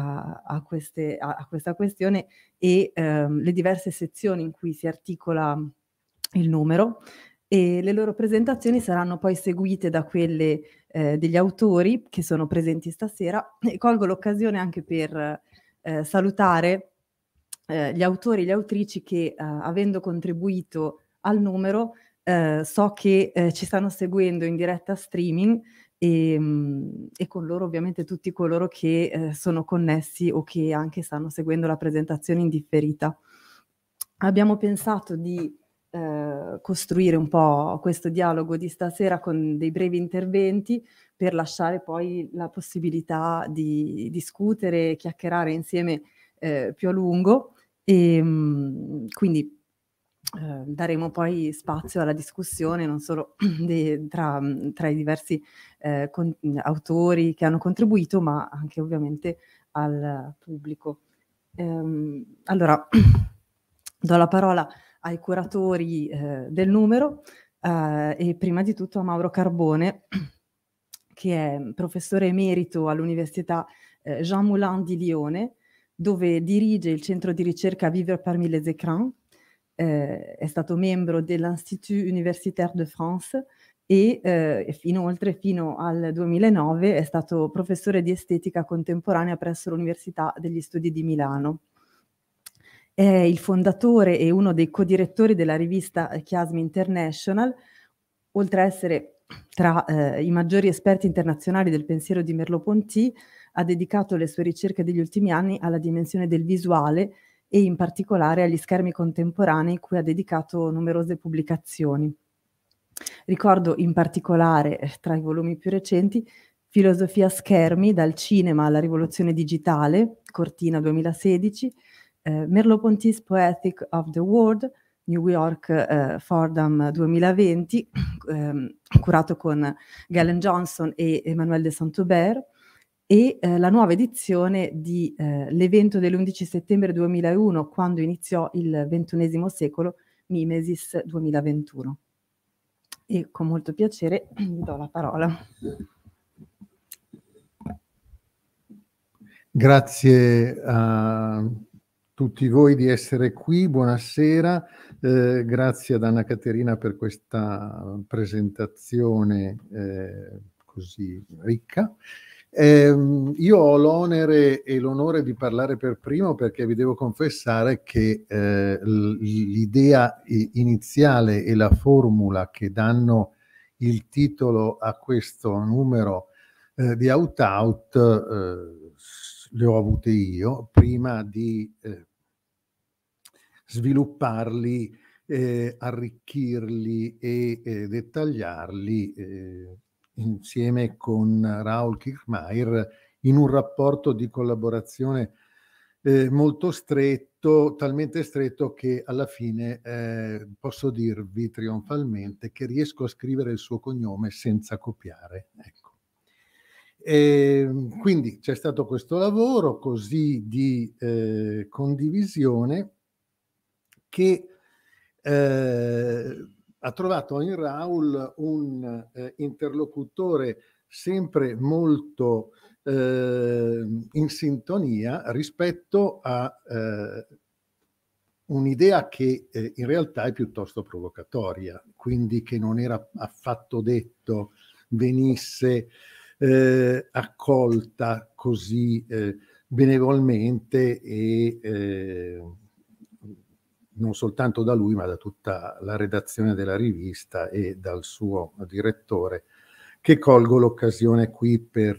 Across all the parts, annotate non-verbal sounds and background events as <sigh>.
a, queste, a questa questione e ehm, le diverse sezioni in cui si articola il numero e le loro presentazioni saranno poi seguite da quelle eh, degli autori che sono presenti stasera e colgo l'occasione anche per eh, salutare eh, gli autori e le autrici che eh, avendo contribuito al numero eh, so che eh, ci stanno seguendo in diretta streaming e, ehm, e, con loro ovviamente tutti coloro che eh, sono connessi o che anche stanno seguendo la presentazione in differita. Abbiamo pensato di eh, costruire un po' questo dialogo di stasera con dei brevi interventi per lasciare poi la possibilità di discutere, e chiacchierare insieme eh, più a lungo e ehm, quindi Ehm, daremo poi spazio alla discussione non solo <clears throat> de, tra, mhmm, tra, i diversi eh, con, mhmm, autori che hanno contribuito, ma anche ovviamente al pubblico. Ehm, allora, <clears throat> do la parola ai curatori eh, del numero eh, e prima di tutto a Mauro Carbone, <clears throat> che è professore emerito all'Università eh, Jean Moulin di Lione, dove dirige il centro di ricerca Vivre parmi les écrans eh, è stato membro dell'Institut Universitaire de France e eh, inoltre fino al 2009 è stato professore di estetica contemporanea presso l'Università degli Studi di Milano. È il fondatore e uno dei codirettori della rivista Chiasmi International, oltre a essere tra eh, i maggiori esperti internazionali del pensiero di Merleau-Ponty, ha dedicato le sue ricerche degli ultimi anni alla dimensione del visuale e in particolare agli schermi contemporanei cui ha dedicato numerose pubblicazioni. Ricordo in particolare, eh, tra i volumi più recenti, Filosofia schermi, dal cinema alla rivoluzione digitale, Cortina 2016, eh, Merleau-Ponty's Poetic of the World, New York eh, Fordham 2020, eh, curato con Galen Johnson e Emmanuel de saint hubert e eh, la nuova edizione di eh, dell'11 settembre 2001, quando iniziò il ventunesimo secolo, Mimesis 2021. E con molto piacere <clears throat> vi do la parola. Grazie a tutti voi di essere qui, buonasera, eh, grazie ad Anna Caterina per questa presentazione eh, così ricca. Eh, io ho l'onere e l'onore di parlare per primo perché vi devo confessare che eh, l'idea iniziale e la formula che danno il titolo a questo numero eh, di Out Out eh, le ho avute io prima di eh, svilupparli, eh, arricchirli e dettagliarli insieme con Raul Kirchmeier in un rapporto di collaborazione eh, molto stretto, talmente stretto che alla fine eh, posso dirvi trionfalmente che riesco a scrivere il suo cognome senza copiare. Ecco. E ehm, quindi c'è stato questo lavoro così di eh, condivisione che eh, ha trovato in Raul un eh, interlocutore sempre molto eh, in sintonia rispetto a eh, un'idea che eh, in realtà è piuttosto provocatoria, quindi che non era affatto detto venisse eh, accolta così eh, benevolmente e non soltanto da lui ma da tutta la redazione della rivista e dal suo direttore, che colgo l'occasione qui per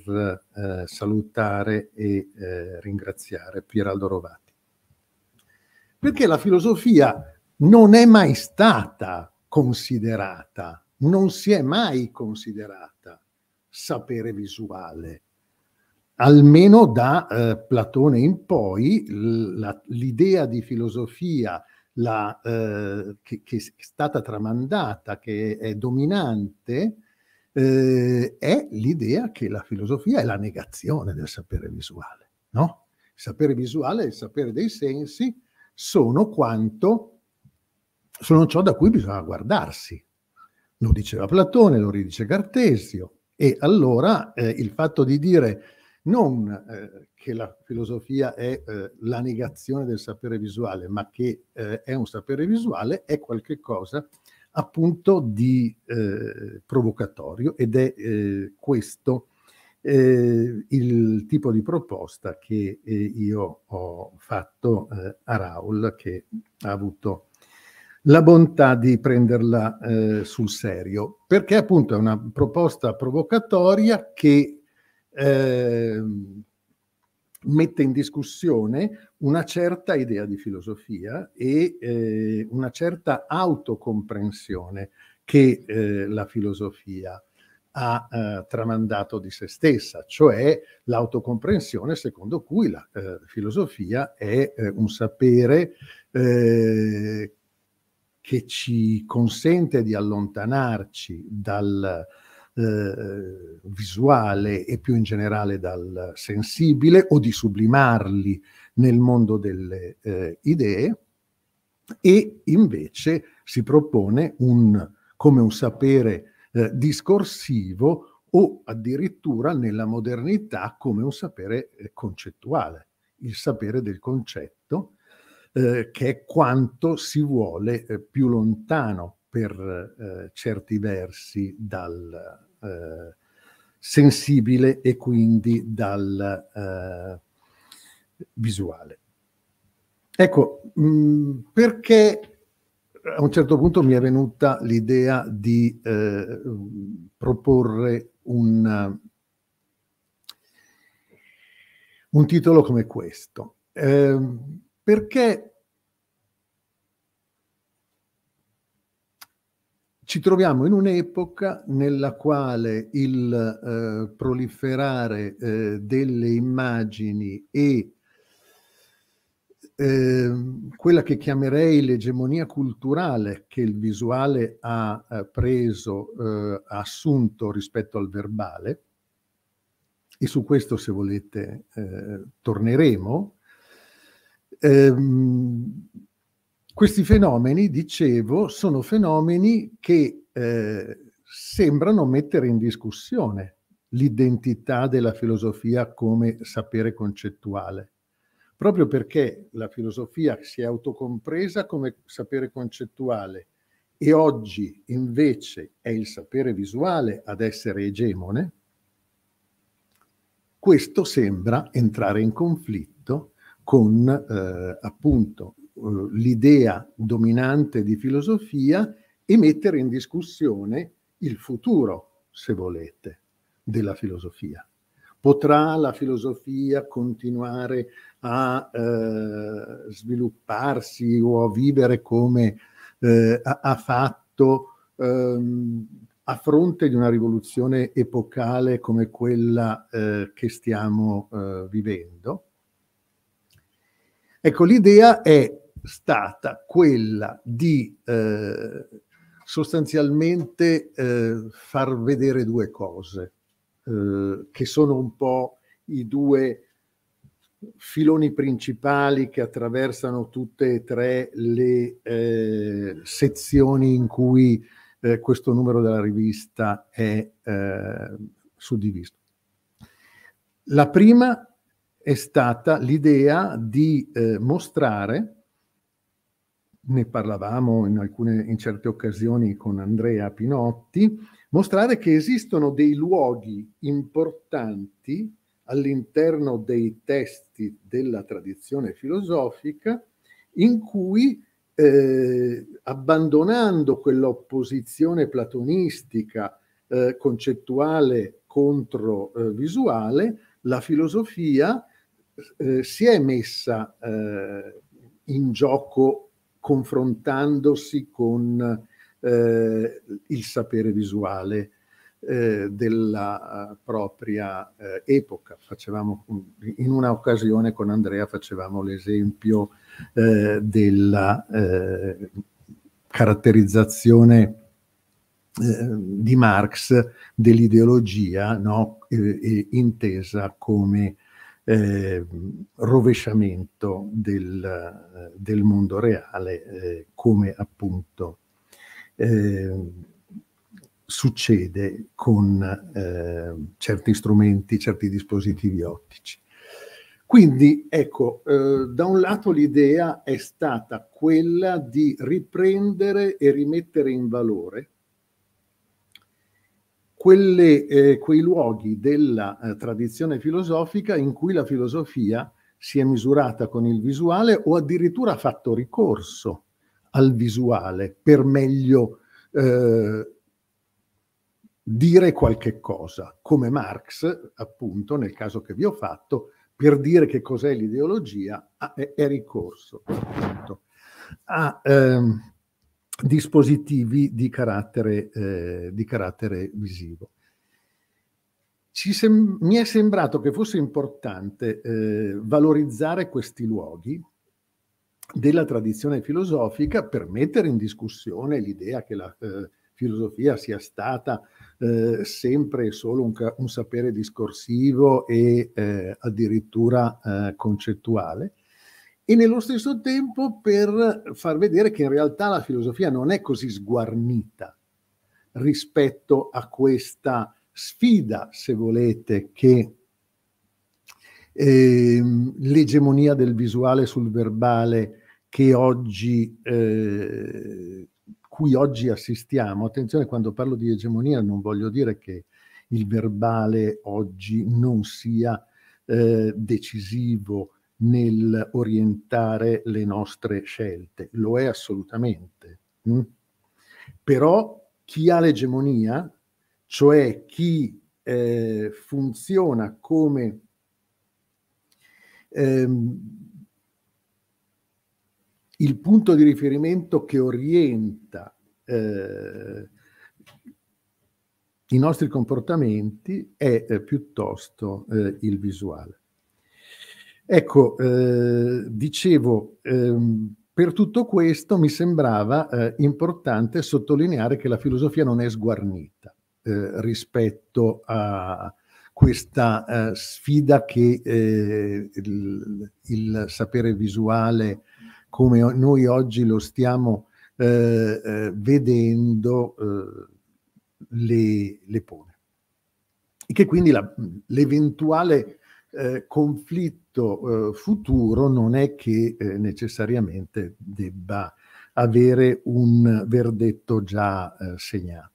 eh, salutare e eh, ringraziare Pieraldo Rovati. Perché la filosofia non è mai stata considerata, non si è mai considerata sapere visuale. Almeno da eh, Platone in poi l'idea di filosofia la, eh, che, che, è stata tramandata, che è dominante, eh, è l'idea che la filosofia è la negazione del sapere visuale. No? Il sapere visuale e il sapere dei sensi sono quanto sono ciò da cui bisogna guardarsi. Lo diceva Platone, lo ridice Cartesio. E allora eh, il fatto di dire non eh, che la filosofia è eh, la negazione del sapere visuale, ma che eh, è un sapere visuale, è qualcosa appunto di eh, provocatorio ed è eh, questo eh, il tipo di proposta che io ho fatto a Raul che ha avuto la bontà di prenderla sul serio, perché appunto è una proposta provocatoria che Ehm, mette in discussione una certa idea di filosofia e eh, una certa autocomprensione che eh, la filosofia ha eh, tramandato di se stessa, cioè l'autocomprensione secondo cui la eh, filosofia è eh, un sapere eh, che ci consente di allontanarci dal, eh, eh, visuale e più in generale dal sensibile o di sublimarli nel mondo delle eh, idee e invece si propone un, come un sapere eh, discorsivo o addirittura nella modernità come un sapere eh, concettuale, il sapere del concetto eh, che è quanto si vuole più lontano per eh, certi versi dal eh, sensibile e quindi dal eh, visuale. Ecco, mh, mm, perché a un certo punto mi è venuta l'idea di eh, proporre un, un, titolo come questo? Ehm, perché ci troviamo in un'epoca nella quale il eh, proliferare eh, delle immagini e eh, quella che chiamerei l'egemonia culturale che il visuale ha eh, preso, ha eh, assunto rispetto al verbale, e su questo se volete eh, torneremo, eh, questi fenomeni, dicevo, sono fenomeni che eh, sembrano mettere in discussione l'identità della filosofia come sapere concettuale, proprio perché la filosofia si è autocompresa come sapere concettuale e oggi invece è il sapere visuale ad essere egemone, questo sembra entrare in conflitto con eh, appunto eh, l'idea dominante di filosofia e mettere in discussione il futuro, se volete, della filosofia. Potrà la filosofia continuare a eh, svilupparsi o a vivere come eh, ha fatto ehm, a fronte di una rivoluzione epocale come quella eh, che stiamo eh, vivendo? Ecco, l'idea è stata quella di eh, sostanzialmente eh, far vedere due cose, eh, che sono un po' i due filoni principali che attraversano tutte e tre le eh, sezioni in cui eh, questo numero della rivista è eh, suddiviso. La prima è stata l'idea di mostrare ne parlavamo in, alcune, in certe occasioni con Andrea Pinotti, mostrare che esistono dei luoghi importanti all'interno dei testi della tradizione filosofica in cui eh, abbandonando quell'opposizione platonistica eh, concettuale contro eh, visuale, la filosofia eh, si è messa eh, in gioco confrontandosi con eh, il sapere visuale eh, della eh, propria eh, epoca. Facevamo, in una occasione con Andrea facevamo l'esempio eh, della eh, caratterizzazione di Marx dell'ideologia no, intesa come eh, rovesciamento del, del, mondo reale eh, come appunto eh, succede con ehm, certi strumenti, certi dispositivi ottici. Quindi ecco, eh, da un lato l'idea è stata quella di riprendere e rimettere in valore quelle, eh, quei luoghi della eh, tradizione filosofica in cui la filosofia si è misurata con il visuale o addirittura ha fatto ricorso al visuale per meglio eh, dire qualche cosa, come Marx, appunto, nel caso che vi ho fatto, per dire che cos'è l'ideologia, ah, è, ricorso appunto, a ah, ehm, dispositivi di carattere, eh, di carattere visivo. Sem- mi è sembrato che fosse importante eh, valorizzare questi luoghi della tradizione filosofica per mettere in discussione l'idea che la eh, filosofia sia stata eh, sempre solo un, ca- un, sapere discorsivo e eh, addirittura eh, concettuale, e nello stesso tempo per far vedere che in realtà la filosofia non è così sguarnita rispetto a questa sfida, se volete, che eh, l'egemonia del visuale sul verbale che oggi, eh, cui oggi assistiamo. Attenzione, quando parlo di egemonia non voglio dire che il verbale oggi non sia eh, decisivo, nel orientare le nostre scelte, lo è assolutamente. Mm? Però chi ha l'egemonia, cioè chi eh, funziona come ehm, il punto di riferimento che orienta eh, i nostri comportamenti è eh, piuttosto eh, il visuale. Ecco, eh, dicevo, ehm, per tutto questo mi sembrava eh, importante sottolineare che la filosofia non è sguarnita eh, rispetto a questa eh, sfida che eh, il, il, sapere visuale, come noi oggi lo stiamo eh, vedendo, le, le, pone. E che quindi la, l'eventuale eh, conflitto eh, futuro non è che eh, necessariamente debba avere un verdetto già eh, segnato.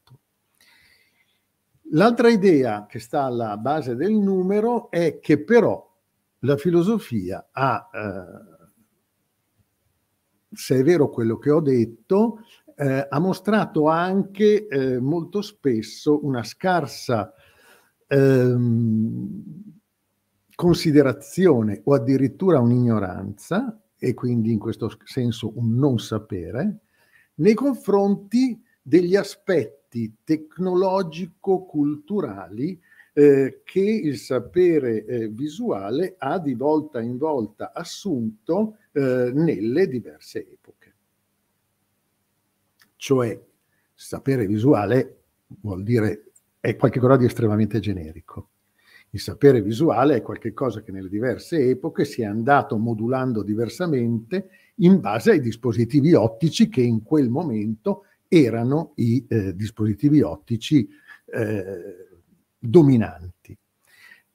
L'altra idea che sta alla base del numero è che però la filosofia ha, eh, se è vero quello che ho detto, eh, ha mostrato anche molto spesso una scarsa ehm, considerazione o addirittura un'ignoranza, e quindi in questo senso un non sapere, nei confronti degli aspetti tecnologico-culturali eh, che il sapere eh, visuale ha di volta in volta assunto eh, nelle diverse epoche. Cioè, sapere visuale vuol dire è qualcosa di estremamente generico il sapere visuale è qualcosa che nelle diverse epoche si è andato modulando diversamente in base ai dispositivi ottici che in quel momento erano i eh, dispositivi ottici eh, dominanti.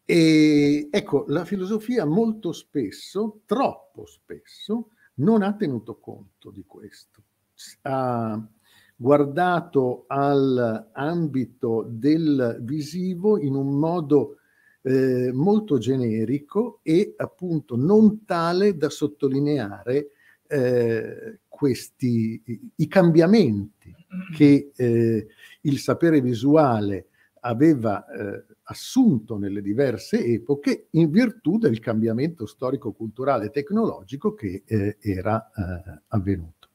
E ecco, la filosofia molto spesso, troppo spesso, non ha tenuto conto di questo. Ha guardato all'ambito del visivo in un modo eh, molto generico e appunto non tale da sottolineare eh, questi, i cambiamenti che eh, il sapere visuale aveva eh, assunto nelle diverse epoche in virtù del cambiamento storico, culturale e tecnologico che eh, era eh, avvenuto.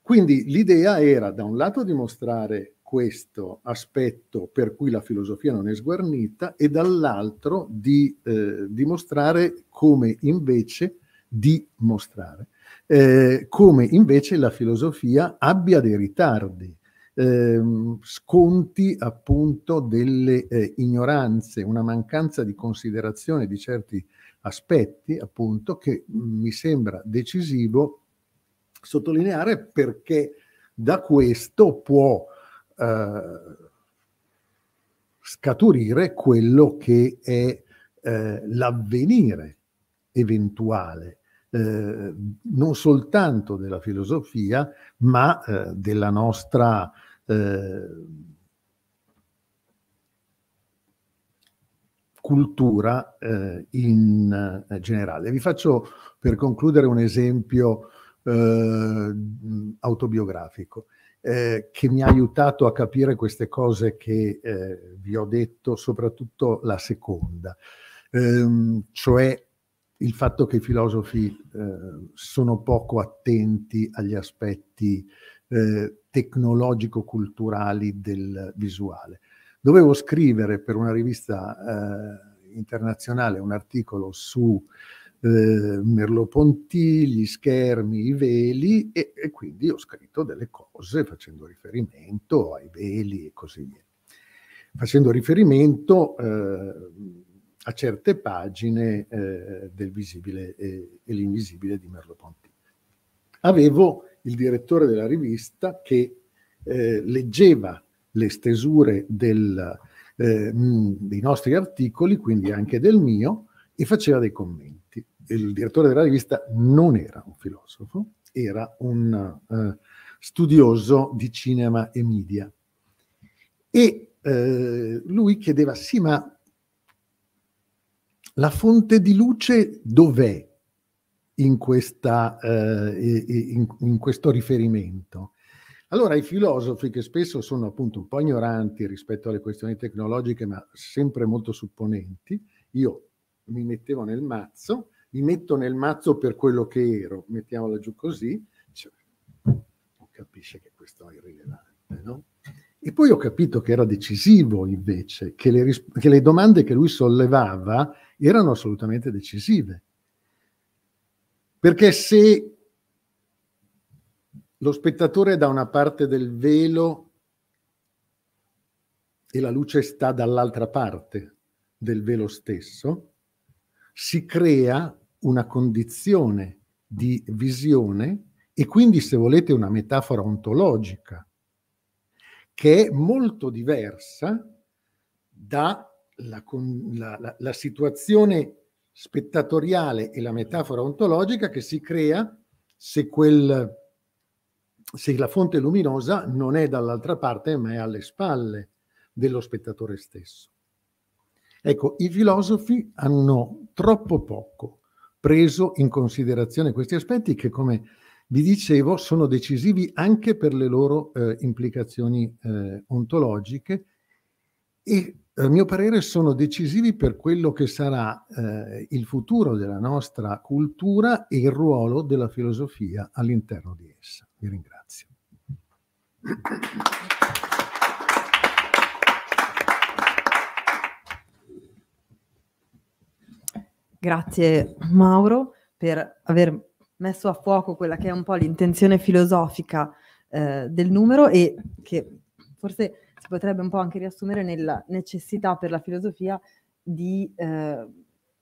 Quindi l'idea era da un lato dimostrare questo aspetto per cui la filosofia non è sguarnita e dall'altro di eh, dimostrare come invece dimostrare eh, come invece la filosofia abbia dei ritardi, eh, sconti appunto delle eh, ignoranze, una mancanza di considerazione di certi aspetti appunto che mi sembra decisivo sottolineare perché da questo può eh, scaturire quello che è eh, l'avvenire eventuale, eh, non soltanto della filosofia, ma eh, della nostra eh, cultura eh, in generale. Vi faccio per concludere un esempio autobiografico eh, che mi ha aiutato a capire queste cose che eh, vi ho detto, soprattutto la seconda, ehm, cioè il fatto che i filosofi eh, sono poco attenti agli aspetti eh, tecnologico-culturali del visuale. Dovevo scrivere per una rivista eh, internazionale un articolo su eh, Merleau-Ponty, gli schermi, i veli e, e, quindi ho scritto delle cose facendo riferimento ai veli e così via. Facendo riferimento eh, a certe pagine eh, del visibile e, eh, e l'invisibile di Merleau-Ponty. Avevo il direttore della rivista che eh, leggeva le stesure del, eh, dei nostri articoli, quindi anche del mio, e faceva dei commenti il direttore della rivista non era un filosofo, era un eh, studioso di cinema e media. E eh, lui chiedeva, sì, ma la fonte di luce dov'è in, questa, eh, in, in questo riferimento? Allora, i filosofi, che spesso sono appunto un po' ignoranti rispetto alle questioni tecnologiche, ma sempre molto supponenti, io mi mettevo nel mazzo mi metto nel mazzo per quello che ero, mettiamola giù così, cioè, capisce che questo è irrilevante, no? E poi ho capito che era decisivo invece, che le, ris- che le domande che lui sollevava erano assolutamente decisive. Perché se lo spettatore è da una parte del velo e la luce sta dall'altra parte del velo stesso, si crea una condizione di visione e quindi, se volete, una metafora ontologica, che è molto diversa dalla la, la situazione spettatoriale e la metafora ontologica che si crea se, quel, se la fonte luminosa non è dall'altra parte ma è alle spalle dello spettatore stesso. Ecco, i filosofi hanno troppo poco preso in considerazione questi aspetti che, come vi dicevo, sono decisivi anche per le loro eh, implicazioni eh, ontologiche e, eh, a mio parere, sono decisivi per quello che sarà eh, il futuro della nostra cultura e il ruolo della filosofia all'interno di essa. Vi ringrazio. Grazie Mauro per aver messo a fuoco quella che è un po' l'intenzione filosofica eh, del numero e che forse si potrebbe un po' anche riassumere nella necessità per la filosofia di eh,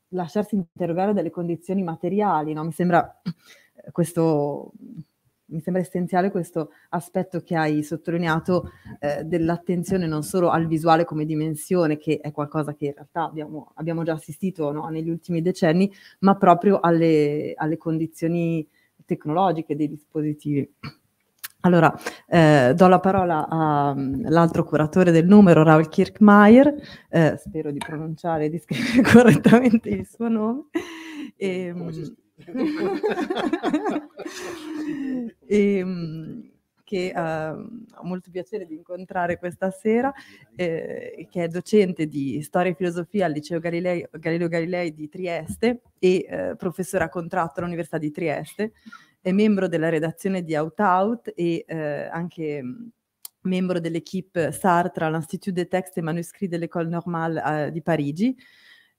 lasciarsi interrogare dalle condizioni materiali. No? Mi sembra questo mi sembra essenziale questo aspetto che hai sottolineato eh, dell'attenzione non solo al visuale come dimensione, che è qualcosa che in realtà abbiamo, abbiamo già assistito no, negli ultimi decenni, ma proprio alle, alle condizioni tecnologiche dei dispositivi. Allora, eh, do la parola all'altro mm, curatore del numero, Raul Kirkmeier, eh, spero di pronunciare e di scrivere <laughs> correttamente il suo nome. Ehm, e, <laughs> e, ehm, che uh, ho molto piacere di incontrare questa sera, eh, che è docente di storia e filosofia al Liceo Galilei, Galileo Galilei di Trieste e eh, professore a contratto all'Università di Trieste, è membro della redazione di Out Out e eh, anche mm, membro dell'equipe Sartre all'Institut des Textes et Manuscrits de l'École Normale eh, di Parigi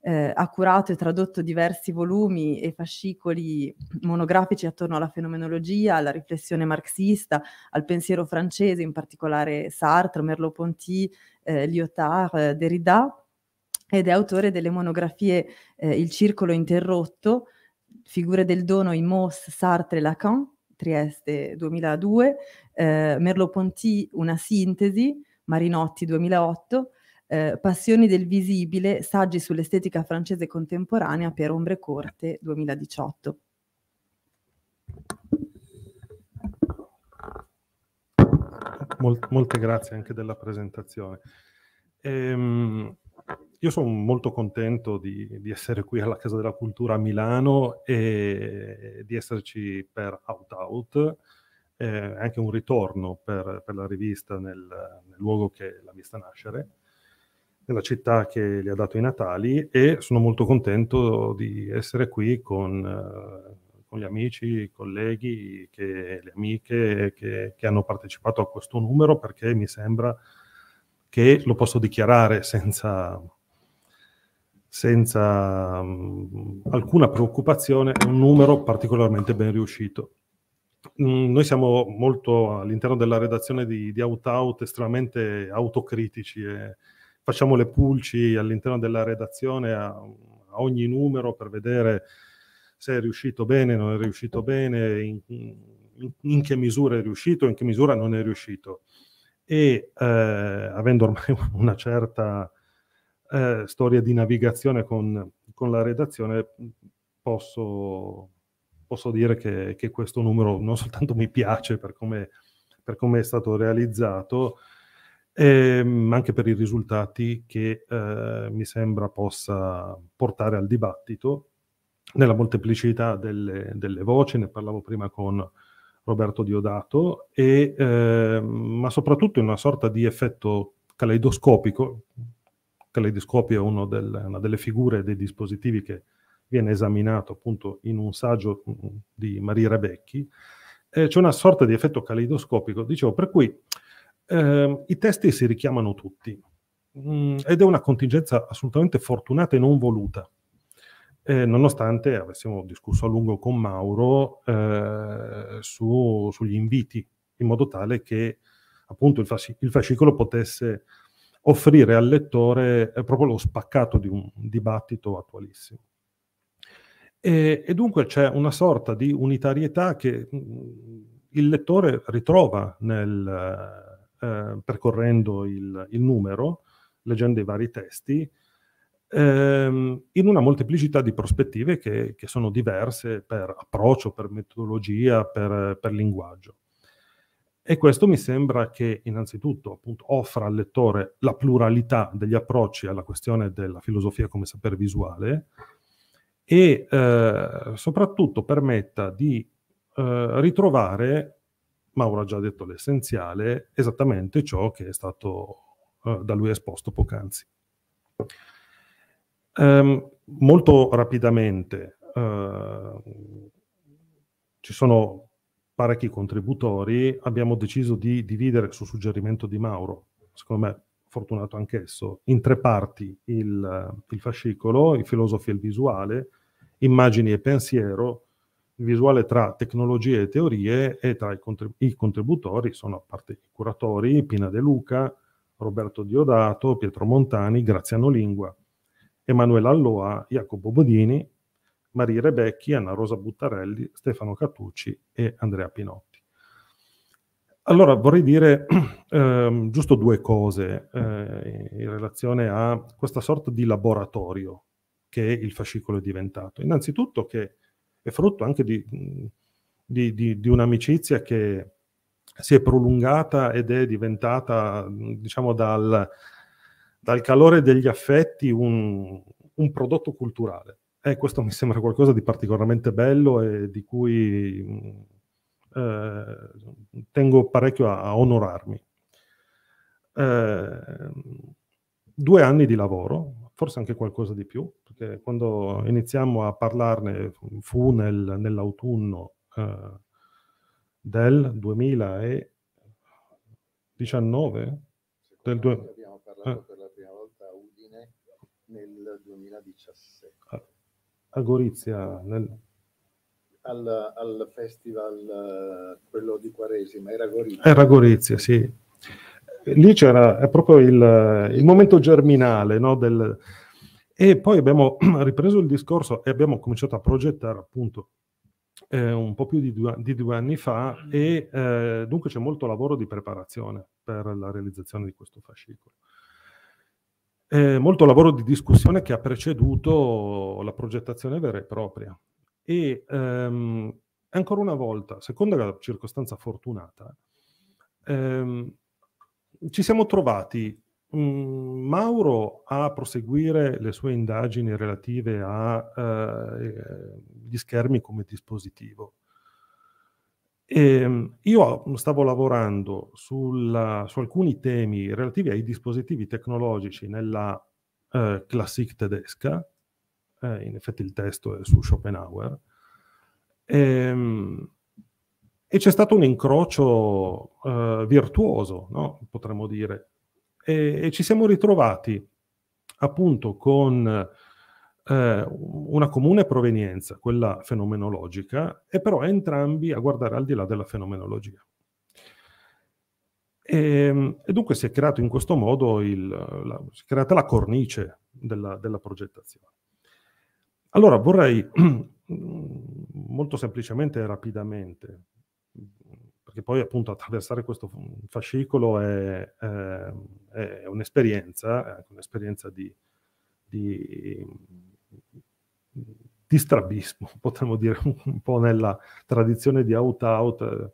eh, ha curato e tradotto diversi volumi e fascicoli monografici attorno alla fenomenologia, alla riflessione marxista, al pensiero francese, in particolare Sartre, Merleau-Ponty, eh, Lyotard, eh, Derrida, ed è autore delle monografie eh, Il circolo interrotto, Figure del dono in Moss, Sartre e Lacan, Trieste 2002, eh, Merleau-Ponty Una sintesi, Marinotti 2008, eh, Passioni del visibile, saggi sull'estetica francese contemporanea per Ombre Corte 2018. Mol- molte grazie anche della presentazione. Ehm, io sono molto contento di, di, essere qui alla Casa della Cultura a Milano e di esserci per Out Out, eh, anche un ritorno per, per la rivista nel, nel luogo che l'ha vista nascere nella città che gli ha dato i natali e sono molto contento di essere qui con, eh, con gli amici, i colleghi, che, le amiche che, che, hanno partecipato a questo numero perché mi sembra che lo posso dichiarare senza, senza mh, mm, alcuna preoccupazione, è un numero particolarmente ben riuscito mm, noi siamo molto all'interno della redazione di, di Out Out estremamente autocritici e, facciamo le pulci all'interno della redazione a, a ogni numero per vedere se è riuscito bene, non è riuscito bene, in, in, in che misura è riuscito, in che misura non è riuscito. E eh, avendo ormai <laughs> una certa eh, storia di navigazione con, con la redazione, posso, posso dire che, che, questo numero non soltanto mi piace per come, per come è stato realizzato, ehm, anche per i risultati che eh, mi sembra possa portare al dibattito nella molteplicità delle, delle voci, ne parlavo prima con Roberto Diodato, e, eh, ma soprattutto in una sorta di effetto caleidoscopico. Caleidoscopio è uno del, una delle figure dei dispositivi che viene esaminato appunto in un saggio mm, di Maria Rebecchi. Eh, c'è una sorta di effetto caleidoscopico, dicevo, per cui eh, i testi si richiamano tutti mh, mm, ed è una contingenza assolutamente fortunata e non voluta. Eh, nonostante avessimo discusso a lungo con Mauro eh, su, sugli inviti, in modo tale che appunto il, fasci- il fascicolo potesse offrire al lettore eh, proprio lo spaccato di un dibattito attualissimo. E, e, dunque c'è una sorta di unitarietà che mm, il lettore ritrova nel, eh, percorrendo il, il, numero, leggendo i vari testi, ehm, in una molteplicità di prospettive che, che, sono diverse per approccio, per metodologia, per, per linguaggio. E questo mi sembra che innanzitutto appunto, offra al lettore la pluralità degli approcci alla questione della filosofia come saper visuale e eh, soprattutto permetta di eh, ritrovare Mauro ha già detto l'essenziale, esattamente ciò che è stato eh, da lui esposto poc'anzi. Um, molto rapidamente, uh, ci sono parecchi contributori, abbiamo deciso di dividere, su suggerimento di Mauro, secondo me fortunato anch'esso, in tre parti il, il fascicolo, i filosofi e il visuale, immagini e pensiero, visuale tra tecnologie e teorie e tra i, contrib- i contributori sono a parte i curatori Pina De Luca, Roberto Diodato, Pietro Montani, Graziano Lingua, Emanuela Alloa, Jacopo Bodini, Maria Rebecchi, Anna Rosa Buttarelli, Stefano Cattucci e Andrea Pinotti. Allora vorrei dire <clears throat> ehm, giusto due cose eh, in relazione a questa sorta di laboratorio che il fascicolo è diventato. Innanzitutto che è frutto anche di, di, di, di un'amicizia che si è prolungata ed è diventata, diciamo, dal, dal calore degli affetti un, un prodotto culturale. E eh, questo mi sembra qualcosa di particolarmente bello e di cui eh, tengo parecchio a, a onorarmi. Eh, due anni di lavoro, forse anche qualcosa di più, perché quando iniziamo a parlarne fu nel, nell'autunno eh, del 2019. Del due... Abbiamo parlato eh. per la prima volta a Udine nel 2017. A Gorizia. Nel... Al, al, festival, eh, quello di Quaresima, era Gorizia. Era Gorizia, sì. Lì c'era proprio il, il momento germinale no, del, e poi abbiamo <clears throat> ripreso il discorso e abbiamo cominciato a progettare appunto eh, un po' più di due, di due anni fa mm. e eh, dunque c'è molto lavoro di preparazione per la realizzazione di questo fascicolo. Eh, molto lavoro di discussione che ha preceduto la progettazione vera e propria. E ehm, ancora una volta, secondo la circostanza fortunata, ehm, ci siamo trovati Mhmm, Mauro a proseguire le sue indagini relative agli eh, eh schermi come dispositivo. E, ehm, io stavo lavorando sulla, su alcuni temi relativi ai dispositivi tecnologici nella eh, classique tedesca, eh, in effetti il testo è su Schopenhauer, e, ehm, e c'è stato un incrocio eh, virtuoso, no? potremmo dire, e, e ci siamo ritrovati appunto con eh, una comune provenienza, quella fenomenologica, e però entrambi a guardare al di là della fenomenologia. E, ehm, e dunque si è creato in questo modo il, la, si è creata la cornice della, della progettazione. Allora vorrei <clears throat> molto semplicemente e rapidamente perché poi appunto attraversare questo fascicolo è, è, è un'esperienza, è un'esperienza di, di, di, strabismo, <laughs> potremmo dire un po' nella tradizione di out-out.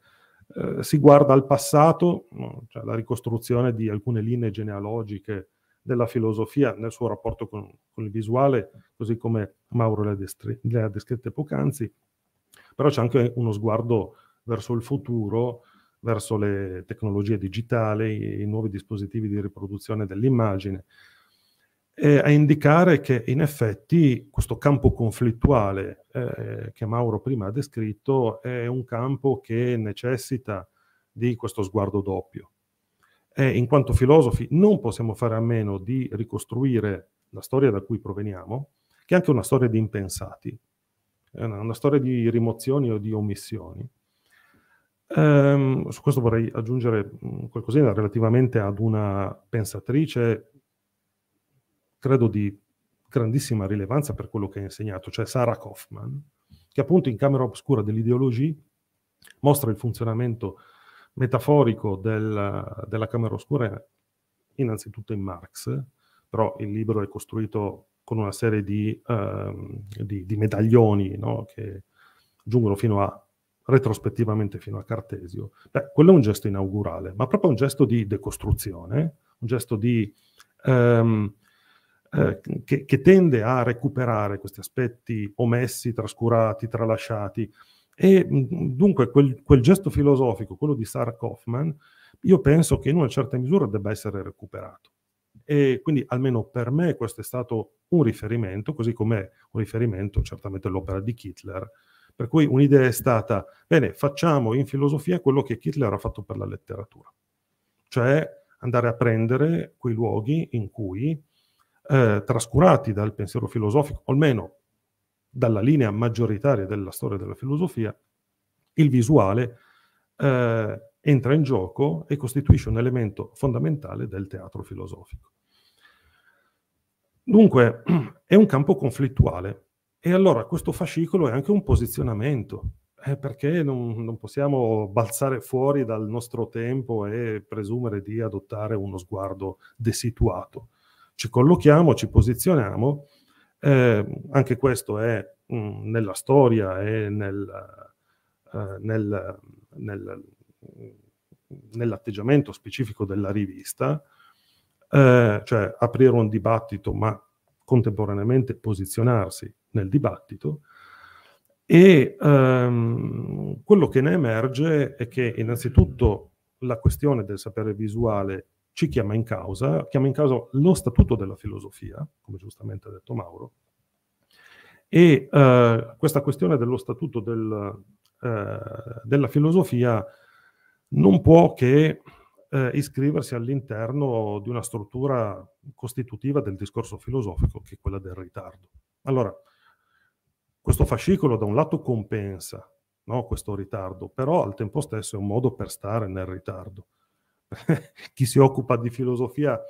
Eh, si guarda al passato, cioè la ricostruzione di alcune linee genealogiche della filosofia nel suo rapporto con, con il visuale, così come Mauro le ha, descritte poc'anzi, però c'è anche uno sguardo verso il futuro, verso le tecnologie digitali, i nuovi dispositivi di riproduzione dell'immagine, e a indicare che in effetti questo campo conflittuale eh, che Mauro prima ha descritto è un campo che necessita di questo sguardo doppio. E in quanto filosofi non possiamo fare a meno di ricostruire la storia da cui proveniamo, che è anche una storia di impensati, una, una storia di rimozioni o di omissioni, Um, su questo vorrei aggiungere mm, qualcosina relativamente ad una pensatrice, credo di grandissima rilevanza per quello che ha insegnato, cioè Sara Kaufman, che appunto in Camera Obscura dell'ideologia mostra il funzionamento metaforico del, della Camera Oscura innanzitutto in Marx, però il libro è costruito con una serie di, um, di, di medaglioni no? che giungono fino a retrospettivamente fino a Cartesio, beh, quello è un gesto inaugurale, ma proprio un gesto di decostruzione, un gesto di, ehm, eh, che, che, tende a recuperare questi aspetti omessi, trascurati, tralasciati. E dunque quel, quel gesto filosofico, quello di Sarah Kaufman, io penso che in una certa misura debba essere recuperato. E quindi almeno per me questo è stato un riferimento, così come un riferimento certamente all'opera di Hitler, per cui un'idea è stata, bene, facciamo in filosofia quello che Hitler ha fatto per la letteratura, cioè andare a prendere quei luoghi in cui, eh, trascurati dal pensiero filosofico, o almeno dalla linea maggioritaria della storia della filosofia, il visuale eh, entra in gioco e costituisce un elemento fondamentale del teatro filosofico. Dunque, <clears throat> è un campo conflittuale e allora questo fascicolo è anche un posizionamento, eh, perché non, non, possiamo balzare fuori dal nostro tempo e presumere di adottare uno sguardo desituato. Ci collochiamo, ci posizioniamo, eh, anche questo è mh, mm, nella storia e nel, eh, nel, nel, nell'atteggiamento specifico della rivista, eh, cioè aprire un dibattito ma contemporaneamente posizionarsi nel dibattito e ehm, quello che ne emerge è che innanzitutto la questione del sapere visuale ci chiama in causa, chiama in causa lo statuto della filosofia, come giustamente ha detto Mauro, e eh, questa questione dello statuto del, eh, della filosofia non può che eh, iscriversi all'interno di una struttura costitutiva del discorso filosofico, che è quella del ritardo. Allora, questo fascicolo da un lato compensa no, questo ritardo, però al tempo stesso è un modo per stare nel ritardo. <laughs> Chi si occupa di filosofia,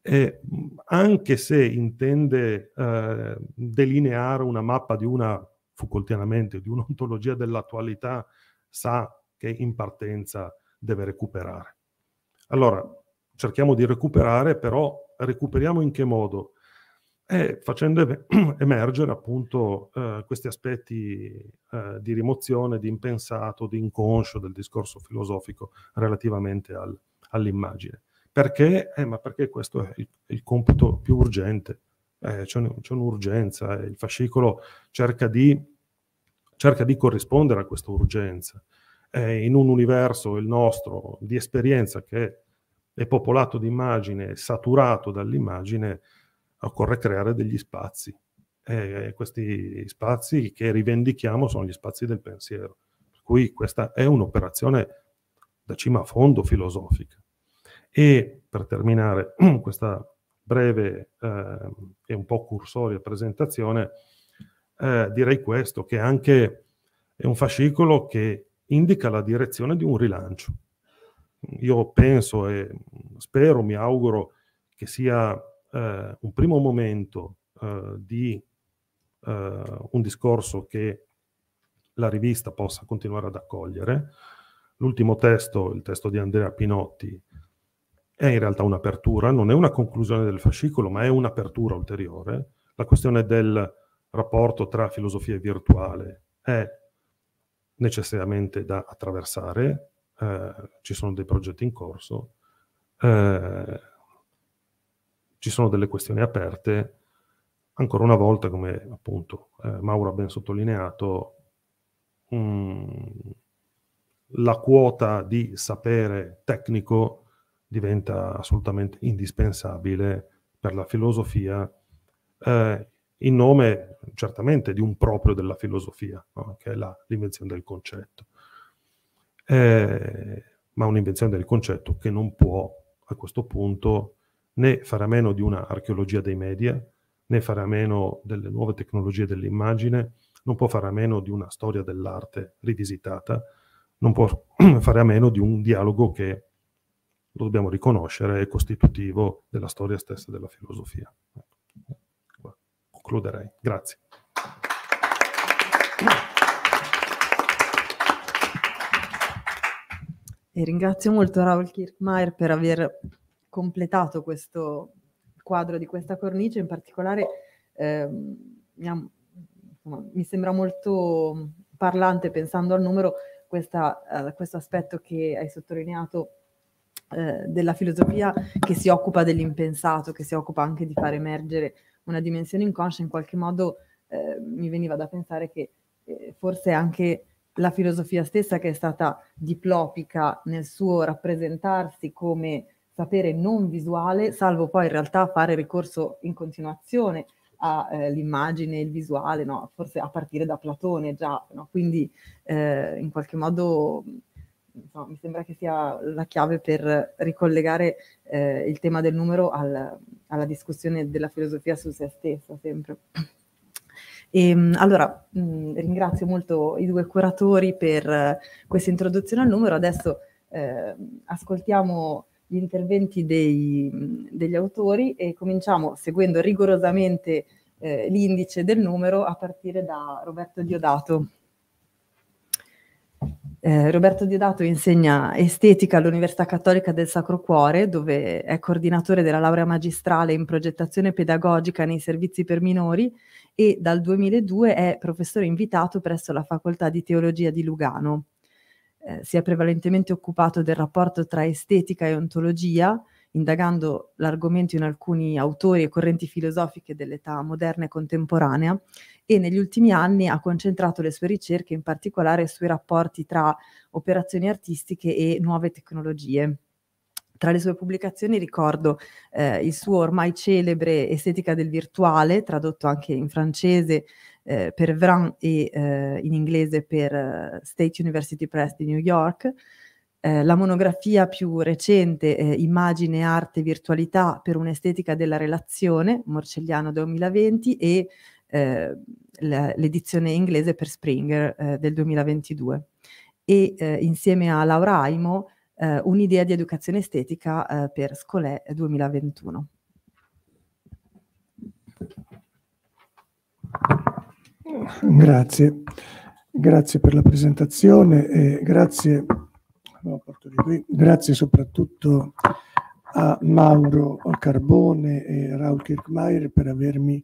è, anche se intende eh, delineare una mappa di una, Foucaultianamente, di un'ontologia dell'attualità, sa che in partenza deve recuperare. Allora, cerchiamo di recuperare, però recuperiamo in che modo? e facendo <clears throat> emergere appunto eh, questi aspetti eh, di rimozione, di impensato, di inconscio del discorso filosofico relativamente al, all'immagine. Perché? Eh, ma perché questo è il, il compito più urgente, eh, c'è, un, c'è, un'urgenza, il fascicolo cerca di, cerca di, corrispondere a questa urgenza. in un universo, il nostro, di esperienza che è popolato di immagine, saturato dall'immagine, occorre creare degli spazi. E questi spazi che rivendichiamo sono gli spazi del pensiero. Per cui questa è un'operazione da cima a fondo filosofica. E per terminare <clears throat> questa breve eh, e un po' cursoria presentazione, eh, direi questo, che anche è un fascicolo che indica la direzione di un rilancio. Io penso e spero, mi auguro che sia eh, un primo momento eh, di eh, un discorso che la rivista possa continuare ad accogliere. L'ultimo testo, il testo di Andrea Pinotti, è in realtà un'apertura, non è una conclusione del fascicolo, ma è un'apertura ulteriore. La questione del rapporto tra filosofia e virtuale è necessariamente da attraversare, eh, ci sono dei progetti in corso. Eh, ci sono delle questioni aperte. Ancora una volta, come appunto eh, Mauro ha ben sottolineato, mh, mm, la quota di sapere tecnico diventa assolutamente indispensabile per la filosofia, eh, in nome certamente di un proprio della filosofia, no? che è la, l'invenzione del concetto. Eh, ma un'invenzione del concetto che non può a questo punto né farà meno di una archeologia dei media, né farà meno delle nuove tecnologie dell'immagine, non può fare a meno di una storia dell'arte rivisitata, non può <clears throat> fare a meno di un dialogo che, lo dobbiamo riconoscere, è costitutivo della storia stessa della filosofia. Ecco, concluderei. Grazie. E ringrazio molto Raul Kirchmeier per aver completato questo quadro di questa cornice, in particolare eh, mi, ha, insomma, mi, sembra molto parlante pensando al numero questa, uh, questo aspetto che hai sottolineato eh, della filosofia che si occupa dell'impensato, che si occupa anche di far emergere una dimensione inconscia, in qualche modo uh, mi veniva da pensare che eh, forse anche la filosofia stessa che è stata diplopica nel suo rappresentarsi come sapere non visuale, salvo poi in realtà fare ricorso in continuazione all'immagine, eh, il visuale, no? forse a partire da Platone già, no? quindi eh, in qualche modo insomma, mi sembra che sia la chiave per ricollegare eh, il tema del numero al, alla discussione della filosofia su se stessa sempre. E, ehm, allora, mh, ringrazio molto i due curatori per eh, questa introduzione al numero, adesso eh, ascoltiamo gli interventi dei, degli autori e cominciamo seguendo rigorosamente eh, l'indice del numero a partire da Roberto Diodato. Eh, Roberto Diodato insegna estetica all'Università Cattolica del Sacro Cuore, dove è coordinatore della laurea magistrale in progettazione pedagogica nei servizi per minori e dal 2002 è professore invitato presso la Facoltà di Teologia di Lugano eh, si è prevalentemente occupato del rapporto tra estetica e ontologia, indagando l'argomento in alcuni autori e correnti filosofiche dell'età moderna e contemporanea e negli ultimi anni ha concentrato le sue ricerche in particolare sui rapporti tra operazioni artistiche e nuove tecnologie. Tra le sue pubblicazioni ricordo eh, il suo ormai celebre Estetica del virtuale, tradotto anche in francese eh, per Vran e eh, in inglese per eh, State University Press di New York. Eh, la monografia più recente, eh, Immagine, Arte e Virtualità per un'estetica della relazione, Morcelliano 2020, e eh, l'edizione inglese per Springer eh, del 2022. E eh, insieme a Laura Aimo, un'idea di educazione estetica per Scolè 2021. Grazie, grazie per la presentazione e grazie, no, qui, grazie soprattutto a Mauro Carbone e Raul Kirchmeier per avermi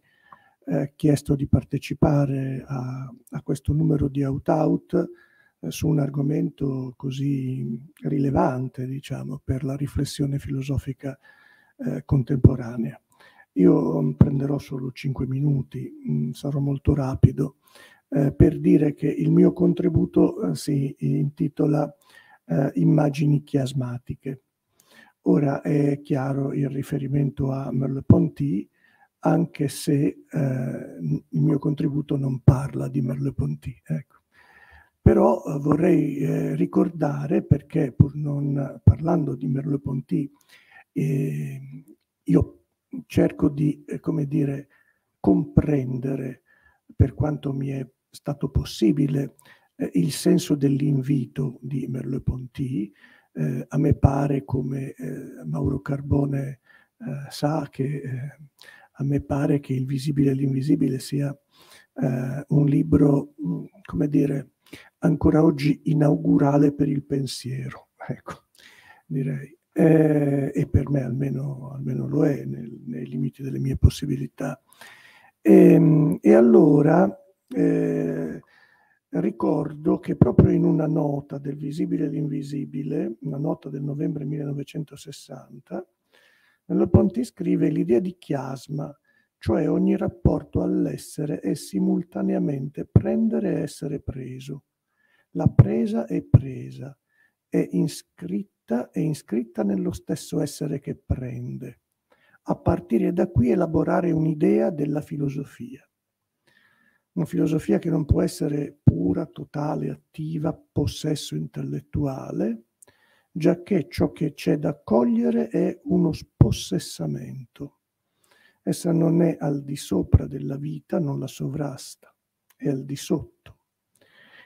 eh, chiesto di partecipare a, a, questo numero di out-out eh, su un argomento così rilevante, diciamo, per la riflessione filosofica eh, contemporanea. Io prenderò solo 5 minuti, mm, sarò molto rapido, eh, per dire che il mio contributo eh, si intitola eh, Immagini chiasmatiche. Ora è chiaro il riferimento a Merleau-Ponty, anche se eh, il mio contributo non parla di Merleau-Ponty. Ecco. Però eh, vorrei eh, ricordare, perché pur non parlando di Merleau-Ponty, io cerco di, eh, come dire, comprendere per quanto mi è stato possibile eh, il senso dell'invito di Merleau-Ponty. Eh, a me pare, come eh, Mauro Carbone eh, sa, che eh, a me pare che Il visibile e l'invisibile sia un libro, mh, mm, come dire, ancora oggi inaugurale per il pensiero, <laughs> ecco, direi eh, e per me almeno, almeno lo è nel, nei limiti delle mie possibilità. E, ehm, e allora eh, ricordo che proprio in una nota del visibile e l'invisibile, una nota del novembre 1960, Nello Ponti scrive l'idea di chiasma, cioè ogni rapporto all'essere è simultaneamente prendere e essere preso. La presa è presa, è inscritta, è iscritta nello stesso essere che prende. A partire da qui elaborare un'idea della filosofia. Una filosofia che non può essere pura, totale, attiva, possesso intellettuale, giacché ciò che c'è da cogliere è uno spossessamento. Essa non è al di sopra della vita, non la sovrasta, è al di sotto.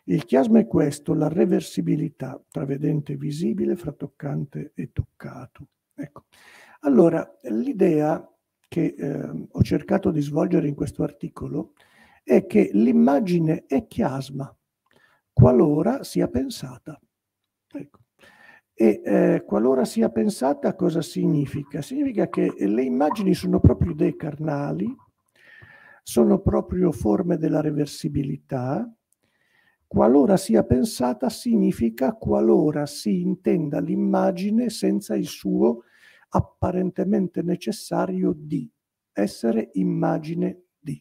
Il chiasma è questo, la reversibilità tra vedente e visibile, fra toccante e toccato. Ecco. Allora, l'idea che eh, ho cercato di svolgere in questo articolo è che l'immagine è chiasma qualora sia pensata. Ecco. E eh, qualora sia pensata cosa significa? Significa che le immagini sono proprio dei carnali, sono proprio forme della reversibilità, Qualora sia pensata significa qualora si intenda l'immagine senza il suo apparentemente necessario di essere immagine di.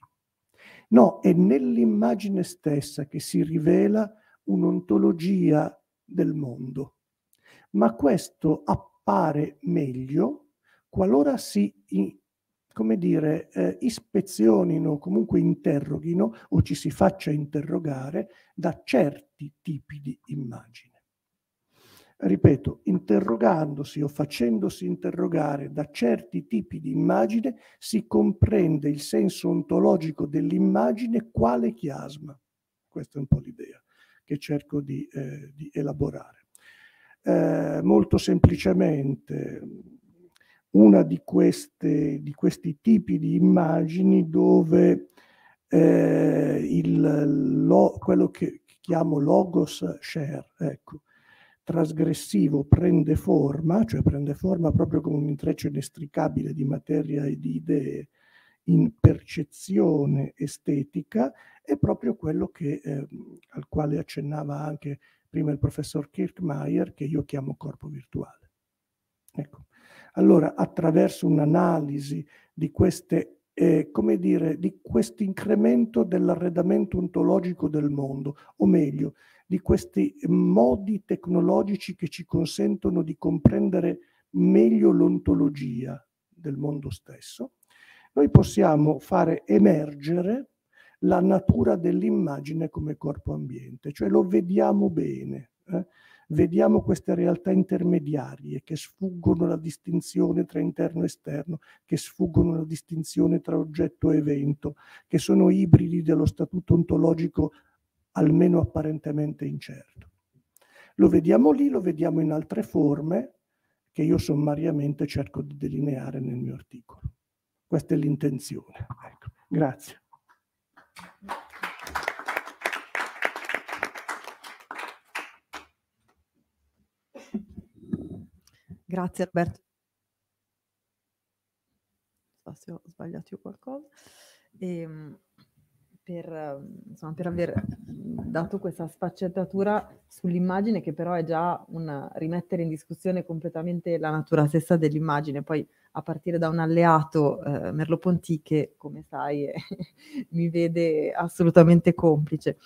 No, è nell'immagine stessa che si rivela un'ontologia del mondo, ma questo appare meglio qualora si come dire, eh, ispezionino, comunque interroghino o ci si faccia interrogare da certi tipi di immagine. Ripeto, interrogandosi o facendosi interrogare da certi tipi di immagine si comprende il senso ontologico dell'immagine quale chiasma. Questa è un po' l'idea che cerco di, eh, di elaborare. Eh, molto semplicemente, una di, queste, di questi tipi di immagini dove eh, il, lo, quello che chiamo logos share, ecco, trasgressivo prende forma, cioè prende forma proprio come un intreccio inestricabile di materia e di idee in percezione estetica, è proprio quello che, eh, al quale accennava anche prima il professor Kirchmeier, che io chiamo corpo virtuale. Ecco. Allora, attraverso un'analisi di queste eh, come dire, di questo incremento dell'arredamento ontologico del mondo, o meglio, di questi modi tecnologici che ci consentono di comprendere meglio l'ontologia del mondo stesso, noi possiamo fare emergere la natura dell'immagine come corpo ambiente, cioè lo vediamo bene. Eh? vediamo queste realtà intermediarie che sfuggono la distinzione tra interno e esterno, che sfuggono la distinzione tra oggetto e evento, che sono ibridi dello statuto ontologico almeno apparentemente incerto. Lo vediamo lì, lo vediamo in altre forme che io sommariamente cerco di delineare nel mio articolo. Questa è l'intenzione. Ecco. Grazie. Grazie Alberto. Non so se ho sbagliato io qualcosa. E, ehm, per, insomma, per, aver dato questa sfaccettatura sull'immagine che però è già un rimettere in discussione completamente la natura stessa dell'immagine, poi a partire da un alleato eh, Merleau-Ponty che come sai eh, <laughs> mi vede assolutamente complice.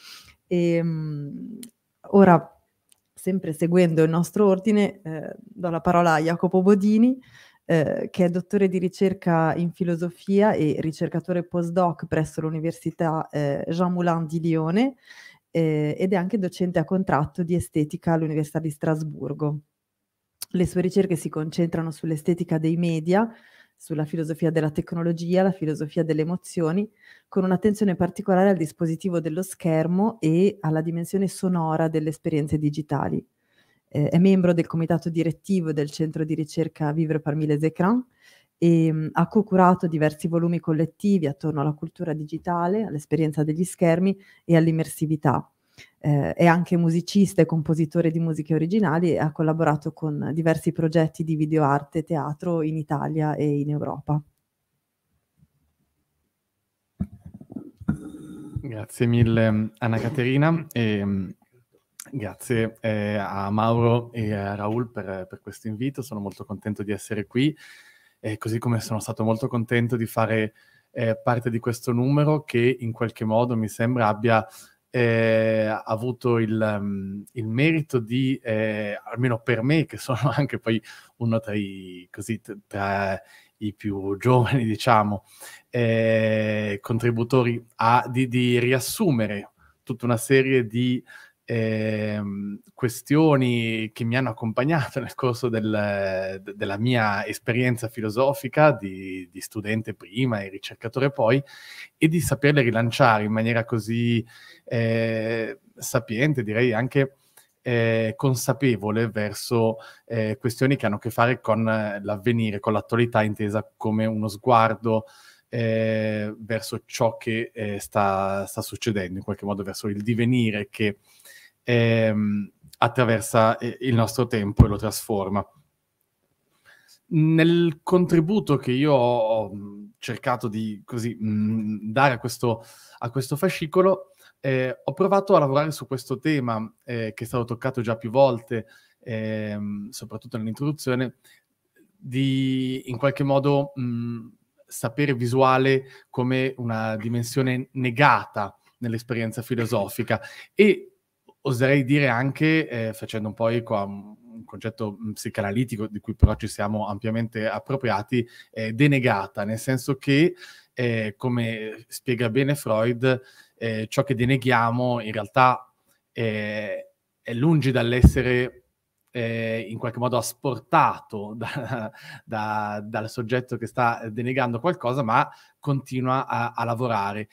E, ehm, ora sempre seguendo il nostro ordine, eh, do la parola a Jacopo Bodini, eh, che è dottore di ricerca in filosofia e ricercatore postdoc presso l'Università eh, Jean Moulin di Lione eh, ed è anche docente a contratto di estetica all'Università di Strasburgo. Le sue ricerche si concentrano sull'estetica dei media, sulla filosofia della tecnologia, la filosofia delle emozioni, con un'attenzione particolare al dispositivo dello schermo e alla dimensione sonora delle esperienze digitali. Eh, è membro del comitato direttivo del centro di ricerca Vivre parmi les écrans e mh, mm, ha co-curato diversi volumi collettivi attorno alla cultura digitale, all'esperienza degli schermi e all'immersività eh, è anche musicista e compositore di musiche originali e ha collaborato con diversi progetti di videoarte e teatro in Italia e in Europa. Grazie mille mm, Anna Caterina e mm, grazie eh, a Mauro e a Raul per, per, questo invito, sono molto contento di essere qui e così come sono stato molto contento di fare eh, parte di questo numero che in qualche modo mi sembra abbia eh, ha avuto il, um, il merito di, eh, almeno per me, che sono <laughs> anche poi uno tra i, così, tra i più <laughs> giovani, diciamo, eh, contributori, a, di, di riassumere tutta una serie di eh, questioni che mi hanno accompagnato nel corso del, de, della mia esperienza filosofica di, di, studente prima e ricercatore poi e di saperle rilanciare in maniera così eh, sapiente, direi anche eh, consapevole verso eh, questioni che hanno a che fare con l'avvenire, con l'attualità intesa come uno sguardo eh, verso ciò che eh, sta, sta, succedendo, in qualche modo verso il divenire che ehm, attraversa eh, il nostro tempo e lo trasforma. Nel contributo che io ho mm, cercato di così, mm, dare a questo, a questo fascicolo, eh, ho provato a lavorare su questo tema eh, che è stato toccato già più volte, ehm, soprattutto nell'introduzione, di in qualche modo mh, mm, sapere visuale come una dimensione negata nell'esperienza filosofica e oserei dire anche, eh, facendo un po' eco un concetto mm, psicanalitico di cui però ci siamo ampiamente appropriati, eh, denegata, nel senso che, eh, come spiega bene Freud, eh, ciò che deneghiamo in realtà eh, è lungi dall'essere eh, in qualche modo asportato <laughs> da, da, dal soggetto che sta denegando qualcosa, ma continua a, a lavorare,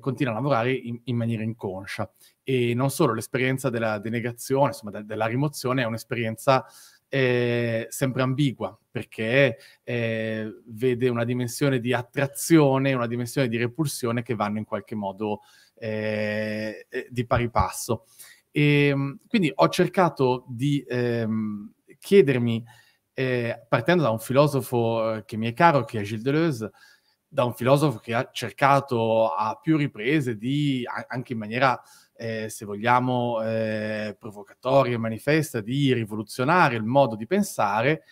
continua a lavorare in, in maniera inconscia e non solo, l'esperienza della denegazione, insomma de- della rimozione è un'esperienza eh, sempre ambigua perché eh, vede una dimensione di attrazione e una dimensione di repulsione che vanno in qualche modo eh, eh di pari passo. E, ehm, quindi ho cercato di ehm, chiedermi, eh, partendo da un filosofo eh, che mi è caro, che è Gilles Deleuze, da un filosofo che ha cercato a più riprese di, anche in maniera eh, se vogliamo, eh, provocatoria e manifesta di rivoluzionare il modo di pensare,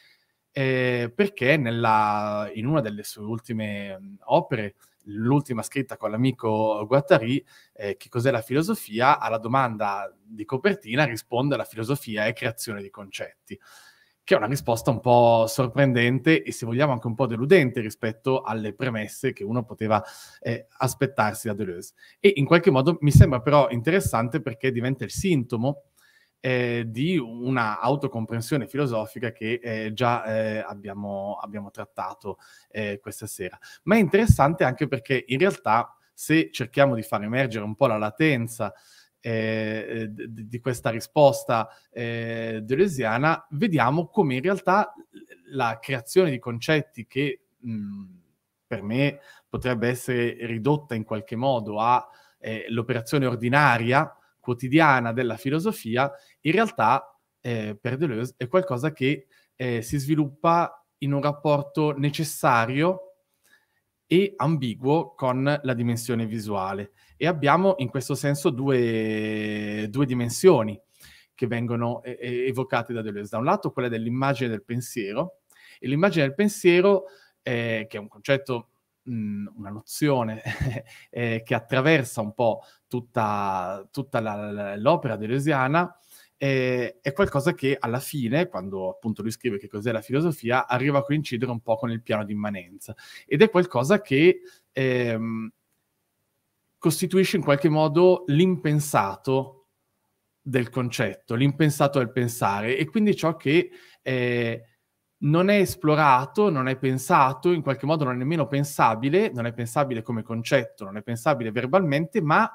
eh, perché nella, in una delle sue ultime mm, opere, l'ultima scritta con l'amico Guattari, eh, che cos'è la filosofia, alla domanda di copertina risponde la filosofia è creazione di concetti che è una risposta un po' sorprendente e se vogliamo anche un po' deludente rispetto alle premesse che uno poteva eh, aspettarsi da Deleuze. E in qualche modo mi sembra però interessante perché diventa il sintomo eh, di una autocomprensione filosofica che eh, già eh, abbiamo, abbiamo, trattato eh, questa sera. Ma è interessante anche perché in realtà se cerchiamo di far emergere un po' la latenza eh, di, questa risposta eh, deleuziana, vediamo come in realtà la creazione di concetti che mh, mm, per me potrebbe essere ridotta in qualche modo all'operazione eh, ordinaria, quotidiana della filosofia, in realtà eh, per Deleuze è qualcosa che eh, si sviluppa in un rapporto necessario e ambiguo con la dimensione visuale e abbiamo in questo senso due, due dimensioni che vengono eh, evocate da Deleuze. Da un lato quella dell'immagine del pensiero, e l'immagine del pensiero, eh, che è un concetto, mh, una nozione <laughs> eh, che attraversa un po' tutta, tutta la, la, l'opera deleuziana, eh, è qualcosa che alla fine, quando appunto lui scrive che cos'è la filosofia, arriva a coincidere un po' con il piano di immanenza. Ed è qualcosa che... Ehm, costituisce in qualche modo l'impensato del concetto, l'impensato del pensare e quindi ciò che eh, non è esplorato, non è pensato, in qualche modo non è nemmeno pensabile, non è pensabile come concetto, non è pensabile verbalmente, ma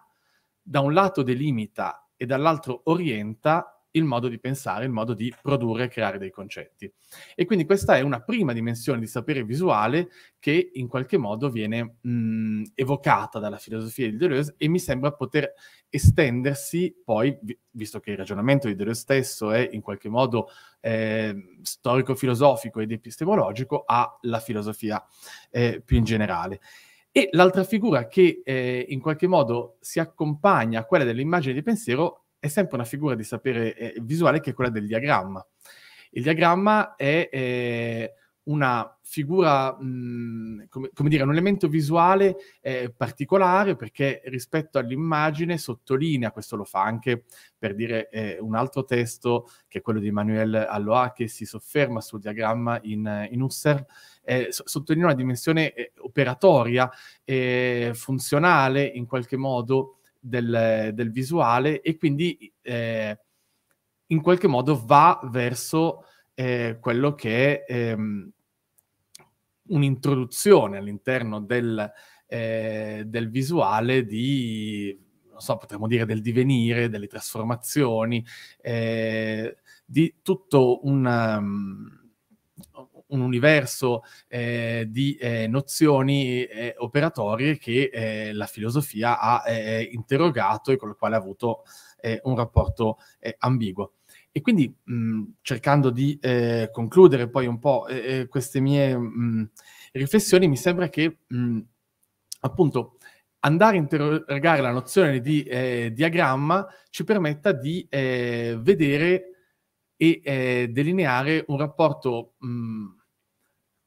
da un lato delimita e dall'altro orienta il modo di pensare, il modo di produrre e creare dei concetti. E quindi questa è una prima dimensione di sapere visuale che in qualche modo viene mh, mm, evocata dalla filosofia di Deleuze e mi sembra poter estendersi poi, visto che il ragionamento di Deleuze stesso è in qualche modo eh, storico-filosofico ed epistemologico, alla filosofia eh, più in generale. E l'altra figura che eh, in qualche modo si accompagna a quella dell'immagine di pensiero è sempre una figura di sapere eh, visuale che è quella del diagramma. Il diagramma è eh, una figura, mh, mhmm, come, come, dire, un elemento visuale eh, particolare perché rispetto all'immagine sottolinea, questo lo fa anche per dire eh, un altro testo che è quello di Manuel Alloa che si sofferma sul diagramma in, in Husserl, eh, sottolinea una dimensione eh, operatoria, eh, funzionale in qualche modo, del, del visuale e quindi eh, in qualche modo va verso eh, quello che è ehm, un'introduzione all'interno del, eh, del visuale di, non so, potremmo dire del divenire, delle trasformazioni, eh, di tutto un... Um, un universo eh, di eh, nozioni eh, operatorie che eh, la filosofia ha eh, interrogato e con il quale ha avuto eh, un rapporto ambiguo. E quindi mh, mm, cercando di concludere poi un po' queste mie mh, mm, riflessioni, mi sembra che mh, mm, appunto andare a interrogare la nozione di diagramma ci permetta di vedere e eh, delineare un rapporto, mh, mm,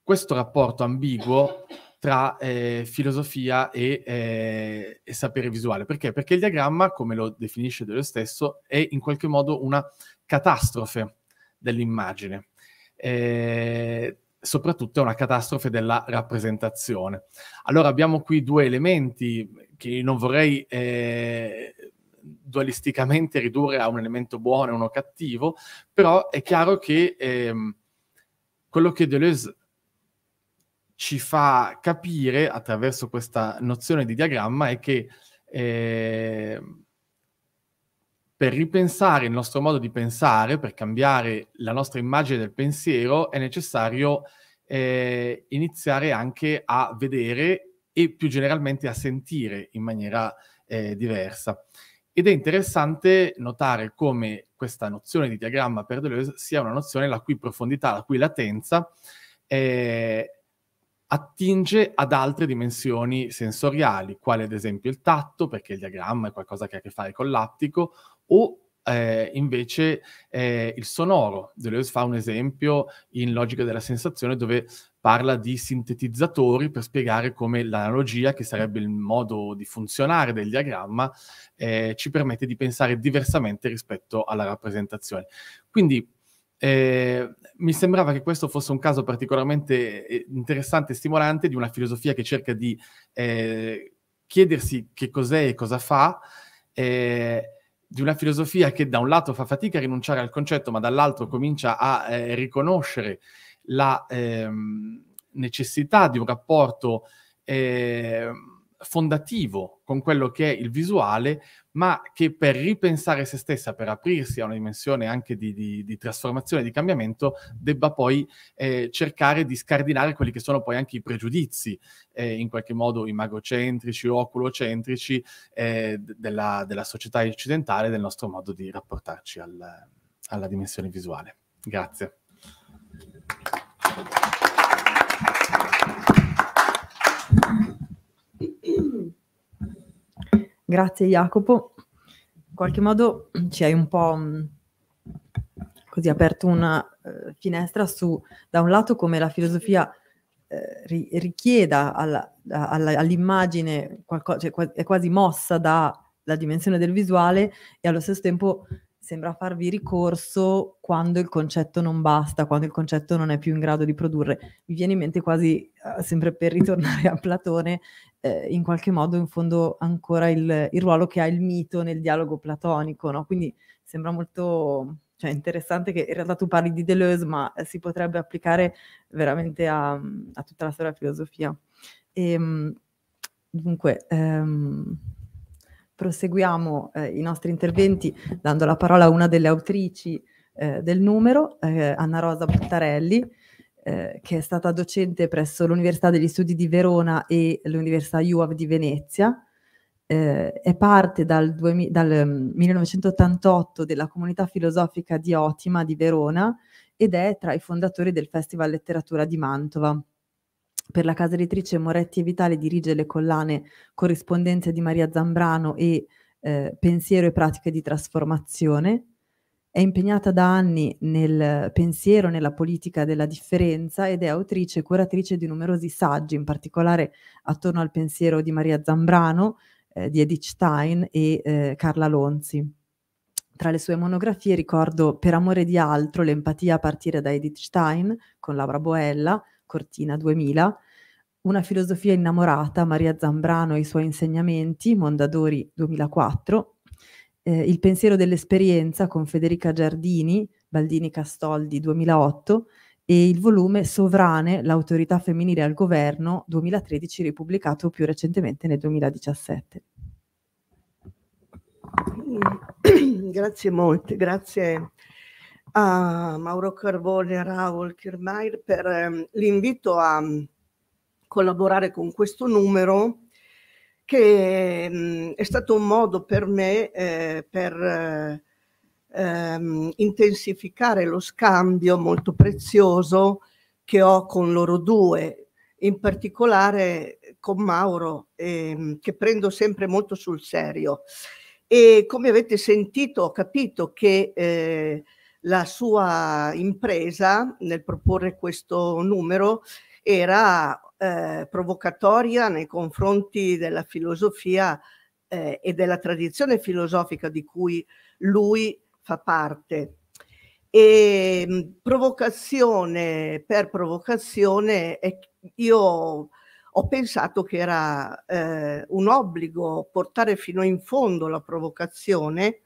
questo rapporto ambiguo tra eh, filosofia e, eh, e, sapere visuale. Perché? Perché il diagramma, come lo definisce Dello stesso, è in qualche modo una catastrofe dell'immagine. Eh, soprattutto è una catastrofe della rappresentazione. Allora abbiamo qui due elementi che non vorrei eh, dualisticamente ridurre a un elemento buono e uno cattivo, però è chiaro che ehm, quello che Deleuze ci fa capire attraverso questa nozione di diagramma è che eh, per ripensare il nostro modo di pensare, per cambiare la nostra immagine del pensiero, è necessario eh, iniziare anche a vedere e più generalmente a sentire in maniera eh, diversa. Ed è interessante notare come questa nozione di diagramma per Deleuze sia una nozione la cui profondità, la cui latenza eh, attinge ad altre dimensioni sensoriali, quali ad esempio il tatto, perché il diagramma è qualcosa che ha a che fare con l'attico, o eh, invece eh, il sonoro. Deleuze fa un esempio in Logica della sensazione dove parla di sintetizzatori per spiegare come l'analogia, che sarebbe il modo di funzionare del diagramma, eh, ci permette di pensare diversamente rispetto alla rappresentazione. Quindi eh, mi sembrava che questo fosse un caso particolarmente eh, interessante e stimolante di una filosofia che cerca di eh, chiedersi che cos'è e cosa fa, eh, di una filosofia che da un lato fa fatica a rinunciare al concetto, ma dall'altro comincia a eh, riconoscere la ehm, necessità di un rapporto eh, fondativo con quello che è il visuale, ma che per ripensare se stessa, per aprirsi a una dimensione anche di, di, di trasformazione, di cambiamento, debba poi eh, cercare di scardinare quelli che sono poi anche i pregiudizi, eh, in qualche modo imagocentrici o oculocentrici eh, della, della, società occidentale, del nostro modo di rapportarci al, alla dimensione visuale. Grazie. Grazie Jacopo. In qualche modo mm, ci hai un po' mm, così aperto una eh, finestra su, da un lato, come la filosofia eh, richieda alla, alla, all'immagine, qualco- cioè, è quasi mossa dalla dimensione del visuale e allo stesso tempo sembra farvi ricorso quando il concetto non basta, quando il concetto non è più in grado di produrre. Mi viene in mente quasi, eh, sempre per ritornare a Platone, eh, in qualche modo in fondo ancora il, il, ruolo che ha il mito nel dialogo platonico, no? quindi sembra molto cioè, interessante che in realtà tu parli di Deleuze, ma eh, si potrebbe applicare veramente a, a tutta la storia della filosofia. E, ehm, dunque... Ehm, proseguiamo eh, i nostri interventi dando la parola a una delle autrici eh, del numero, eh, Anna Rosa Buttarelli, eh, che è stata docente presso l'Università degli Studi di Verona e l'Università UAV di Venezia. Eh, è parte dal, dal 1988 mm, della comunità filosofica di Otima di Verona ed è tra i fondatori del Festival Letteratura di Mantova. Per la casa editrice Moretti e Vitale dirige le collane Corrispondenze di Maria Zambrano e eh, Pensiero e pratiche di trasformazione. È impegnata da anni nel pensiero, nella politica della differenza ed è autrice e curatrice di numerosi saggi, in particolare attorno al pensiero di Maria Zambrano, eh, di Edith Stein e eh, Carla Lonzi. Tra le sue monografie ricordo Per amore di altro, l'empatia a partire da Edith Stein con Laura Boella, Cortina 2000, Una filosofia innamorata, Maria Zambrano e i suoi insegnamenti, Mondadori 2004, eh, Il pensiero dell'esperienza con Federica Giardini, Baldini Castoldi 2008 e il volume Sovrane, l'autorità femminile al governo 2013 ripubblicato più recentemente nel 2017. <clears throat> Grazie molte, grazie a Mauro Carbone e a Raul Kirmair per ehm, l'invito a mhmm, collaborare con questo numero che mh, mhmm, è stato un modo per me eh, per ehm, intensificare lo scambio molto prezioso che ho con loro due, in particolare con Mauro, ehm, che prendo sempre molto sul serio. E come avete sentito, ho capito che eh, la sua impresa nel proporre questo numero era eh, provocatoria nei confronti della filosofia eh, e della tradizione filosofica di cui lui fa parte. E ehm, provocazione per provocazione, io ho pensato che era eh, un obbligo portare fino in fondo la provocazione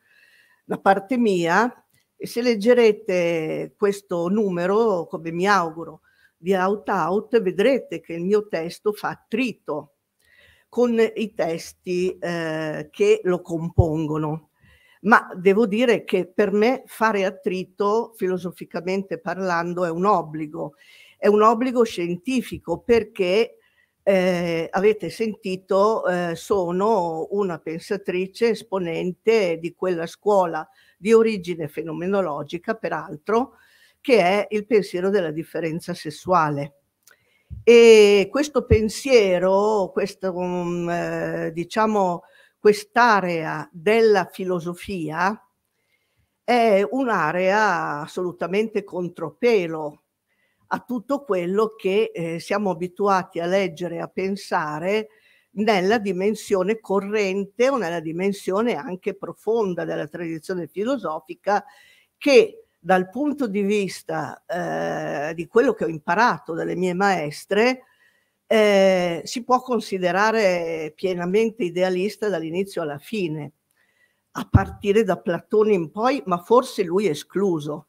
da parte mia e se leggerete questo numero, come mi auguro, di Out Out, vedrete che il mio testo fa trito con i testi eh, che lo compongono. Ma devo dire che per me fare attrito, filosoficamente parlando, è un obbligo. È un obbligo scientifico perché, eh, avete sentito, eh, sono una pensatrice esponente di quella scuola di origine fenomenologica, peraltro, che è il pensiero della differenza sessuale. E questo pensiero, questa um, mm, eh, diciamo, quest'area della filosofia è un'area assolutamente contropelo a tutto quello che eh, siamo abituati a leggere, e a pensare nella dimensione corrente o nella dimensione anche profonda della tradizione filosofica che dal punto di vista eh, di quello che ho imparato dalle mie maestre eh, si può considerare pienamente idealista dall'inizio alla fine, a partire da Platone in poi, ma forse lui escluso,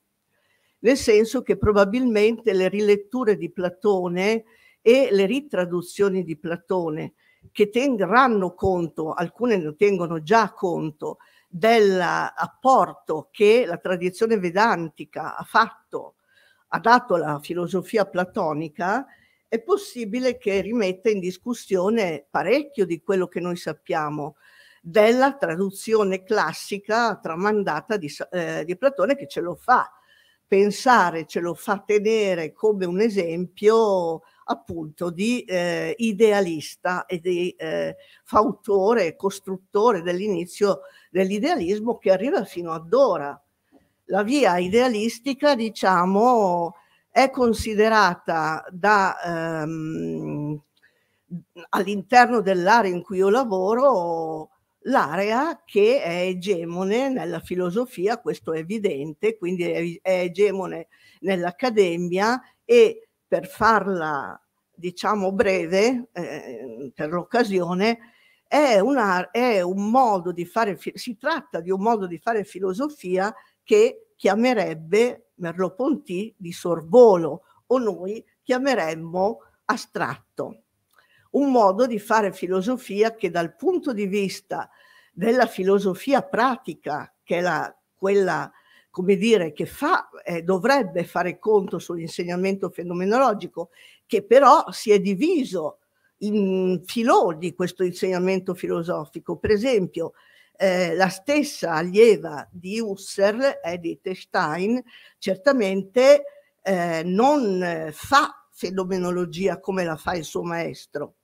nel senso che probabilmente le riletture di Platone e le ritraduzioni di Platone che terranno conto, alcune ne tengono già conto, dell'apporto che la tradizione vedantica ha fatto, ha dato alla filosofia platonica, è possibile che rimetta in discussione parecchio di quello che noi sappiamo della traduzione classica tramandata di, eh, di Platone che ce lo fa pensare, ce lo fa tenere come un esempio appunto di eh, idealista e di eh, fautore costruttore dell'inizio dell'idealismo che arriva fino ad ora. La via idealistica, diciamo, è considerata da, ehm, all'interno dell'area in cui io lavoro l'area che è egemone nella filosofia, questo è evidente, quindi è, è egemone nell'accademia e per farla diciamo breve eh, per l'occasione, è, una, è un modo di fare, si tratta di un modo di fare filosofia che chiamerebbe Merleau-Ponty di sorvolo o noi chiameremmo astratto. Un modo di fare filosofia che dal punto di vista della filosofia pratica, che è la, quella come dire, che fa, eh, dovrebbe fare conto sull'insegnamento fenomenologico, che però si è diviso in filoni questo insegnamento filosofico. Per esempio, eh, la stessa allieva di Husserl, Edith Stein, certamente eh, non fa fenomenologia come la fa il suo maestro.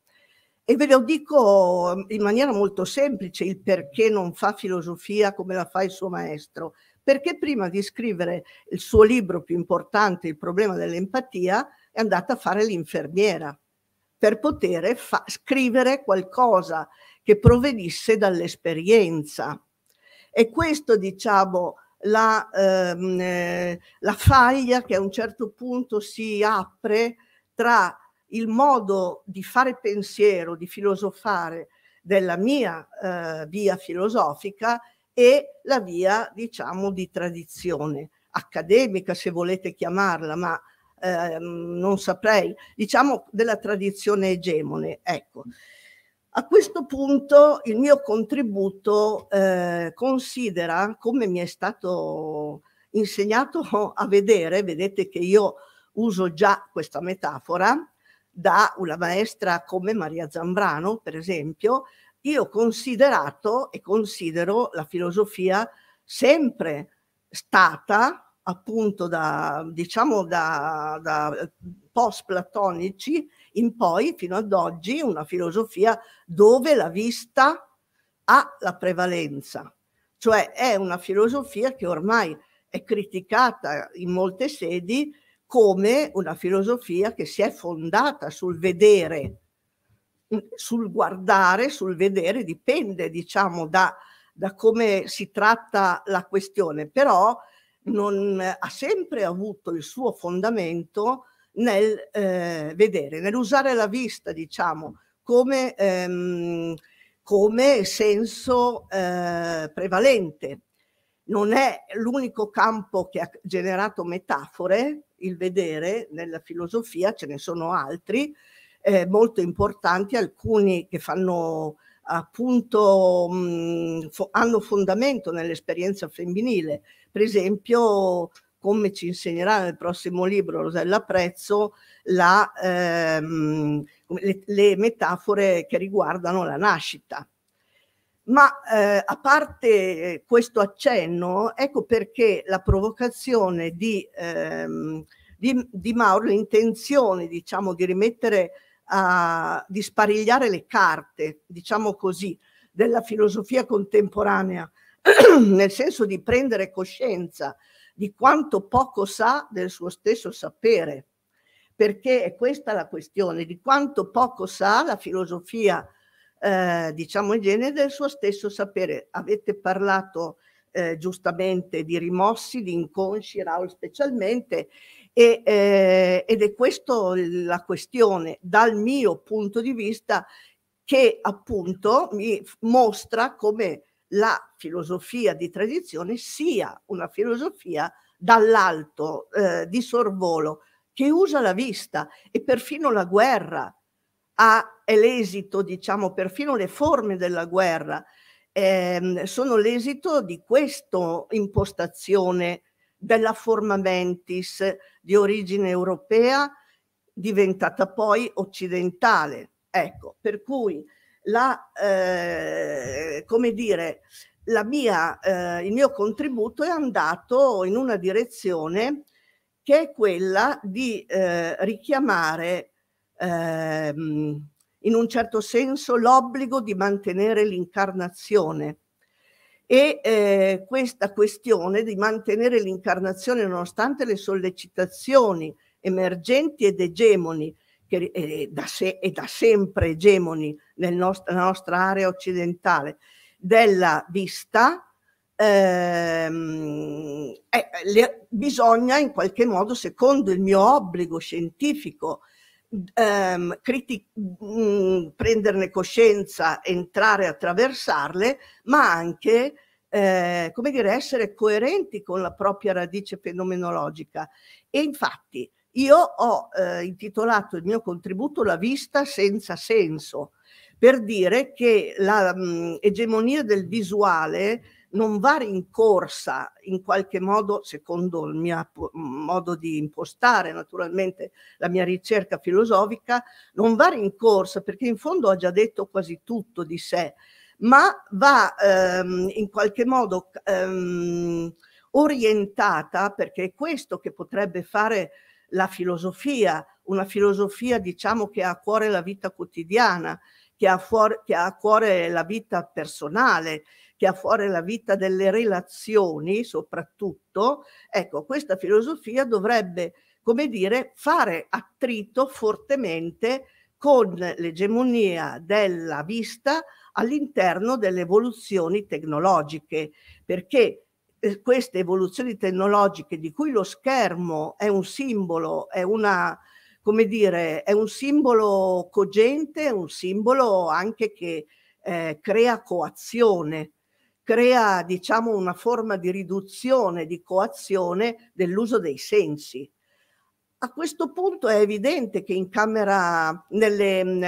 E ve lo dico mm, in maniera molto semplice il perché non fa filosofia come la fa il suo maestro perché prima di scrivere il suo libro più importante, Il problema dell'empatia, è andata a fare l'infermiera per poter fa- scrivere qualcosa che provenisse dall'esperienza. E questo, diciamo, la, ehm, eh, la faglia che a un certo punto si apre tra il modo di fare pensiero, di filosofare della mia eh, via filosofica e la via, diciamo, di tradizione accademica, se volete chiamarla, ma ehm, non saprei, diciamo della tradizione egemone. Ecco. A questo punto il mio contributo eh, considera, come mi è stato insegnato a vedere, vedete che io uso già questa metafora, da una maestra come Maria Zambrano, per esempio, io ho considerato e considero la filosofia sempre stata appunto da diciamo da, da eh, post platonici in poi fino ad oggi una filosofia dove la vista ha la prevalenza cioè è una filosofia che ormai è criticata in molte sedi come una filosofia che si è fondata sul vedere sul guardare, sul vedere, dipende diciamo da, da come si tratta la questione, però mm. non ha sempre avuto il suo fondamento nel eh, vedere, nell'usare la vista, diciamo, come, ehm, come senso eh, prevalente. Non è l'unico campo che ha generato metafore, il vedere nella filosofia, ce ne sono altri, eh, molto importanti, alcuni che fanno appunto mh, fo hanno fondamento nell'esperienza femminile. Per esempio, come ci insegnerà nel prossimo libro Rosella Prezzo, la, ehm, le, le metafore che riguardano la nascita. Ma eh, a parte questo accenno, ecco perché la provocazione di, ehm, di, di Mauro, l'intenzione diciamo, di rimettere di sparigliare le carte, diciamo così, della filosofia contemporanea, <clears throat> nel senso di prendere coscienza di quanto poco sa del suo stesso sapere, perché è questa la questione, di quanto poco sa la filosofia, eh, diciamo in genere, del suo stesso sapere. Avete parlato eh, giustamente di rimossi, di inconsci, Raul specialmente, e, eh, ed è questa la questione dal mio punto di vista che appunto mi mostra come la filosofia di tradizione sia una filosofia dall'alto, eh, di sorvolo, che usa la vista e perfino la guerra ha, è l'esito, diciamo, perfino le forme della guerra ehm, sono l'esito di questa impostazione della forma mentis di origine europea diventata poi occidentale. Ecco, per cui la, eh, come dire, la mia, eh, il mio contributo è andato in una direzione che è quella di eh, richiamare ehm, in un certo senso l'obbligo di mantenere l'incarnazione e eh, questa questione di mantenere l'incarnazione nonostante le sollecitazioni emergenti ed egemoni, che è eh, da, se, è da sempre egemoni nostro, nella nostra area occidentale, della vista, ehm, eh, le, bisogna in qualche modo, secondo il mio obbligo scientifico ehm, mh, mm, prenderne coscienza, entrare, attraversarle, ma anche eh, come dire, essere coerenti con la propria radice fenomenologica. E infatti io ho eh, intitolato il mio contributo La vista senza senso, per dire che la mm, egemonia del visuale non va rincorsa in qualche modo, secondo il mio modo di impostare naturalmente la mia ricerca filosofica, non va rincorsa perché in fondo ha già detto quasi tutto di sé, ma va ehm, in qualche modo ehm, orientata, perché è questo che potrebbe fare la filosofia, una filosofia diciamo che ha a cuore la vita quotidiana, che ha, fuori, che ha a cuore la vita personale, che ha fuori la vita delle relazioni soprattutto, ecco, questa filosofia dovrebbe, come dire, fare attrito fortemente con l'egemonia della vista all'interno delle evoluzioni tecnologiche, perché eh, queste evoluzioni tecnologiche di cui lo schermo è un simbolo, è una, come dire, è un simbolo cogente, è un simbolo anche che eh, crea coazione crea diciamo una forma di riduzione, di coazione dell'uso dei sensi. A questo punto è evidente che in camera, nelle mm,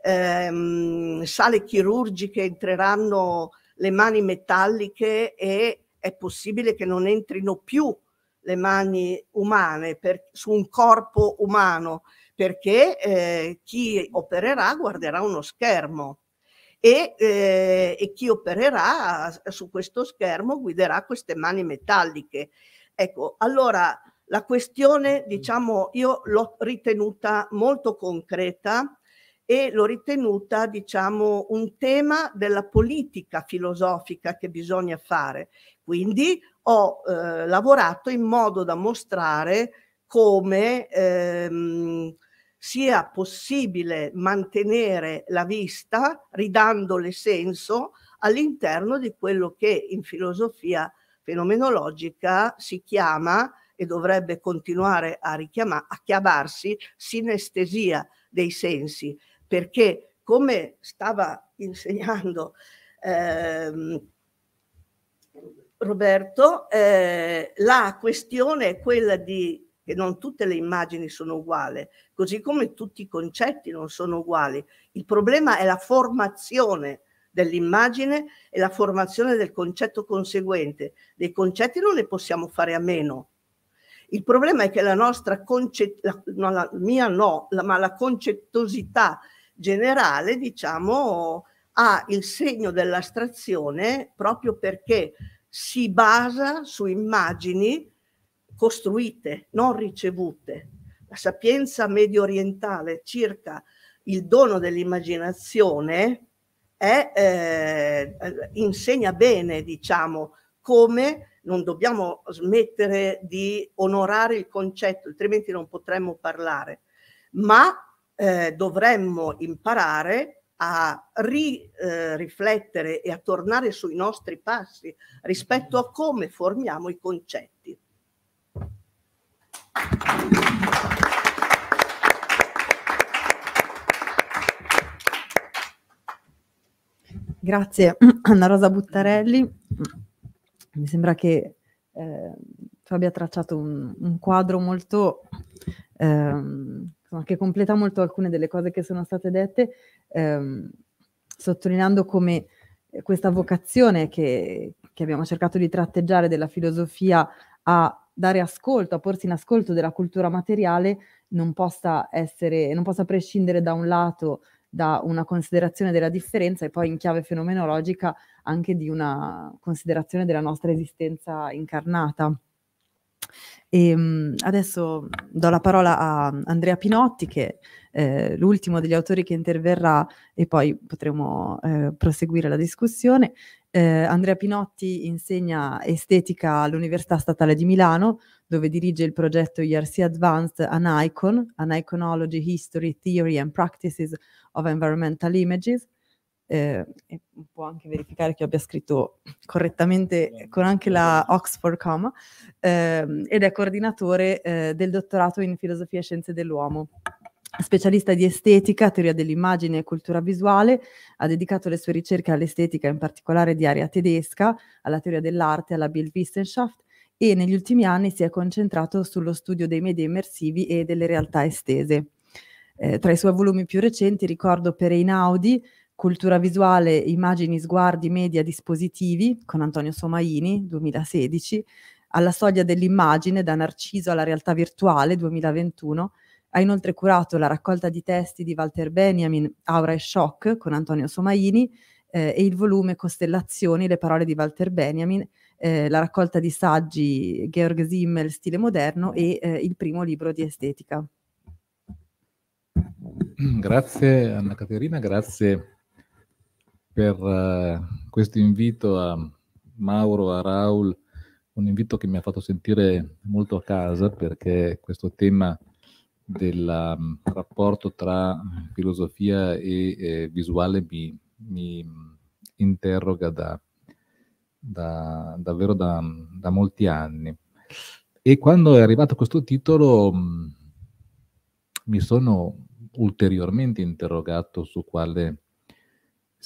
ehm, sale chirurgiche entreranno le mani metalliche e è possibile che non entrino più le mani umane per, su un corpo umano perché eh, chi opererà guarderà uno schermo e, eh, e chi opererà su questo schermo guiderà queste mani metalliche. Ecco, allora la questione, mm. diciamo, io l'ho ritenuta molto concreta e l'ho ritenuta, diciamo, un tema della politica filosofica che bisogna fare. Quindi ho eh, lavorato in modo da mostrare come ehm, sia possibile mantenere la vista ridandole senso all'interno di quello che in filosofia fenomenologica si chiama e dovrebbe continuare a, richiamar- a chiamarsi sinestesia dei sensi, perché come stava insegnando ehm, Roberto, eh, la questione è quella di che non tutte le immagini sono uguali, così come tutti i concetti non sono uguali. Il problema è la formazione dell'immagine e la formazione del concetto conseguente. Dei concetti non ne possiamo fare a meno. Il problema è che la nostra concettosità, no, la mia no, la, ma la concettosità generale, diciamo, ha il segno dell'astrazione proprio perché si basa su immagini costruite, non ricevute. La sapienza medio orientale circa il dono dell'immaginazione è, eh, insegna bene, diciamo, come non dobbiamo smettere di onorare il concetto, altrimenti non potremmo parlare, ma eh, dovremmo imparare a ri, eh, riflettere e a tornare sui nostri passi rispetto a come formiamo i concetti. Grazie Anna Rosa Buttarelli. Mi sembra che eh, tu abbia tracciato un, un quadro molto ehm, che completa molto alcune delle cose che sono state dette, ehm, sottolineando come questa vocazione che, che, abbiamo cercato di tratteggiare della filosofia a dare ascolto, a porsi in ascolto della cultura materiale non possa essere, non possa prescindere da un lato da una considerazione della differenza e poi in chiave fenomenologica anche di una considerazione della nostra esistenza incarnata. E ehm, adesso do la parola a Andrea Pinotti, che è eh, l'ultimo degli autori che interverrà e poi potremo eh, proseguire la discussione. Eh, Andrea Pinotti insegna estetica all'Università Statale di Milano, dove dirige il progetto ERC Advanced An Icon, An Iconology, History, Theory and Practices of Environmental Images, eh, e può anche verificare che io abbia scritto correttamente con anche la Oxford comma, ehm, ed è coordinatore eh, del dottorato in filosofia e scienze dell'uomo. Specialista di estetica, teoria dell'immagine e cultura visuale, ha dedicato le sue ricerche all'estetica, in particolare di area tedesca, alla teoria dell'arte, alla Bildwissenschaft e negli ultimi anni si è concentrato sullo studio dei media immersivi e delle realtà estese. Eh, tra i suoi volumi più recenti ricordo Pereinaudi, Cultura visuale, immagini, sguardi, media, dispositivi, con Antonio Somaini, 2016, alla soglia dell'immagine, da Narciso alla realtà virtuale, 2021, ha inoltre curato la raccolta di testi di Walter Benjamin, Aura e Shock, con Antonio Somaini, eh, e il volume Costellazioni, le parole di Walter Benjamin, eh, la raccolta di saggi Georg Simmel, stile moderno, e eh, il primo libro di estetica. Grazie Anna Caterina, grazie per uh, questo invito a Mauro, a Raul, un invito che mi ha fatto sentire molto a casa perché questo tema del um, rapporto tra filosofia e eh, visuale mi, mi interroga da, da, davvero da, da, molti anni. E quando è arrivato questo titolo mh, mm, mi sono ulteriormente interrogato su quale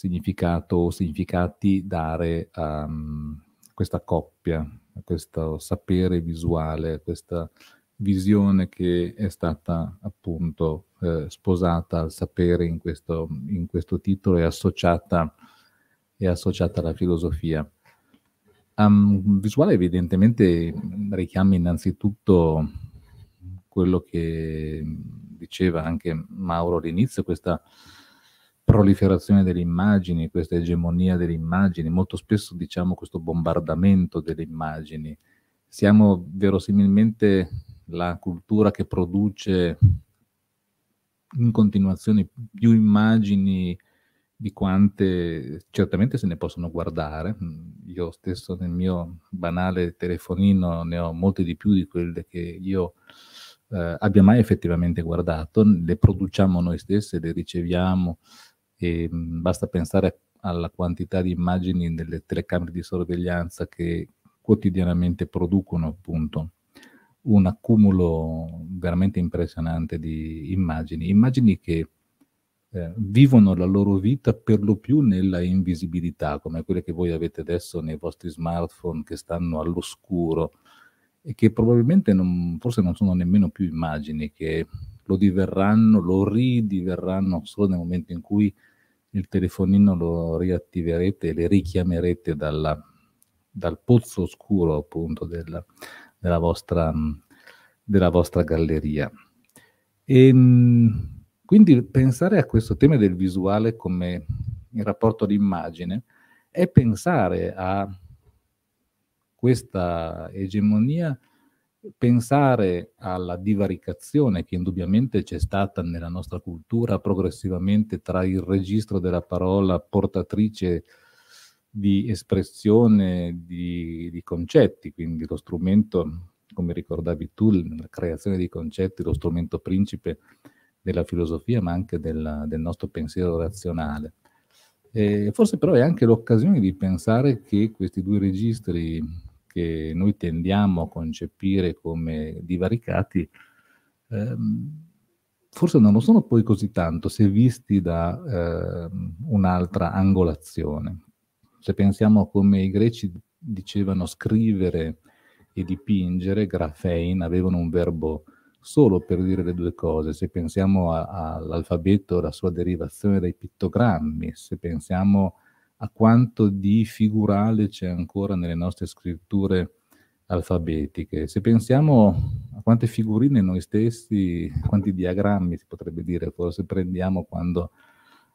significato o significati dare a um, ehm, questa coppia, a questo sapere visuale, a questa visione che è stata appunto eh, sposata al sapere in questo, in questo titolo e associata, associata alla filosofia. Um, visuale evidentemente richiama innanzitutto quello che diceva anche Mauro all'inizio, questa proliferazione delle immagini, questa egemonia delle immagini, molto spesso diciamo questo bombardamento delle immagini. Siamo verosimilmente la cultura che produce in continuazione più immagini di quante certamente se ne possono guardare. Io stesso nel mio banale telefonino ne ho molte di più di quelle che io eh, abbia mai effettivamente guardato. Le produciamo noi stesse, le riceviamo, e mm, basta pensare alla quantità di immagini delle telecamere di sorveglianza che quotidianamente producono appunto un accumulo veramente impressionante di immagini, immagini che eh, vivono la loro vita per lo più nella invisibilità, come quelle che voi avete adesso nei vostri smartphone che stanno all'oscuro e che probabilmente non, forse non sono nemmeno più immagini, che lo diverranno, lo ridiverranno solo nel momento in cui il telefonino lo riattiverete, e le richiamerete dalla, dal pozzo oscuro appunto della, della, vostra, della vostra, galleria. E, ehm, quindi pensare a questo tema del visuale come il rapporto all'immagine è pensare a questa egemonia pensare alla divaricazione che indubbiamente c'è stata nella nostra cultura progressivamente tra il registro della parola portatrice di espressione di, di concetti, quindi lo strumento, come ricordavi tu, la creazione di concetti, lo strumento principe della filosofia, ma anche della, del nostro pensiero razionale. E forse però è anche l'occasione di pensare che questi due registri che noi tendiamo a concepire come divaricati, ehm, forse non lo sono poi così tanto se visti da eh, un'altra angolazione. Se pensiamo a come i greci dicevano scrivere e dipingere, grafein, avevano un verbo solo per dire le due cose. Se pensiamo all'alfabeto, la sua derivazione dai pittogrammi, se pensiamo a a quanto di figurale c'è ancora nelle nostre scritture alfabetiche. Se pensiamo a quante figurine noi stessi, quanti diagrammi si potrebbe dire, forse prendiamo quando,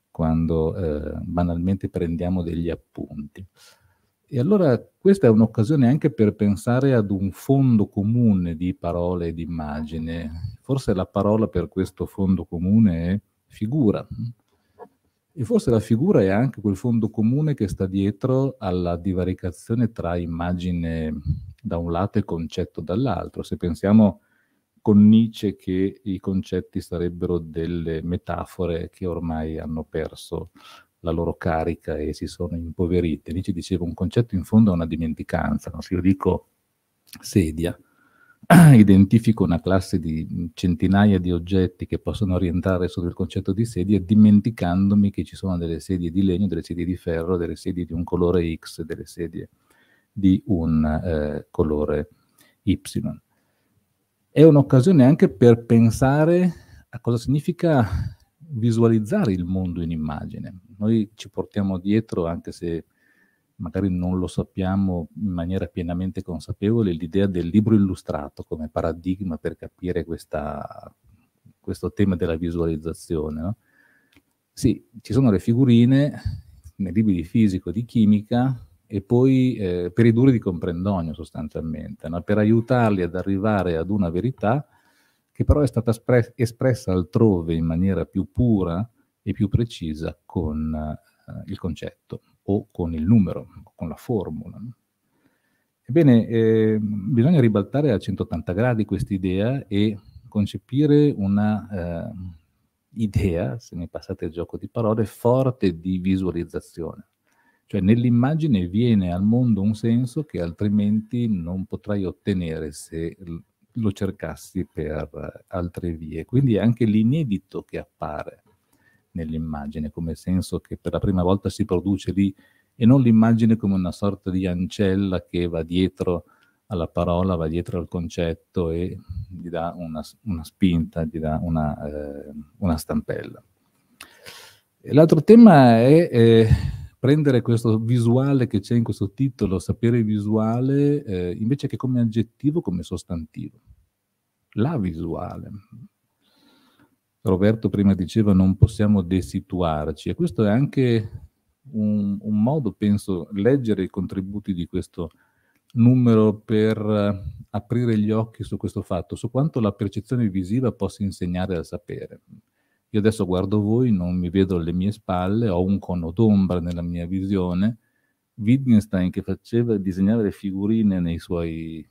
quando eh, banalmente prendiamo degli appunti. E allora questa è un'occasione anche per pensare ad un fondo comune di parole e di immagine. Forse la parola per questo fondo comune è figura. E forse la figura è anche quel fondo comune che sta dietro alla divaricazione tra immagine da un lato e concetto dall'altro. Se pensiamo con Nietzsche che i concetti sarebbero delle metafore che ormai hanno perso la loro carica e si sono impoverite. Nietzsche diceva un concetto in fondo è una dimenticanza. No? Se io dico sedia, <clears throat> identifico una classe di centinaia di oggetti che possono rientrare sotto il concetto di sedie, dimenticandomi che ci sono delle sedie di legno, delle sedie di ferro, delle sedie di un colore X, delle sedie di un eh, colore Y. È un'occasione anche per pensare a cosa significa visualizzare il mondo in immagine. Noi ci portiamo dietro, anche se magari non lo sappiamo in maniera pienamente consapevole, l'idea del libro illustrato come paradigma per capire questa, questo tema della visualizzazione. No? Sì, ci sono le figurine nei libri di fisico, di chimica e poi eh, per i duri di comprendonio sostanzialmente, no? per aiutarli ad arrivare ad una verità che però è stata espressa altrove in maniera più pura e più precisa con eh, il concetto o con il numero, con la formula. Ebbene, eh, bisogna ribaltare a 180 gradi quest'idea e concepire una eh, idea, se mi passate il gioco di parole, forte di visualizzazione. Cioè nell'immagine viene al mondo un senso che altrimenti non potrai ottenere se lo cercassi per eh, altre vie. Quindi è anche l'inedito che appare nell'immagine, come senso che per la prima volta si produce lì e non l'immagine come una sorta di ancella che va dietro alla parola, va dietro al concetto e gli dà una, una spinta, gli dà una, eh, una stampella. L'altro tema è eh, prendere questo visuale che c'è in questo titolo, sapere visuale, eh, invece che come aggettivo, come sostantivo. La visuale, Roberto prima diceva non possiamo desituarci e questo è anche un, un modo, penso, leggere i contributi di questo numero per eh, aprire gli occhi su questo fatto, su quanto la percezione visiva possa insegnare al sapere. Io adesso guardo voi, non mi vedo alle mie spalle, ho un cono d'ombra nella mia visione. Wittgenstein che faceva, disegnava le figurine nei suoi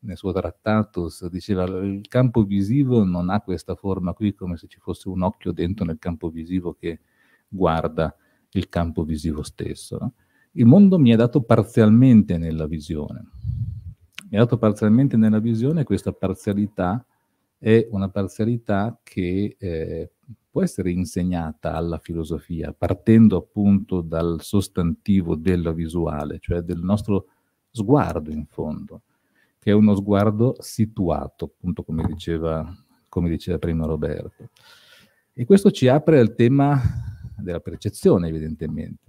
nel suo Trattatus, diceva il campo visivo non ha questa forma qui come se ci fosse un occhio dentro nel campo visivo che guarda il campo visivo stesso. No? Il mondo mi è dato parzialmente nella visione. Mi è dato parzialmente nella visione e questa parzialità è una parzialità che eh, può essere insegnata alla filosofia, partendo appunto dal sostantivo della visuale, cioè del nostro sguardo in fondo che è uno sguardo situato, appunto come diceva, come diceva prima Roberto. E questo ci apre al tema della percezione, evidentemente,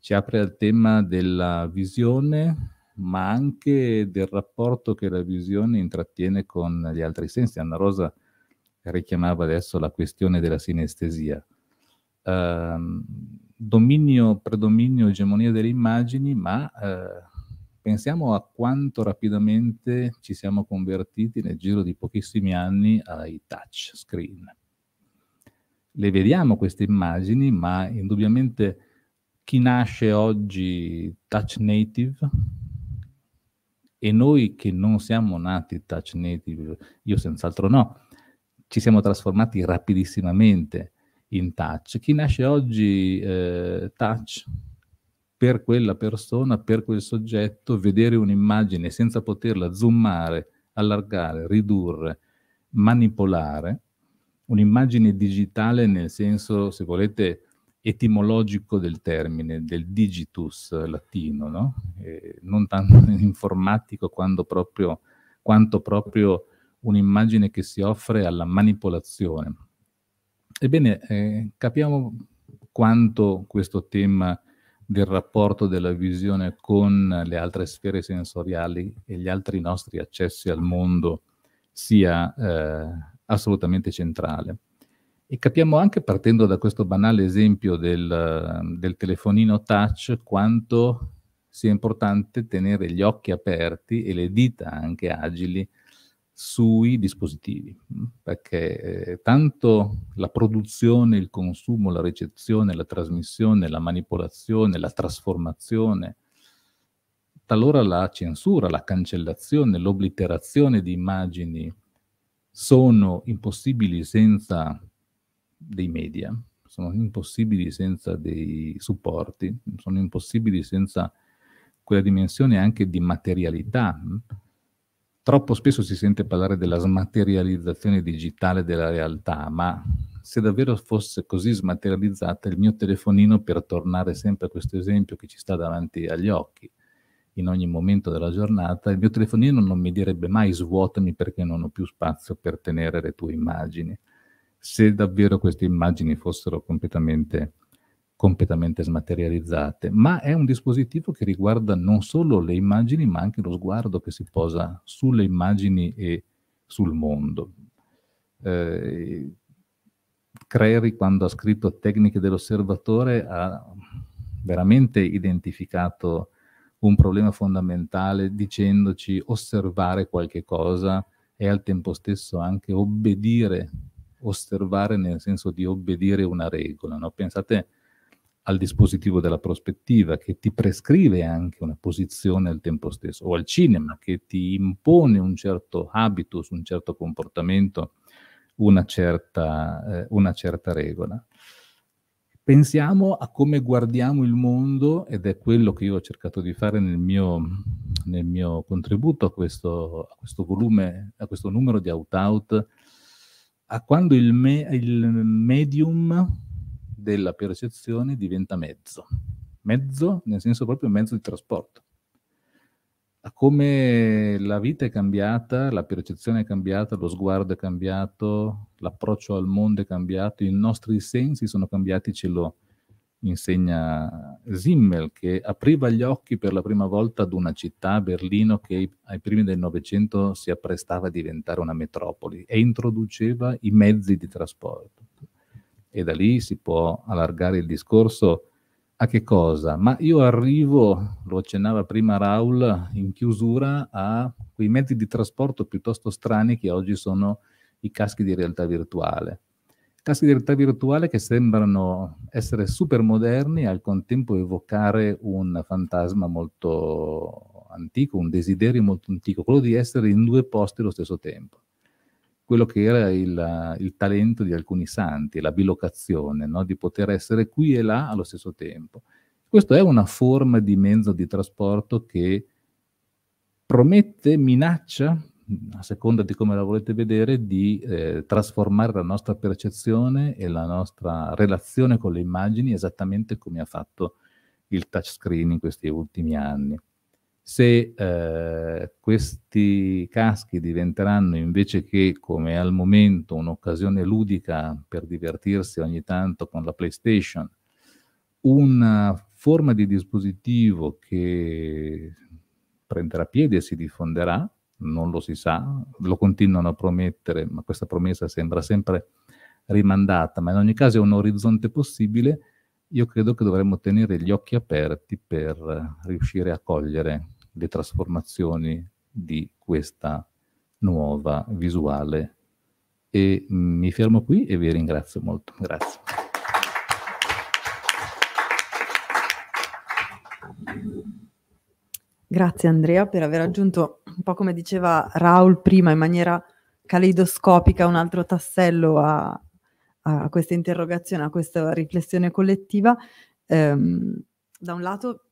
ci apre al tema della visione, ma anche del rapporto che la visione intrattiene con gli altri sensi. Anna Rosa richiamava adesso la questione della sinestesia. Eh, dominio, predominio, egemonia delle immagini, ma eh, Pensiamo a quanto rapidamente ci siamo convertiti nel giro di pochissimi anni ai touch screen. Le vediamo queste immagini, ma indubbiamente chi nasce oggi touch native e noi che non siamo nati touch native, io senz'altro no, ci siamo trasformati rapidissimamente in touch. Chi nasce oggi eh, touch per quella persona, per quel soggetto, vedere un'immagine senza poterla zoomare, allargare, ridurre, manipolare, un'immagine digitale nel senso, se volete, etimologico del termine, del digitus latino, no? eh, non tanto <laughs> informatico proprio, quanto proprio un'immagine che si offre alla manipolazione. Ebbene, eh, capiamo quanto questo tema del rapporto della visione con le altre sfere sensoriali e gli altri nostri accessi al mondo sia eh, assolutamente centrale. E capiamo anche, partendo da questo banale esempio del, del, telefonino touch, quanto sia importante tenere gli occhi aperti e le dita anche agili sui dispositivi, mm, perché eh, tanto la produzione, il consumo, la ricezione, la trasmissione, la manipolazione, la trasformazione, talora la censura, la cancellazione, l'obliterazione di immagini sono impossibili senza dei media, sono impossibili senza dei supporti, sono impossibili senza quella dimensione anche di materialità. Mh? Mm, Troppo spesso si sente parlare della smaterializzazione digitale della realtà, ma se davvero fosse così smaterializzata, il mio telefonino, per tornare sempre a questo esempio che ci sta davanti agli occhi in ogni momento della giornata, il mio telefonino non mi direbbe mai svuotami perché non ho più spazio per tenere le tue immagini, se davvero queste immagini fossero completamente completamente smaterializzate, ma è un dispositivo che riguarda non solo le immagini, ma anche lo sguardo che si posa sulle immagini e sul mondo. Eh, Creri, quando ha scritto Tecniche dell'osservatore, ha veramente identificato un problema fondamentale dicendoci osservare qualche cosa e al tempo stesso anche obbedire, osservare nel senso di obbedire una regola. No? Pensate al dispositivo della prospettiva che ti prescrive anche una posizione al tempo stesso, o al cinema che ti impone un certo habitus, un certo comportamento, una certa, eh, una certa regola. Pensiamo a come guardiamo il mondo, ed è quello che io ho cercato di fare nel mio, nel mio contributo a questo, a questo volume, a questo numero di out-out, a quando il, me, il medium della percezione diventa mezzo. Mezzo nel senso proprio mezzo di trasporto. come la vita è cambiata, la percezione è cambiata, lo sguardo è cambiato, l'approccio al mondo è cambiato, i nostri sensi sono cambiati, ce lo insegna Simmel, che apriva gli occhi per la prima volta ad una città, Berlino, che ai primi del Novecento si apprestava a diventare una metropoli e introduceva i mezzi di trasporto e da lì si può allargare il discorso a che cosa? Ma io arrivo, lo accennava prima Raul, in chiusura a quei mezzi di trasporto piuttosto strani che oggi sono i caschi di realtà virtuale. Caschi di realtà virtuale che sembrano essere super moderni e al contempo evocare un fantasma molto antico, un desiderio molto antico, quello di essere in due posti allo stesso tempo quello che era il, il, talento di alcuni santi, la bilocazione, no? di poter essere qui e là allo stesso tempo. Questa è una forma di mezzo di trasporto che promette, minaccia, a seconda di come la volete vedere, di eh, trasformare la nostra percezione e la nostra relazione con le immagini esattamente come ha fatto il touchscreen in questi ultimi anni. Se eh, questi caschi diventeranno invece che come al momento un'occasione ludica per divertirsi ogni tanto con la PlayStation, una forma di dispositivo che prenderà piede e si diffonderà, non lo si sa, lo continuano a promettere, ma questa promessa sembra sempre rimandata, ma in ogni caso è un orizzonte possibile, io credo che dovremmo tenere gli occhi aperti per riuscire a cogliere le trasformazioni di questa nuova visuale. E mi fermo qui e vi ringrazio molto. Grazie. Grazie Andrea per aver aggiunto, un po' come diceva Raul prima, in maniera caleidoscopica un altro tassello a, a questa interrogazione, a questa riflessione collettiva. Ehm, da un lato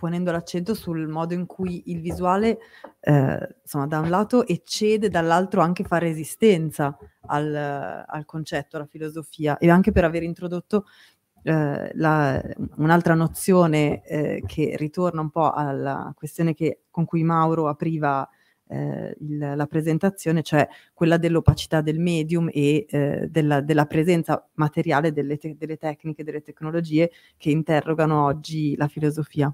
ponendo l'accento sul modo in cui il visuale, eh, insomma, da un lato eccede, dall'altro anche fa resistenza al, al concetto, alla filosofia, e anche per aver introdotto eh, la, un'altra nozione eh, che ritorna un po' alla questione che, con cui Mauro apriva eh, il, la presentazione, cioè quella dell'opacità del medium e eh, della, della, presenza materiale delle, te- delle, tecniche, delle tecnologie che interrogano oggi la filosofia.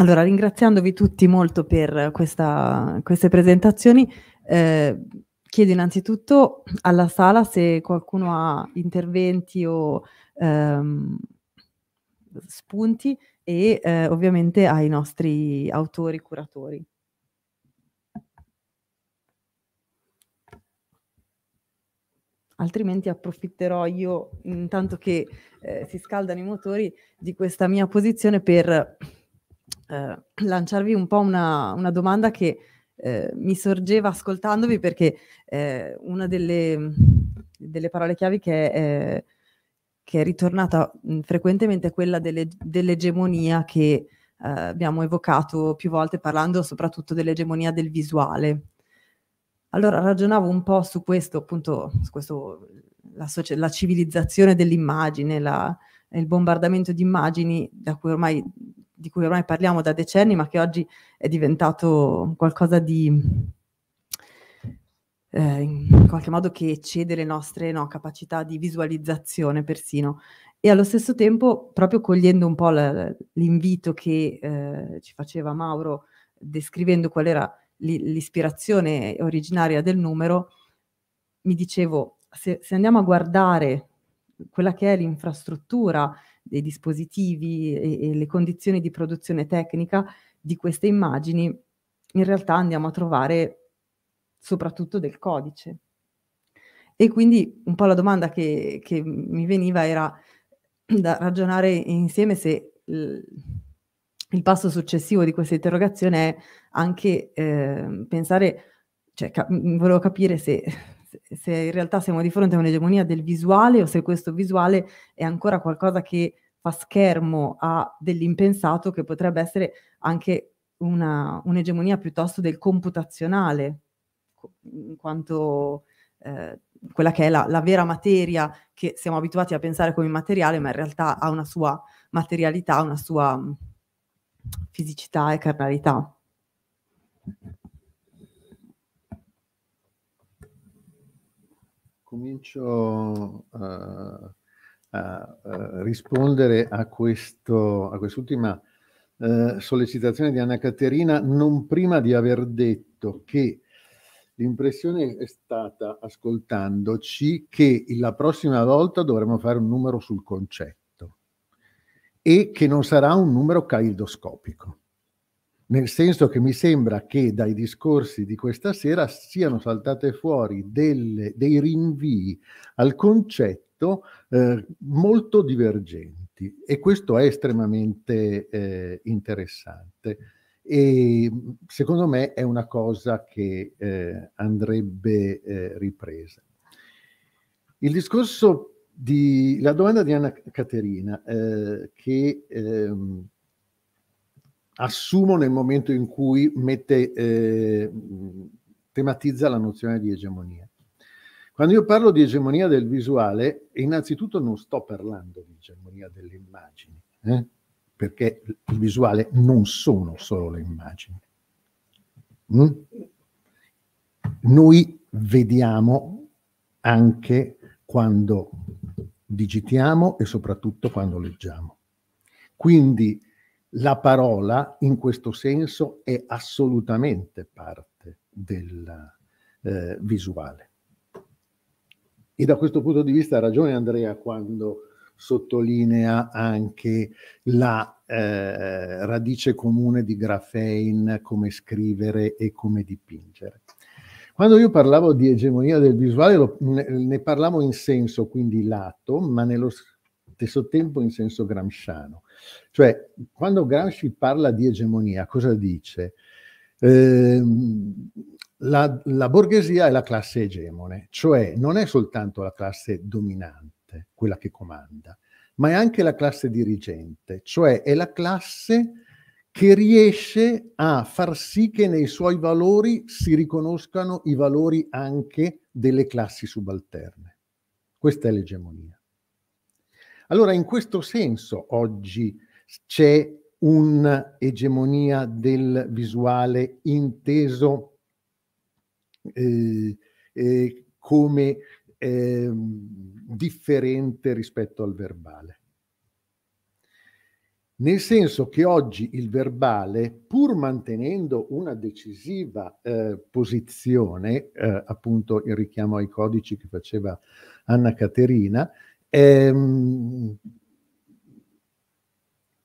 Allora, ringraziandovi tutti molto per questa, queste presentazioni, eh, chiedo innanzitutto alla sala se qualcuno ha interventi o ehm, spunti e eh, ovviamente ai nostri autori, curatori. altrimenti approfitterò io, intanto che eh, si scaldano i motori, di questa mia posizione per eh, lanciarvi un po' una, una domanda che eh, mi sorgeva ascoltandovi perché eh, una delle, delle, parole chiavi che è, eh, che è ritornata mm, frequentemente è quella delle, dell'egemonia che eh, abbiamo evocato più volte parlando soprattutto dell'egemonia del visuale. Allora ragionavo un po' su questo, appunto, su questo, la, socia- la civilizzazione dell'immagine, la, il bombardamento di immagini da cui ormai di cui ormai parliamo da decenni, ma che oggi è diventato qualcosa di eh, in qualche modo che eccede le nostre no, capacità di visualizzazione persino. E allo stesso tempo, proprio cogliendo un po' la, l'invito che eh, ci faceva Mauro, descrivendo qual era l'ispirazione originaria del numero, mi dicevo, se, se andiamo a guardare quella che è l'infrastruttura dei dispositivi e, e le condizioni di produzione tecnica di queste immagini, in realtà andiamo a trovare soprattutto del codice. E quindi un po' la domanda che, che mi veniva era da ragionare insieme se il, il passo successivo di questa interrogazione è anche eh, pensare, cioè cap- volevo capire se se in realtà siamo di fronte a un'egemonia del visuale o se questo visuale è ancora qualcosa che fa schermo a dell'impensato che potrebbe essere anche una, un'egemonia piuttosto del computazionale, in quanto eh, quella che è la, la, vera materia che siamo abituati a pensare come immateriale, ma in realtà ha una sua materialità, una sua mm, fisicità e carnalità. comincio a, eh, a, a rispondere a, questo, a quest'ultima eh, sollecitazione di Anna Caterina, non prima di aver detto che l'impressione è stata, ascoltandoci, che la prossima volta dovremo fare un numero sul concetto e che non sarà un numero caleidoscopico nel senso che mi sembra che dai discorsi di questa sera siano saltate fuori delle, dei rinvii al concetto eh, molto divergenti e questo è estremamente eh, interessante e secondo me è una cosa che eh, andrebbe eh, ripresa. Il discorso di la domanda di Anna Caterina eh, che ehm, assumo nel momento in cui mette, eh, tematizza la nozione di egemonia. Quando io parlo di egemonia del visuale, innanzitutto non sto parlando di egemonia delle immagini, eh? perché il visuale non sono solo le immagini. Mm? Noi vediamo anche quando digitiamo e soprattutto quando leggiamo. Quindi la parola in questo senso è assolutamente parte del eh, visuale. E da questo punto di vista ha ragione Andrea quando sottolinea anche la eh, radice comune di Grafein, come scrivere e come dipingere. Quando io parlavo di egemonia del visuale lo, ne, ne parlavo in senso quindi lato, ma nello stesso tempo in senso gramsciano. Cioè, quando Gramsci parla di egemonia, cosa dice? Eh, la, la, borghesia è la classe egemone, cioè non è soltanto la classe dominante, quella che comanda, ma è anche la classe dirigente, cioè è la classe che riesce a far sì che nei suoi valori si riconoscano i valori anche delle classi subalterne. Questa è l'egemonia. Allora, in questo senso oggi c'è un'egemonia del visuale inteso eh, eh, come eh, differente rispetto al verbale. Nel senso che oggi il verbale, pur mantenendo una decisiva eh, posizione, eh, appunto il richiamo ai codici che faceva Anna Caterina, ehm,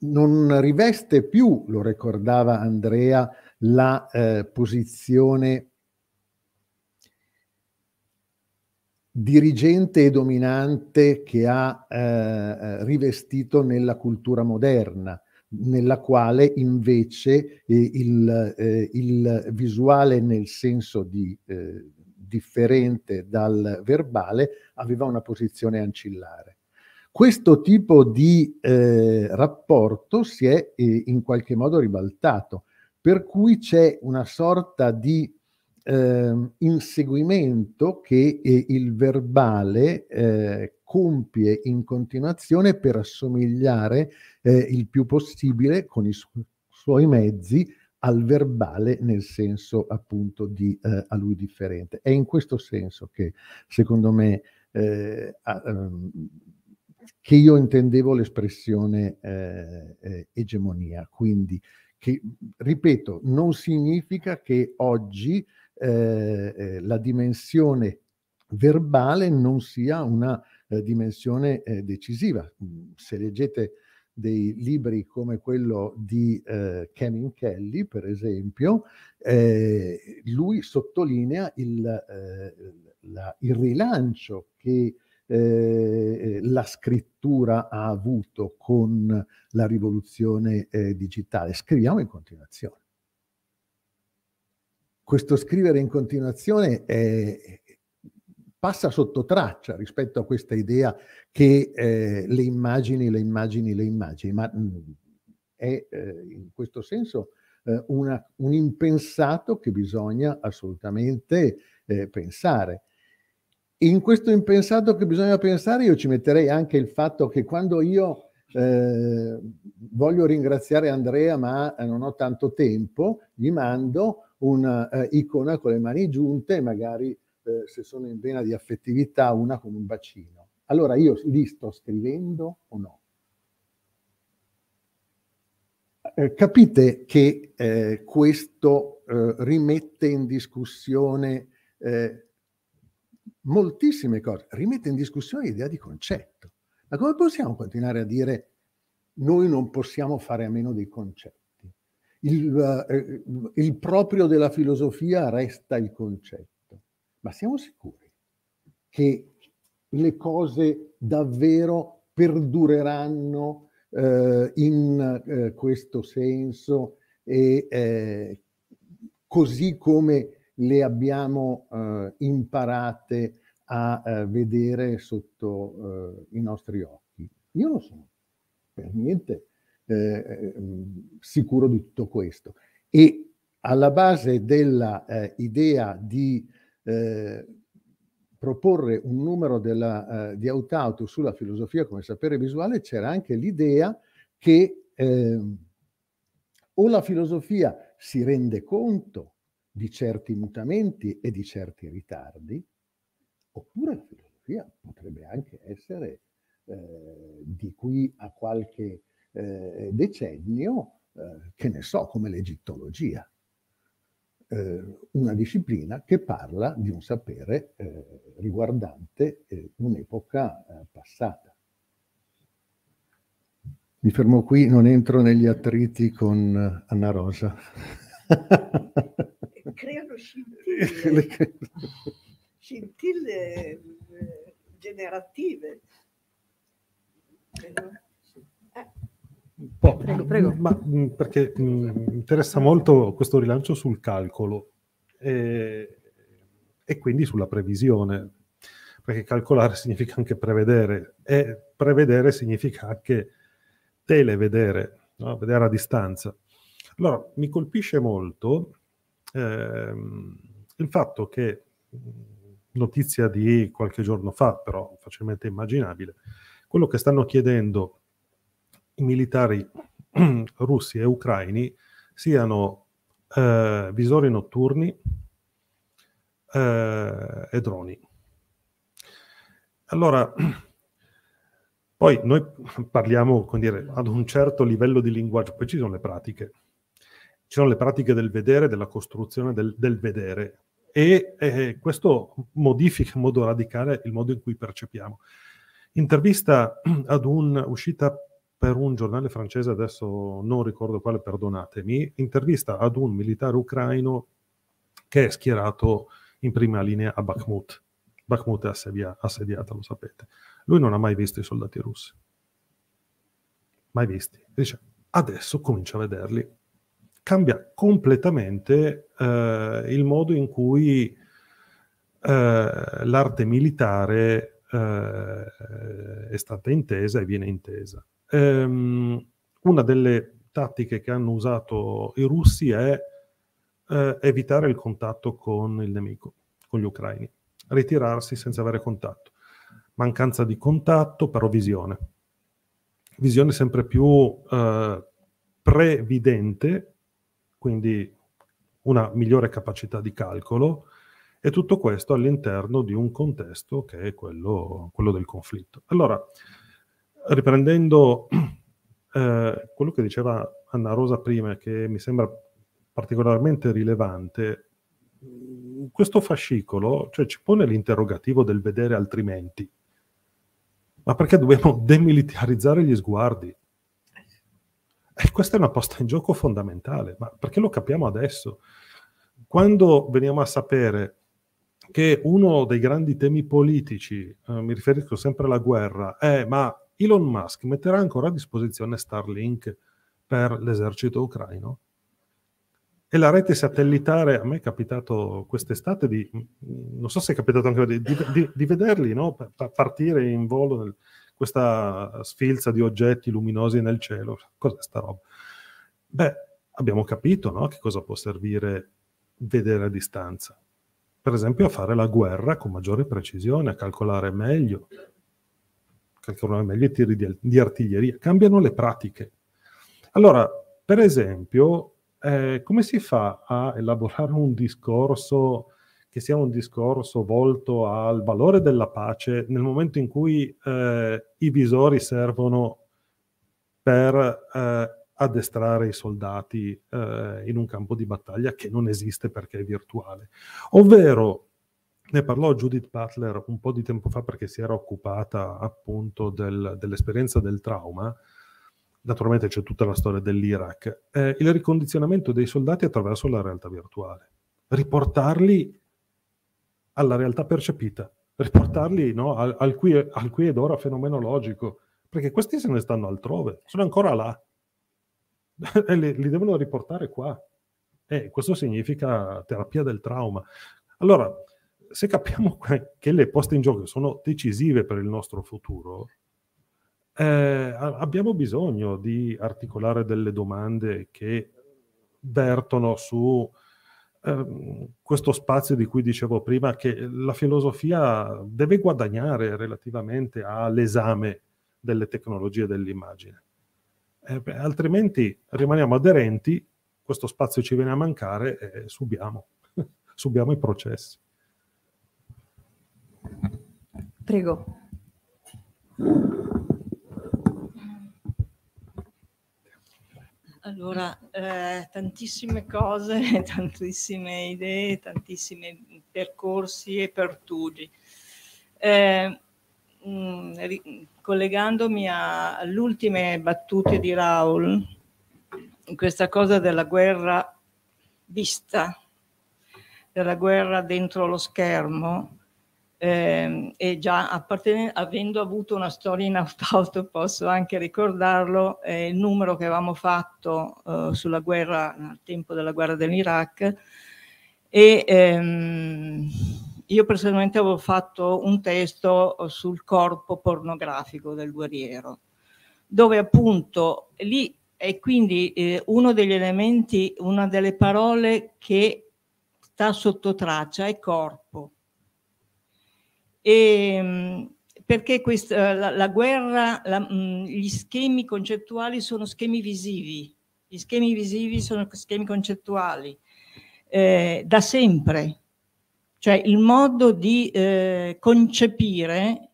non riveste più, lo ricordava Andrea, la eh, posizione dirigente e dominante che ha eh, eh, rivestito nella cultura moderna, nella quale invece eh, il, eh, il, visuale nel senso di eh, differente dal verbale aveva una posizione ancillare. Questo tipo di eh, rapporto si è eh, in qualche modo ribaltato, per cui c'è una sorta di eh, inseguimento che eh, il verbale eh, compie in continuazione per assomigliare eh, il più possibile con i su- suoi mezzi al verbale nel senso appunto di eh, a lui differente. È in questo senso che secondo me eh, a, um, che io intendevo l'espressione eh, eh, egemonia. Quindi, che, ripeto, non significa che oggi eh, eh, la dimensione verbale non sia una eh, dimensione eh, decisiva. Mm, se leggete dei libri come quello di eh, Kevin Kelly, per esempio, eh, lui sottolinea il, la, il rilancio che eh, la scrittura ha avuto con la rivoluzione eh, digitale. Scriviamo in continuazione. Questo scrivere in continuazione è, passa sotto traccia rispetto a questa idea che eh, le immagini, le immagini, le immagini, ma mh, mm, è eh, in questo senso eh, una, un impensato che bisogna assolutamente eh, pensare in questo impensato che bisogna pensare io ci metterei anche il fatto che quando io eh, voglio ringraziare Andrea ma eh, non ho tanto tempo, gli mando un'icona eh, con le mani giunte, magari eh, se sono in vena di affettività una con un bacino. Allora io li sto scrivendo o no? Eh, capite che eh, questo rimette in discussione moltissime cose, rimette in discussione l'idea di concetto. Ma come possiamo continuare a dire noi non possiamo fare a meno dei concetti? Il, eh, eh, il proprio della filosofia resta il concetto, ma siamo sicuri che le cose davvero perdureranno eh, in eh, questo senso e eh, così come le abbiamo eh, imparate a eh, vedere sotto eh, i nostri occhi. Io non sono per niente eh, eh, sicuro di tutto questo. E alla base dell'idea eh, di proporre un numero della, di autauto sulla filosofia come sapere visuale c'era anche l'idea che ehm, o la filosofia si rende conto di certi mutamenti e di certi ritardi, oppure la filosofia potrebbe anche essere eh, di qui a qualche eh, decennio, eh, che ne so, come l'egittologia, eh, una disciplina che parla di un sapere eh, riguardante eh, un'epoca passata. Mi fermo qui, non entro negli attriti con Anna Rosa. <laughs> creano scintille, scintille eh, generative. Eh. Un prego, prego. Ma, mm, perché mi mm, interessa molto questo rilancio sul calcolo e, e quindi sulla previsione, perché calcolare significa anche prevedere e prevedere significa anche televedere, no? vedere a distanza. Allora, mi colpisce molto eh, il fatto che, notizia di qualche giorno fa, però facilmente immaginabile, quello che stanno chiedendo i militari <clears throat> russi e ucraini siano eh, visori notturni eh, e droni. Allora, <clears throat> poi noi parliamo dire, ad un certo livello di linguaggio, poi ci sono le pratiche ci sono le pratiche del vedere, della costruzione del, del vedere e eh, questo modifica in modo radicale il modo in cui percepiamo. Intervista <clears throat> ad un uscita per un giornale francese, adesso non ricordo quale, perdonatemi, intervista ad un militare ucraino che è schierato in prima linea a Bakhmut. Bakhmut è assedia, assediata, lo sapete. Lui non ha mai visto i soldati russi. Mai visti. Dice, adesso comincia a vederli cambia completamente eh, il modo in cui eh, l'arte militare eh, è stata intesa e viene intesa. Ehm, una delle tattiche che hanno usato i russi è eh, evitare il contatto con il nemico, con gli ucraini, ritirarsi senza avere contatto. Mancanza di contatto, però visione. Visione sempre più eh, previdente quindi una migliore capacità di calcolo e tutto questo all'interno di un contesto che è quello, quello del conflitto. Allora, riprendendo <clears throat> eh, quello che diceva Anna Rosa prima, che mi sembra particolarmente rilevante, mm, questo fascicolo cioè, ci pone l'interrogativo del vedere altrimenti. Ma perché dobbiamo <laughs> demilitarizzare gli sguardi? E eh, questa è una posta in gioco fondamentale, ma perché lo capiamo adesso? Quando veniamo a sapere che uno dei grandi temi politici, eh, mi riferisco sempre alla guerra, è ma Elon Musk metterà ancora a disposizione Starlink per l'esercito ucraino? E la rete satellitare, a me è capitato quest'estate di, non so se è capitato anche di, di, di, di vederli no? partire in volo nel, questa sfilza di oggetti luminosi nel cielo, cos'è sta roba? Beh, abbiamo capito no? che cosa può servire vedere a distanza. Per esempio a fare la guerra con maggiore precisione, a calcolare meglio, calcolare meglio i tiri di, di artiglieria. Cambiano le pratiche. Allora, per esempio, eh, come si fa a elaborare un discorso che sia un discorso volto al valore della pace nel momento in cui eh, i visori servono per eh, addestrare i soldati eh, in un campo di battaglia che non esiste perché è virtuale. Ovvero, ne parlò Judith Butler un po' di tempo fa perché si era occupata appunto del, dell'esperienza del trauma, naturalmente c'è tutta la storia dell'Iraq, eh, il ricondizionamento dei soldati attraverso la realtà virtuale, riportarli alla realtà percepita, riportarli no, al, al, qui, al qui ed ora fenomenologico, perché questi se ne stanno altrove, sono ancora là, <laughs> e li, li devono riportare qua. E questo significa terapia del trauma. Allora, se capiamo <laughs> che le poste in gioco sono decisive per il nostro futuro, eh, abbiamo bisogno di articolare delle domande che vertono su Ehm, questo spazio di cui dicevo prima, che la filosofia deve guadagnare relativamente all'esame delle tecnologie dell'immagine. Eh, beh, altrimenti rimaniamo aderenti, questo spazio ci viene a mancare e subiamo, <laughs> subiamo i processi. Prego. Allora, eh, tantissime cose, <laughs> tantissime idee, tantissimi percorsi e pertugi. Eh, mh, mm, collegandomi alle ultime battute di Raul, questa cosa della guerra vista, della guerra dentro lo schermo, eh, e già avendo avuto una storia in auto posso anche ricordarlo, eh, il numero che avevamo fatto eh, sulla guerra, al tempo della guerra dell'Iraq, e ehm, io personalmente avevo fatto un testo sul corpo pornografico del guerriero, dove appunto lì è quindi eh, uno degli elementi, una delle parole che sta sotto traccia è corpo. E, ehm, perché questa, eh, la, la, guerra, la, mm, gli schemi concettuali sono schemi visivi, gli schemi visivi sono schemi concettuali, eh, da sempre. Cioè il modo di eh, concepire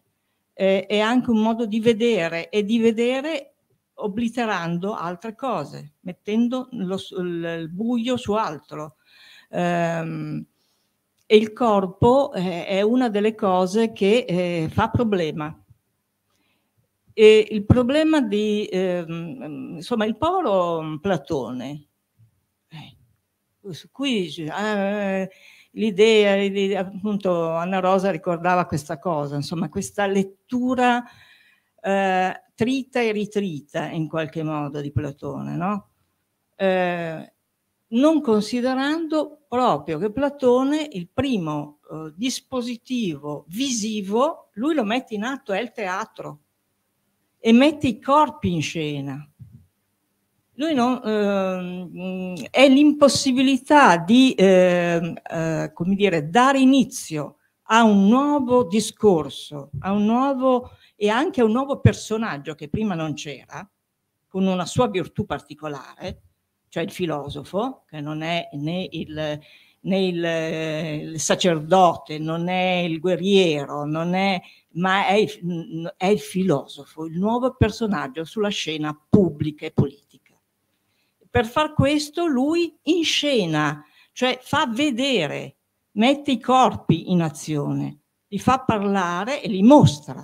eh, è anche un modo di vedere e di vedere obliterando altre cose, mettendo lo, il buio su altro. Um, e il corpo eh, è una delle cose che eh, fa problema. E il problema di, eh, insomma, il povero Platone, eh, su cui eh, l'idea, appunto Anna Rosa ricordava questa cosa, insomma, questa lettura eh, trita e ritrita in qualche modo di Platone, no? Eh, non considerando proprio che Platone il primo eh, dispositivo visivo, lui lo mette in atto, è il teatro, e mette i corpi in scena. Lui non, eh, è l'impossibilità di, ehm, eh, come dire, dare inizio a un nuovo discorso, a un nuovo e anche a un nuovo personaggio che prima non c'era, con una sua virtù particolare, cioè il filosofo, che non è né il, né il, il sacerdote, non è il guerriero, non è, ma è il, è il filosofo, il nuovo personaggio sulla scena pubblica e politica. Per far questo lui in scena, cioè fa vedere, mette i corpi in azione, li fa parlare e li mostra.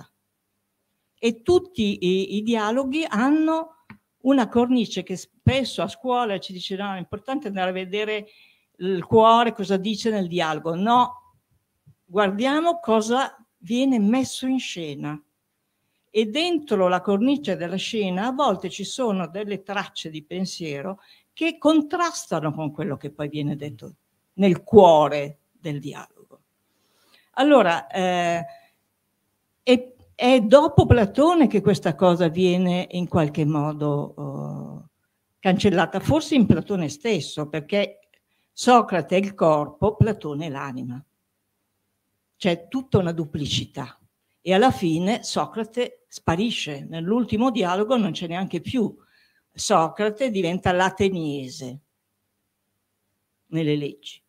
E tutti i, i dialoghi hanno una cornice che spesso a scuola ci dice no, è importante andare a vedere il cuore, cosa dice nel dialogo. No, guardiamo cosa viene messo in scena. E dentro la cornice della scena a volte ci sono delle tracce di pensiero che contrastano con quello che poi viene detto nel cuore del dialogo. Allora, eh, è, è, dopo Platone che questa cosa viene in qualche modo... Eh, cancellata forse in Platone stesso, perché Socrate è il corpo, Platone è l'anima. C'è tutta una duplicità. E alla fine Socrate sparisce, nell'ultimo dialogo non c'è neanche più. Socrate diventa l'ateniese nelle leggi.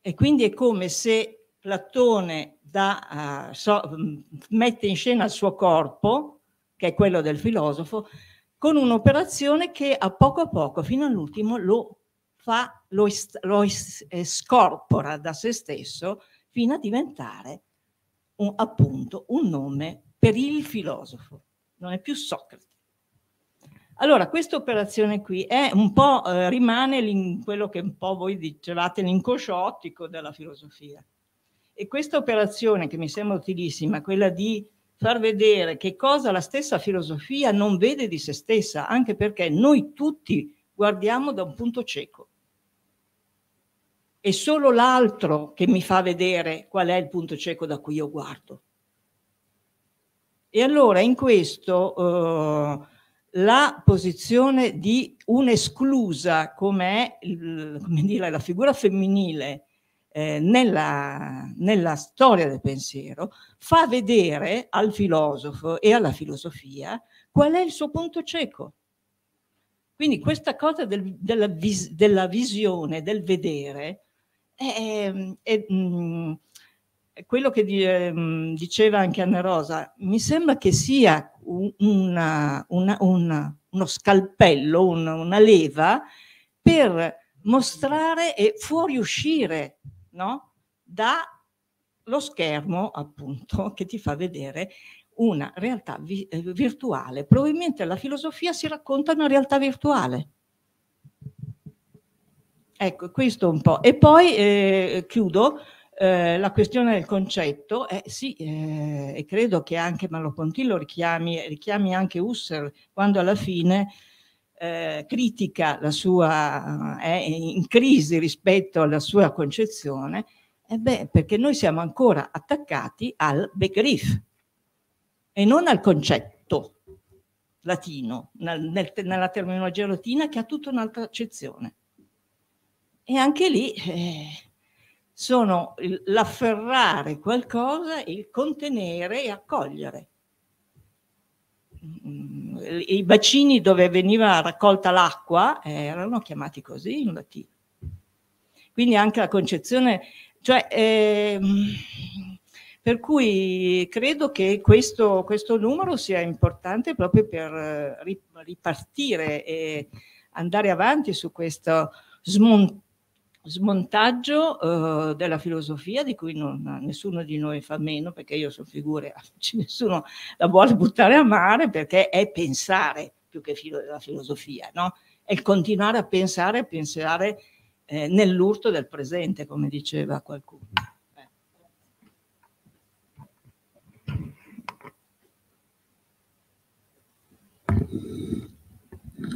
E quindi è come se Platone da, uh, eh, so, mette in scena il suo corpo, che è quello del filosofo, con un'operazione che a poco a poco, fino all'ultimo, lo fa, lo, lo eh, scorpora da se stesso fino a diventare un, appunto un nome per il filosofo, non è più Socrate. Allora, questa operazione qui è un po', eh, rimane in quello che un po' voi dicevate l'incoscio ottico della filosofia. E questa operazione, che mi sembra utilissima, quella di far vedere che cosa la stessa filosofia non vede di se stessa, anche perché noi tutti guardiamo da un punto cieco. È solo l'altro che mi fa vedere qual è il punto cieco da cui io guardo. E allora in questo eh, la posizione di un'esclusa, come è come dire, la figura femminile eh, nella, nella storia del pensiero fa vedere al filosofo e alla filosofia qual è il suo punto cieco. Quindi questa cosa del, della, vis, della, visione, del vedere, è, è, è mm, quello che ehm, diceva anche Anna Rosa, mi sembra che sia una, una, una, uno scalpello, una leva per mostrare e fuoriuscire no? dallo schermo appunto <laughs> che ti fa vedere una realtà vi eh, virtuale. Probabilmente la filosofia si racconta una realtà virtuale. Ecco, questo un po'. E poi eh, chiudo eh, la questione del concetto, eh, sì, eh, e credo che anche Malo Ponti lo richiami, richiami anche Husserl, quando alla fine eh, critica la sua, eh, è in crisi rispetto alla sua concezione, e eh beh, perché noi siamo ancora attaccati al begriff e non al concetto latino, nel, nel, nella terminologia latina che ha tutta un'altra accezione. E anche lì sono l'afferrare qualcosa, il contenere e accogliere. Mm, i bacini dove veniva raccolta l'acqua eh, erano chiamati così in latino. Quindi anche la concezione, cioè, eh, per cui credo che questo, questo, numero sia importante proprio per eh, ripartire e andare avanti su questo smontare smontaggio eh, della filosofia di cui non, nessuno di noi fa meno, perché io <laughs> sono figure, nessuno la vuole buttare a mare perché è pensare più che filo della filosofia, no? È il continuare a pensare e pensare eh, nell'urto del presente, come diceva qualcuno.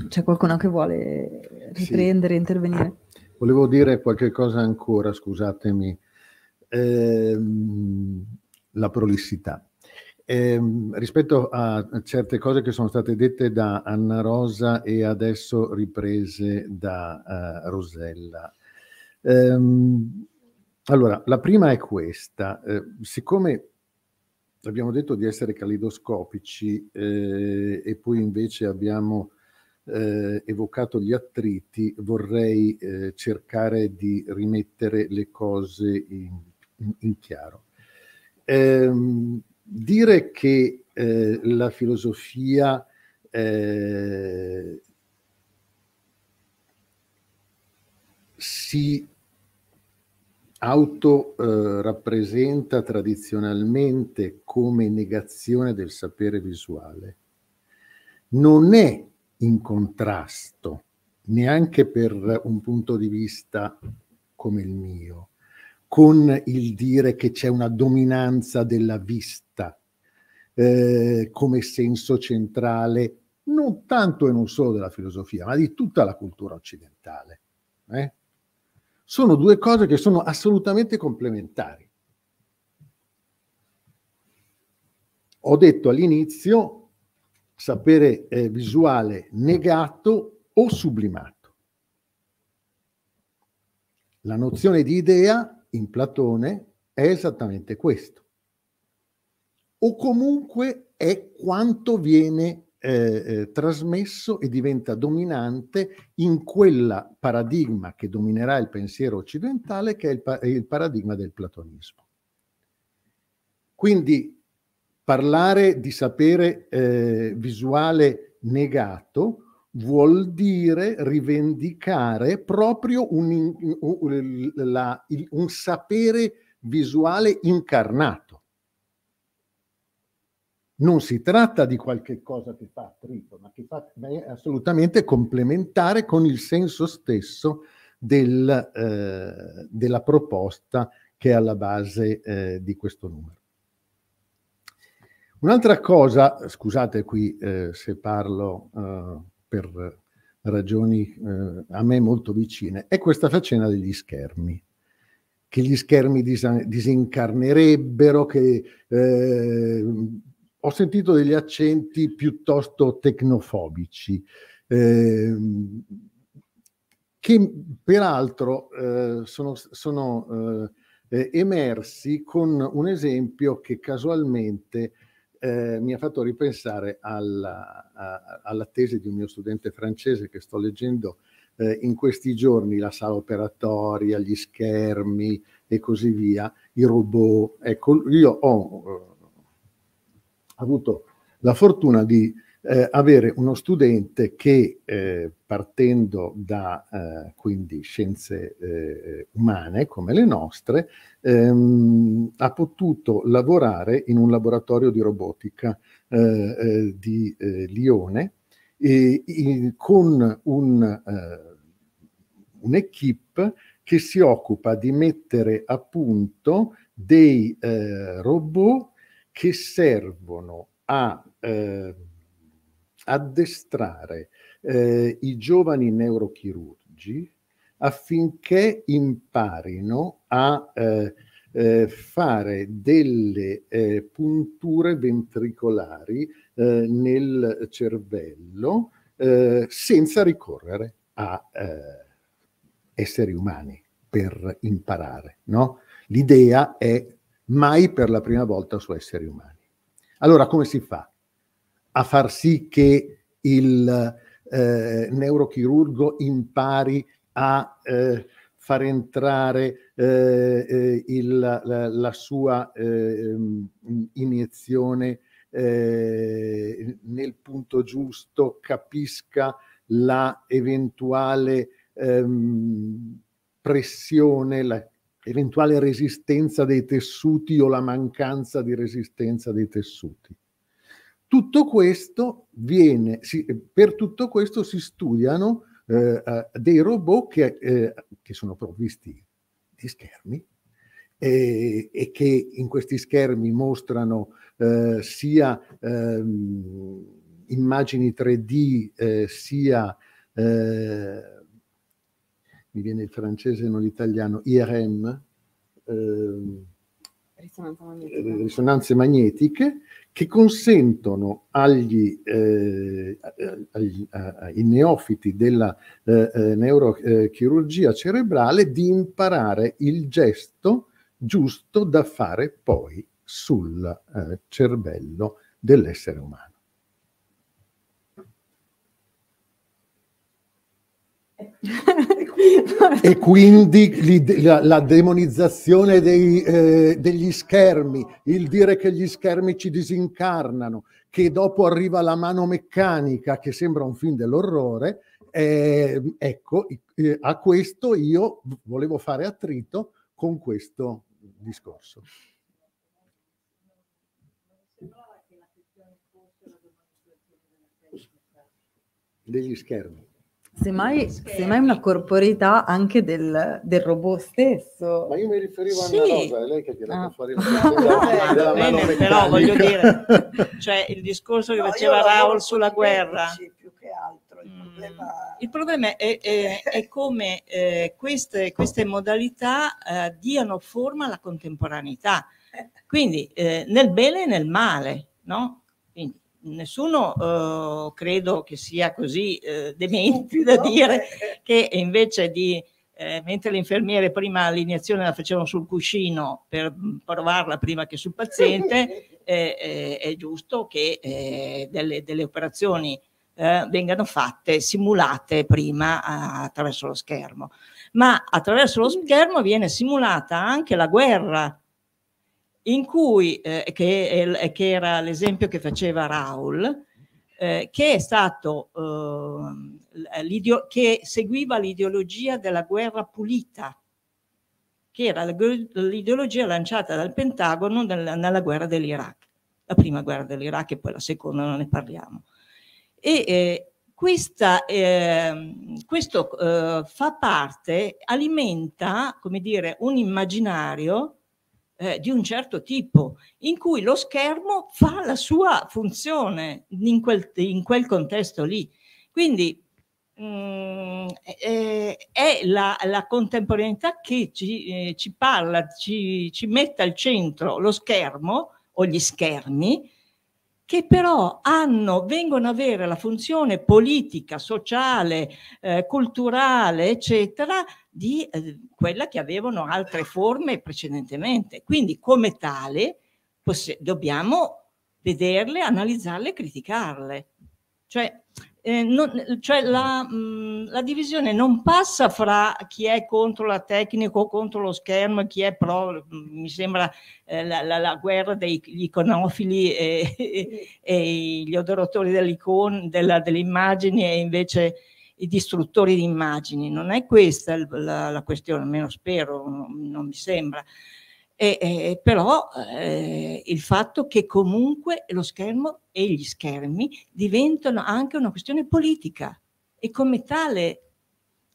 C'è qualcuno che vuole riprendere, sì. intervenire? Volevo dire qualche cosa ancora, scusatemi, eh, la prolissità. Eh, rispetto a certe cose che sono state dette da Anna Rosa e adesso riprese da uh, Rosella. Eh, allora, la prima è questa. Eh, siccome abbiamo detto di essere calidoscopici eh, e poi invece abbiamo eh, evocato gli attriti, vorrei eh, cercare di rimettere le cose in, in, chiaro. Ehm, dire che eh, la filosofia eh, si autorappresenta eh, tradizionalmente come negazione del sapere visuale non è in contrasto, neanche per un punto di vista come il mio, con il dire che c'è una dominanza della vista eh, come senso centrale, non tanto e non solo della filosofia, ma di tutta la cultura occidentale. Eh? Sono due cose che sono assolutamente complementari. Ho detto all'inizio sapere eh, visuale negato o sublimato. La nozione di idea in Platone è esattamente questo. O comunque è quanto viene eh, eh, trasmesso e diventa dominante in quel paradigma che dominerà il pensiero occidentale, che è il, pa- il paradigma del platonismo. Quindi parlare di sapere eh, visuale negato vuol dire rivendicare proprio un, un, la, un sapere visuale incarnato. Non si tratta di qualche cosa che fa attrito, ma che fa, ma è assolutamente complementare con il senso stesso del, eh, della proposta che è alla base eh, di questo numero. Un'altra cosa, scusate qui eh, se parlo eh, per ragioni eh, a me molto vicine, è questa faccenda degli schermi, che gli schermi dis- disincarnerebbero, che eh, ho sentito degli accenti piuttosto tecnofobici, ehm, che peraltro eh, sono... sono eh, emersi con un esempio che casualmente eh, mi ha fatto ripensare alla, a, alla, tesi di un mio studente francese che sto leggendo eh, in questi giorni, la sala operatoria, gli schermi e così via, i robot. Ecco, io ho eh, avuto la fortuna di eh, avere uno studente che eh, partendo da eh, quindi scienze eh, umane come le nostre ehm, ha potuto lavorare in un laboratorio di robotica eh, eh, di Lione e, in, con un, un'equipe che si occupa di mettere a punto dei robot che servono a addestrare eh, i giovani neurochirurgi affinché imparino a eh, eh, fare delle eh, punture ventricolari eh, nel cervello eh, senza ricorrere a esseri umani per imparare. No? L'idea è mai per la prima volta su esseri umani. Allora come si fa? a far sì che il eh, neurochirurgo impari a eh, far entrare eh, eh il, la, la, sua eh, ehm, iniezione eh, nel punto giusto, capisca la eventuale ehm, pressione, la eventuale resistenza dei tessuti o la mancanza di resistenza dei tessuti. Tutto questo viene, si, per tutto questo si studiano eh, eh dei robot che, eh, che, sono provvisti di schermi eh, e che in questi schermi mostrano eh, sia ehm, immagini 3D, eh, sia mi viene il francese non l'italiano, IRM, ehm, risonanze magnetiche, che consentono agli, eh, agli, ai neofiti della eh, eh, neurochirurgia cerebrale di imparare il gesto giusto da fare poi sul eh, cervello dell'essere umano. <laughs> <laughs> e quindi la, la demonizzazione dei, eh, degli schermi, il dire che gli schermi ci disincarnano, che dopo arriva la mano meccanica, che sembra un film dell'orrore, eh, ecco, eh, a questo io volevo fare attrito con questo discorso. Degli schermi. Semmai, semmai una corporeità anche del, del, robot stesso. Ma io mi riferivo a una cosa, è lei che ha tirato ah. fuori il problema. Bene, però voglio dire, <laughs> cioè il discorso che no, faceva Raul sulla guerra. Più che altro, il, mm. problema... il problema è, è, <laughs> è come eh, queste, queste, modalità eh, diano forma alla contemporaneità, eh. quindi eh, nel bene e nel male, no? nessuno eh, credo che sia così eh, demente da dire che invece di eh, mentre le infermiere prima l'iniezione la facevano sul cuscino per mm, provarla prima che sul paziente, eh, eh, è giusto che eh, delle, delle, operazioni vengano fatte, simulate prima attraverso lo schermo. Ma attraverso lo mm. schermo viene simulata anche la guerra in cui, eh, che, eh, che, era l'esempio che faceva Raul, eh, che è stato eh, che seguiva l'ideologia della guerra pulita, che era l'ideologia lanciata dal Pentagono nella, nella guerra dell'Iraq, la prima guerra dell'Iraq e poi la seconda, non ne parliamo. E eh, questa, ehm, questo eh, fa parte, alimenta, come dire, un immaginario eh, di un certo tipo, in cui lo schermo fa la sua funzione in quel, in quel contesto lì. Quindi mh, mm, eh, è la, la, contemporaneità che ci, eh, ci parla, ci, ci, mette al centro lo schermo o gli schermi, che però hanno, vengono ad avere la funzione politica, sociale, eh, culturale, eccetera, di eh, quella che avevano altre forme precedentemente. Quindi come tale dobbiamo vederle, analizzarle e criticarle. Cioè, eh, non, cioè la, mh, mm, la, divisione non passa fra chi è contro la tecnica o contro lo schermo, chi è pro, mh, mm, mi sembra eh, la, la, la, guerra degli iconofili e, e, e gli odoratori delle dell immagini e invece i distruttori di immagini. Non è questa la, la questione, almeno spero, non, non mi sembra. E, eh, però eh, il fatto che comunque lo schermo e gli schermi diventano anche una questione politica e come tale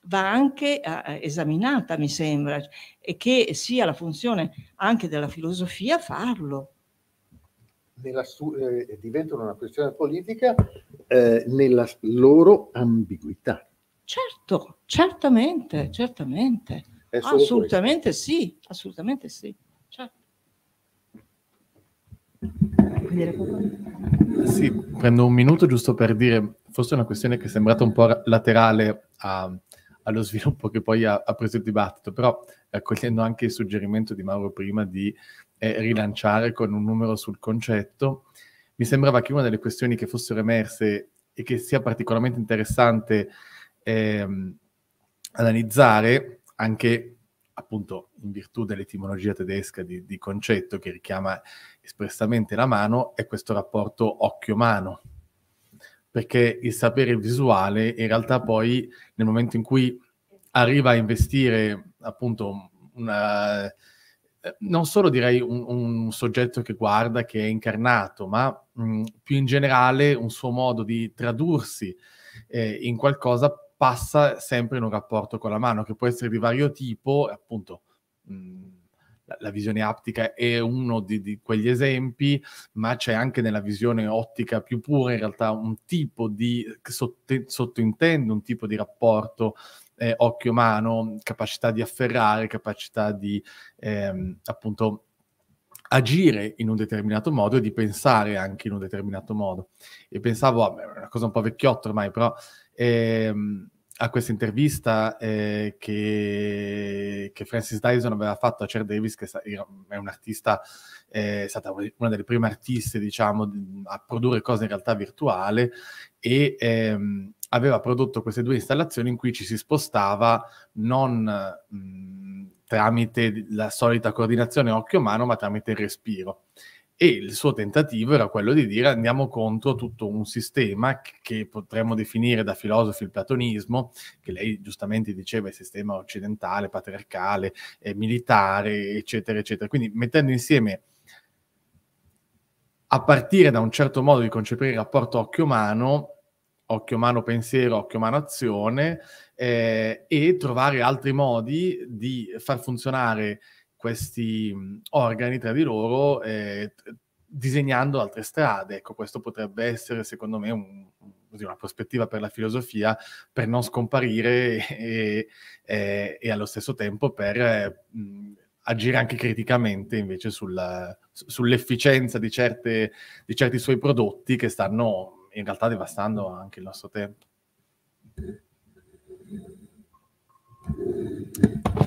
va anche eh, esaminata, mi sembra, e che sia la funzione anche della filosofia farlo nella, eh, diventano una questione politica eh, nella loro ambiguità. Certo, certamente, certamente. Assolutamente questo. sì, assolutamente sì. Certo. Sì, prendo un minuto giusto per dire, forse è una questione che è sembrata un po' laterale a, allo sviluppo che poi ha, ha, preso il dibattito, però raccogliendo anche il suggerimento di Mauro prima di eh, rilanciare con un numero sul concetto. Mi sembrava che una delle questioni che fossero emerse e che sia particolarmente interessante ehm, analizzare, anche appunto in virtù dell'etimologia tedesca di, di concetto che richiama espressamente la mano, è questo rapporto occhio-mano, perché il sapere visuale in realtà poi nel momento in cui arriva a investire appunto una, eh, non solo direi un, un, soggetto che guarda, che è incarnato, ma mh, mm, più in generale un suo modo di tradursi eh, in qualcosa passa sempre in un rapporto con la mano, che può essere di vario tipo, appunto. Mh, mm, la, la visione aptica è uno di, di quegli esempi, ma c'è anche nella visione ottica più pura in realtà un tipo di, sotto, sottintende un tipo di rapporto eh, occhio-mano, capacità di afferrare, capacità di ehm, appunto agire in un determinato modo e di pensare anche in un determinato modo. E pensavo, vabbè, una cosa un po' vecchiotta ormai, però ehm, a questa intervista eh, che, che, Francis Dyson aveva fatto a Cher Davis, che è un artista, eh, è stata una delle prime artiste, diciamo, a produrre cose in realtà virtuale, e ehm, aveva prodotto queste due installazioni in cui ci si spostava non mh, tramite la solita coordinazione occhio-mano, ma tramite il respiro. E il suo tentativo era quello di dire andiamo contro tutto un sistema che potremmo definire da filosofi il platonismo, che lei giustamente diceva il sistema occidentale, patriarcale, eh, militare, eccetera, eccetera. Quindi mettendo insieme a partire da un certo modo di concepire il rapporto occhio-mano occhio mano pensiero, occhio mano azione eh, e trovare altri modi di far funzionare questi organi tra di loro eh, disegnando altre strade. Ecco, questo potrebbe essere secondo me un, una prospettiva per la filosofia per non scomparire e, e, eh, e allo stesso tempo per mh, agire anche criticamente invece sulla, sull'efficienza di, certe, di certi suoi prodotti che stanno in realtà devastando anche il nostro tempo.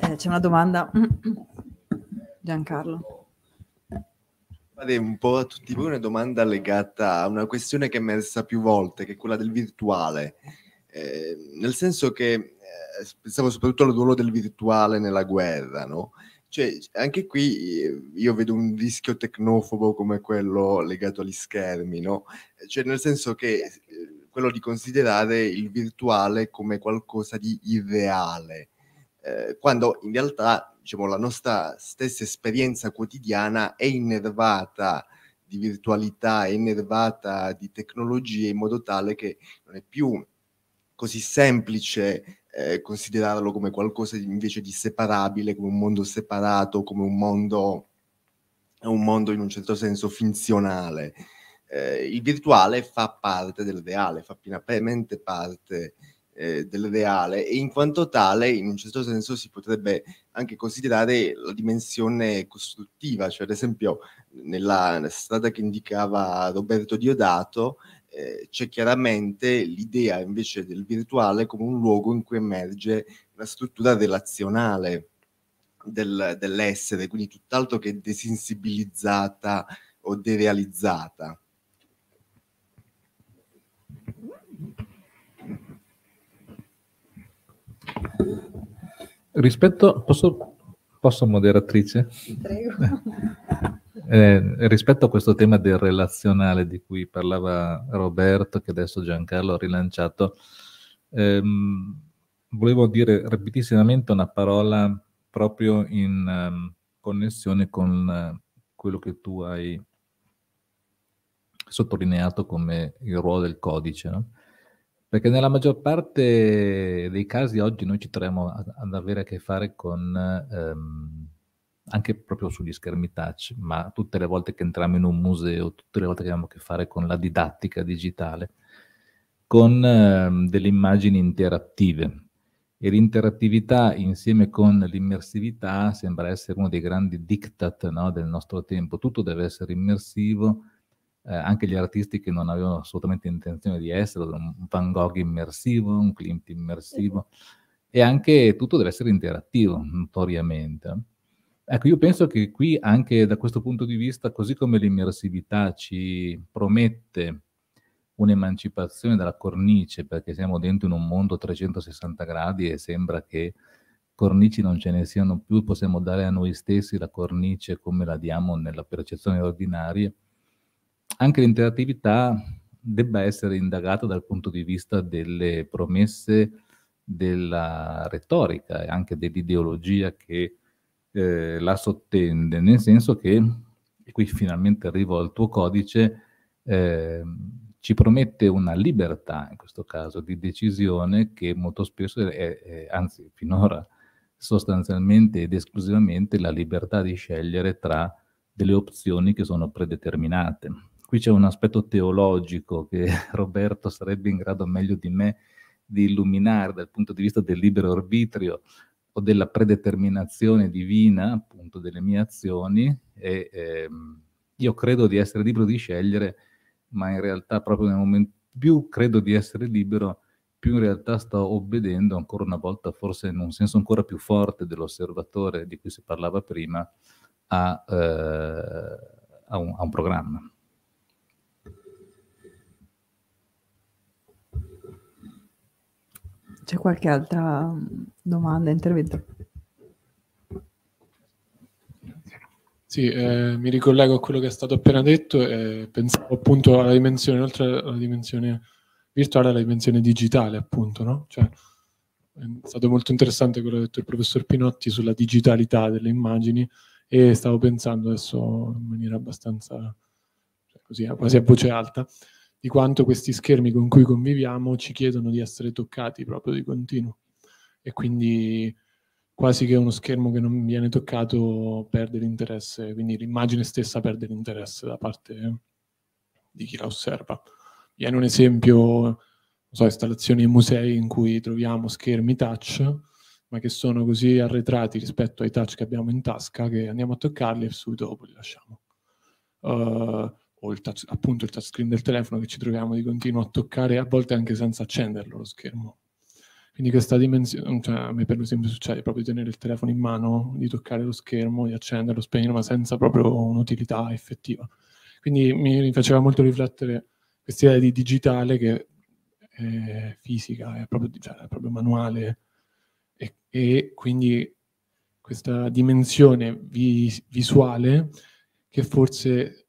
Eh, c'è una domanda, <clears throat> Giancarlo. Vale un po' a tutti voi una domanda legata a una questione che è emersa più volte, che è quella del virtuale. Eh, nel senso che eh, pensavo soprattutto al ruolo del virtuale nella guerra, no? Cioè, anche qui eh, io vedo un rischio tecnofobo come quello legato agli schermi, no? Eh, cioè, nel senso che eh, quello di considerare il virtuale come qualcosa di irreale, eh, quando in realtà diciamo, la nostra stessa esperienza quotidiana è innervata di virtualità, è innervata di tecnologie in modo tale che non è più così semplice eh, considerarlo come qualcosa invece di separabile, come un mondo separato, come un mondo, un mondo in un certo senso finzionale. Eh, il virtuale fa parte del reale, fa pienamente parte eh, del reale e in quanto tale in un certo senso si potrebbe anche considerare la dimensione costruttiva, cioè ad esempio nella, nella strada che indicava Roberto Diodato, eh, eh, c'è chiaramente l'idea invece del virtuale come un luogo in cui emerge la struttura relazionale del, dell'essere, quindi tutt'altro che desensibilizzata o derealizzata. Rispetto, posso, posso moderatrice? Prego. <laughs> Eh, rispetto a questo tema del relazionale di cui parlava Roberto, che adesso Giancarlo ha rilanciato, ehm, volevo dire rapidissimamente una parola proprio in um, connessione con uh, quello che tu hai sottolineato come il ruolo del codice, no? perché nella maggior parte dei casi oggi noi ci troviamo ad avere a che fare con... Um, anche proprio sugli schermi touch, ma tutte le volte che entriamo in un museo, tutte le volte che abbiamo a che fare con la didattica digitale, con eh, delle immagini interattive. E l'interattività insieme con l'immersività sembra essere uno dei grandi diktat no, del nostro tempo. Tutto deve essere immersivo, eh, anche gli artisti che non avevano assolutamente intenzione di esserlo, un Van Gogh immersivo, un Klimt immersivo, e anche tutto deve essere interattivo, notoriamente. Ecco, io penso che qui anche da questo punto di vista, così come l'immersività ci promette un'emancipazione dalla cornice, perché siamo dentro in un mondo a 360 gradi e sembra che cornici non ce ne siano più, possiamo dare a noi stessi la cornice come la diamo nella percezione ordinaria, anche l'interattività debba essere indagata dal punto di vista delle promesse, della retorica e anche dell'ideologia che eh, la sottende, nel senso che, e qui finalmente arrivo al tuo codice, eh, ci promette una libertà, in questo caso, di decisione che molto spesso è, è anzi finora, sostanzialmente ed esclusivamente la libertà di scegliere tra delle opzioni che sono predeterminate. Qui c'è un aspetto teologico che <laughs> Roberto sarebbe in grado meglio di me di illuminare dal punto di vista del libero arbitrio, o della predeterminazione divina, appunto, delle mie azioni e ehm, io credo di essere libero di scegliere, ma in realtà proprio nel momento più credo di essere libero, più in realtà sto obbedendo ancora una volta, forse in un senso ancora più forte dell'osservatore di cui si parlava prima, a, eh, a, un, a un programma. C'è qualche altra mm, domanda, intervento? Sì, eh, mi ricollego a quello che è stato appena detto e pensavo appunto alla dimensione, oltre alla dimensione virtuale, alla dimensione digitale appunto, no? Cioè, è stato molto interessante quello che ha detto il professor Pinotti sulla digitalità delle immagini e stavo pensando adesso in maniera abbastanza cioè così, quasi a voce alta, di quanto questi schermi con cui conviviamo ci chiedono di essere toccati proprio di continuo. E quindi quasi che uno schermo che non viene toccato perde l'interesse, quindi l'immagine stessa perde l'interesse da parte di chi la osserva. Viene un esempio, so, installazioni e musei in cui troviamo schermi touch, ma che sono così arretrati rispetto ai touch che abbiamo in tasca che andiamo a toccarli e subito dopo li lasciamo. Uh, o il touch, appunto il touchscreen del telefono che ci troviamo di continuo a toccare, a volte anche senza accenderlo lo schermo. Quindi questa dimensione, cioè a me per esempio succede proprio di tenere il telefono in mano, di toccare lo schermo, di accenderlo, spegnerlo, ma senza proprio un'utilità effettiva. Quindi mi faceva molto riflettere questa idea di digitale che è fisica, è proprio, cioè, è proprio manuale e, e, quindi questa dimensione vi, visuale che forse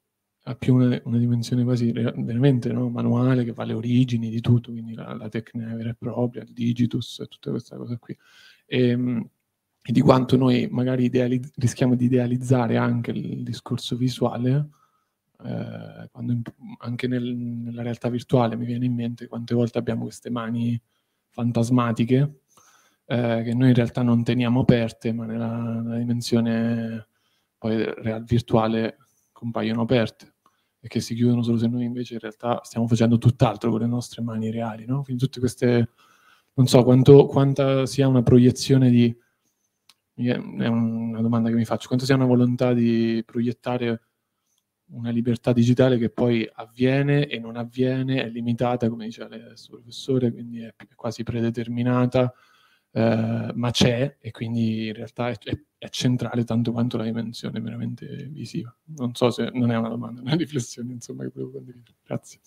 ha più una, una dimensione quasi veramente no? manuale che fa le origini di tutto, quindi la, la tecnica vera e propria, il digitus, tutta questa cosa qui. E, ehm, e di quanto noi magari idealiz- rischiamo di idealizzare anche il discorso visuale, eh, quando in, anche nel, nella realtà virtuale mi viene in mente quante volte abbiamo queste mani fantasmatiche eh, che noi in realtà non teniamo aperte, ma nella, nella dimensione poi real virtuale compaiono aperte e che si chiudono solo se noi invece in realtà stiamo facendo tutt'altro con le nostre mani reali, no? Quindi tutte queste, non so quanto, quanta sia una proiezione di, è una domanda che mi faccio, quanto sia una volontà di proiettare una libertà digitale che poi avviene e non avviene, è limitata, come diceva il professore, quindi è quasi predeterminata, eh, ma c'è e quindi in realtà è, è, è, centrale tanto quanto la dimensione meramente visiva. Non so se non è una domanda, è una riflessione insomma che volevo condividere. Grazie.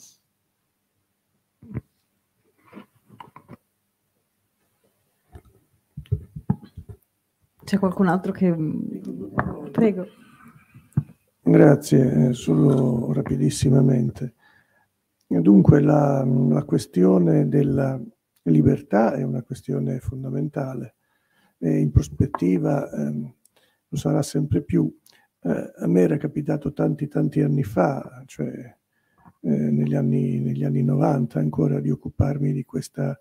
C'è qualcun altro che... Mm, prego. Grazie, eh, solo rapidissimamente. Dunque la, la questione della libertà è una questione fondamentale e in prospettiva ehm, lo sarà sempre più. Eh, a me era capitato tanti tanti anni fa, cioè eh, negli, anni, negli, anni, 90 ancora, di occuparmi di questa,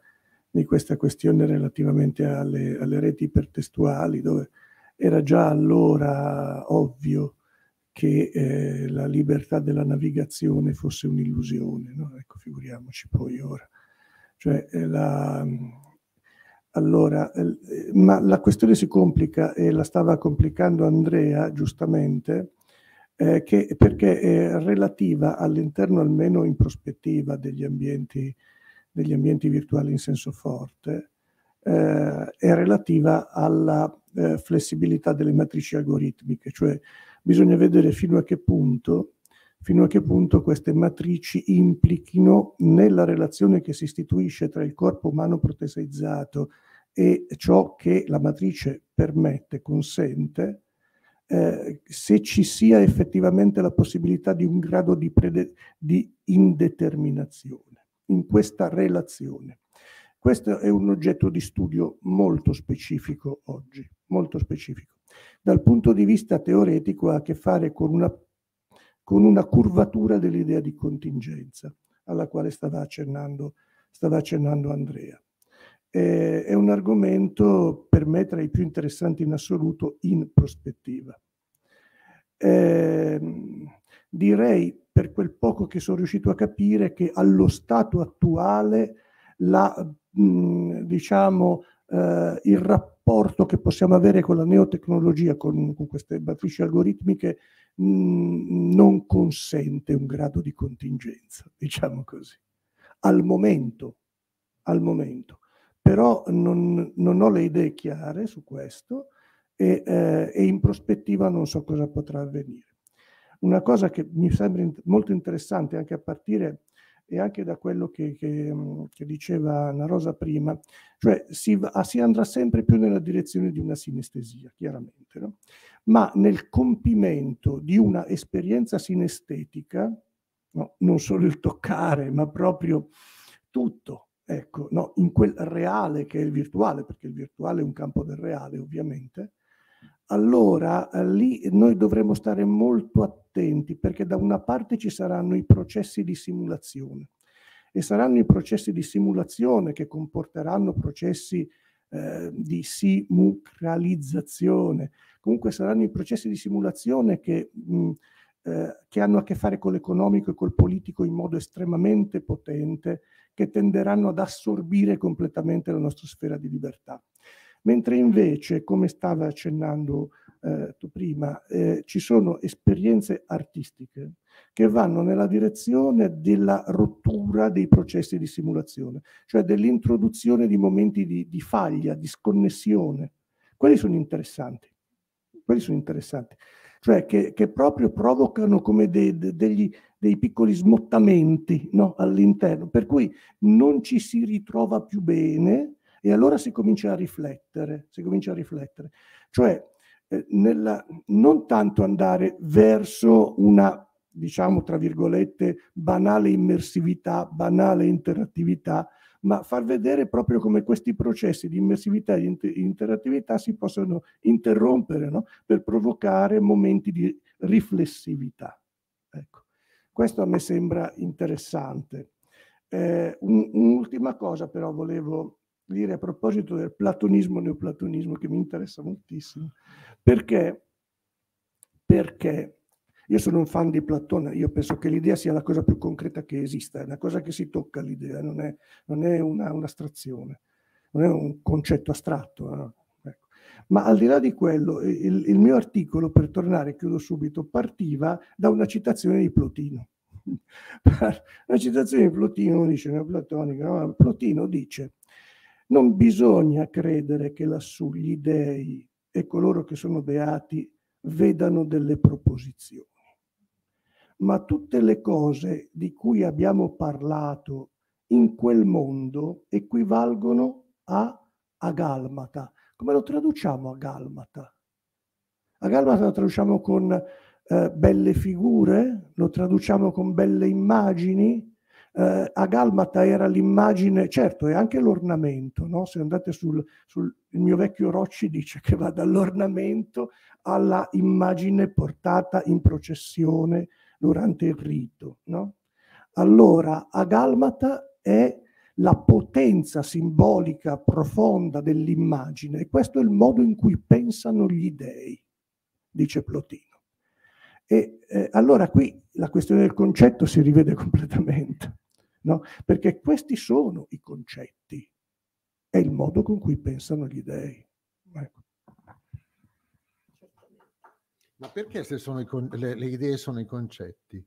di questa questione relativamente alle, alle, reti ipertestuali, dove era già allora ovvio che eh, la libertà della navigazione fosse un'illusione, no? ecco, figuriamoci poi ora. Cioè, eh, la, allora, eh, ma la questione si complica e la stava complicando Andrea giustamente, eh, che, perché è relativa all'interno, almeno in prospettiva, degli ambienti, degli ambienti virtuali in senso forte, eh, è relativa alla eh, flessibilità delle matrici algoritmiche, cioè bisogna vedere fino a che punto fino a che punto queste matrici implichino nella relazione che si istituisce tra il corpo umano protesizzato e ciò che la matrice permette, consente, eh, se ci sia effettivamente la possibilità di un grado di, di indeterminazione in questa relazione. Questo è un oggetto di studio molto specifico oggi, molto specifico. Dal punto di vista teoretico ha a che fare con una con una curvatura dell'idea di contingenza alla quale stava accennando, stava accennando Andrea. Eh, è un argomento per me tra i più interessanti in assoluto in prospettiva. Eh, direi, per quel poco che sono riuscito a capire, che allo stato attuale la, mh, diciamo, eh, il rapporto che possiamo avere con la neotecnologia, con, con queste matrici algoritmiche, Mm, non consente un grado di contingenza, <laughs> diciamo così, al momento, al momento. Però non, non ho le idee chiare su questo e, eh, e in prospettiva non so cosa potrà avvenire. Una cosa che mi sembra molto interessante anche a partire e anche da quello che, che, mm, che diceva Anna Rosa prima, cioè si, si, andrà sempre più nella direzione di una sinestesia, chiaramente. No? ma nel compimento di una esperienza sinestetica, no, non solo il toccare, ma proprio tutto, ecco, no, in quel reale che è il virtuale, perché il virtuale è un campo del reale ovviamente, allora eh, lì noi dovremo stare molto attenti perché da una parte ci saranno i processi di simulazione e saranno i processi di simulazione che comporteranno processi eh, di simulcralizzazione. Comunque saranno i processi di simulazione che, mh, mm, eh, che hanno a che fare con l'economico e col politico in modo estremamente potente, che tenderanno ad assorbire completamente la nostra sfera di libertà mentre mm. invece, come stava accennando eh, tu prima, eh, ci sono esperienze artistiche che vanno nella direzione della rottura dei processi di simulazione, cioè dell'introduzione di momenti di, di faglia, di sconnessione. Quelli sono interessanti, quelli sono interessanti, cioè che, che proprio provocano come de, de, degli, dei piccoli smottamenti no? all'interno, per cui non ci si ritrova più bene, e allora si comincia a riflettere, si comincia a riflettere. Cioè, eh, nella, non tanto andare verso una, diciamo, tra virgolette, banale immersività, banale interattività, ma far vedere proprio come questi processi di immersività e di interattività si possono interrompere no? per provocare momenti di riflessività. Ecco. Questo a me sembra interessante. Eh, un, un'ultima cosa però volevo dire a proposito del platonismo neoplatonismo che mi interessa moltissimo, perché, perché io sono un fan di Platone, io penso che l'idea sia la cosa più concreta che esista, è una cosa che si tocca l'idea, non è, non è una, un'astrazione, non è un concetto astratto. No? Ecco. Ma al di là di quello, il, il mio articolo, per tornare, chiudo subito, partiva da una citazione di Plotino. <laughs> una citazione di Plotino dice, neoplatonica, no? Plotino dice non bisogna credere che lassù gli dei e coloro che sono beati vedano delle proposizioni. Ma tutte le cose di cui abbiamo parlato in quel mondo equivalgono a agalmata. Come lo traduciamo agalmata? Agalmata lo traduciamo con eh, belle figure? Lo traduciamo con belle immagini? eh, a era l'immagine, certo, e anche l'ornamento, no? se andate sul, sul mio vecchio Rocci dice che va dall'ornamento alla immagine portata in processione durante il rito. No? Allora, Agalmata è la potenza simbolica profonda dell'immagine e questo è il modo in cui pensano gli dèi, dice Plotino. E eh, allora qui la questione del concetto si rivede <laughs> completamente no? perché questi sono i concetti, è il modo con cui pensano gli dèi. Ecco. Ma perché se con- le, le, idee sono i concetti?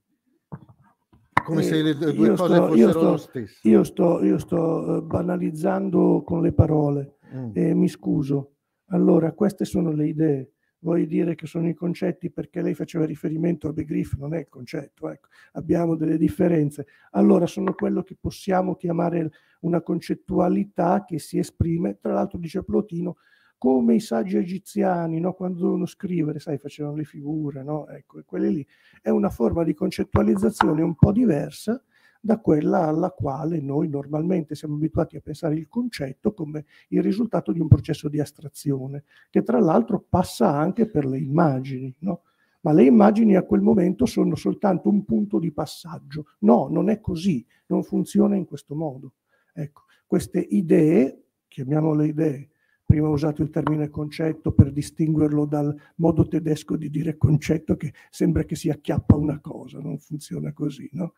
Come eh, se le due cose sto, fossero sto, lo stesso. Io sto, io sto, eh, banalizzando con le parole mm. eh, mi scuso. Allora, queste sono le idee vuoi dire che sono i concetti perché lei faceva riferimento a Begriff, non è il concetto, ecco. abbiamo delle differenze. Allora sono quello che possiamo chiamare una concettualità che si esprime, tra l'altro dice Plotino, come i saggi egiziani, no? quando dovevano scrivere, sai, facevano le figure, no? ecco, quelle lì. È una forma di concettualizzazione un po' diversa, da quella alla quale noi normalmente siamo abituati a pensare il concetto come il risultato di un processo di astrazione, che tra l'altro passa anche per le immagini, no? ma le immagini a quel momento sono soltanto un punto di passaggio. No, non è così, non funziona in questo modo. Ecco, queste idee, chiamiamole idee, prima ho usato il termine concetto per distinguerlo dal modo tedesco di dire concetto che sembra che si acchiappa una cosa, non funziona così, no?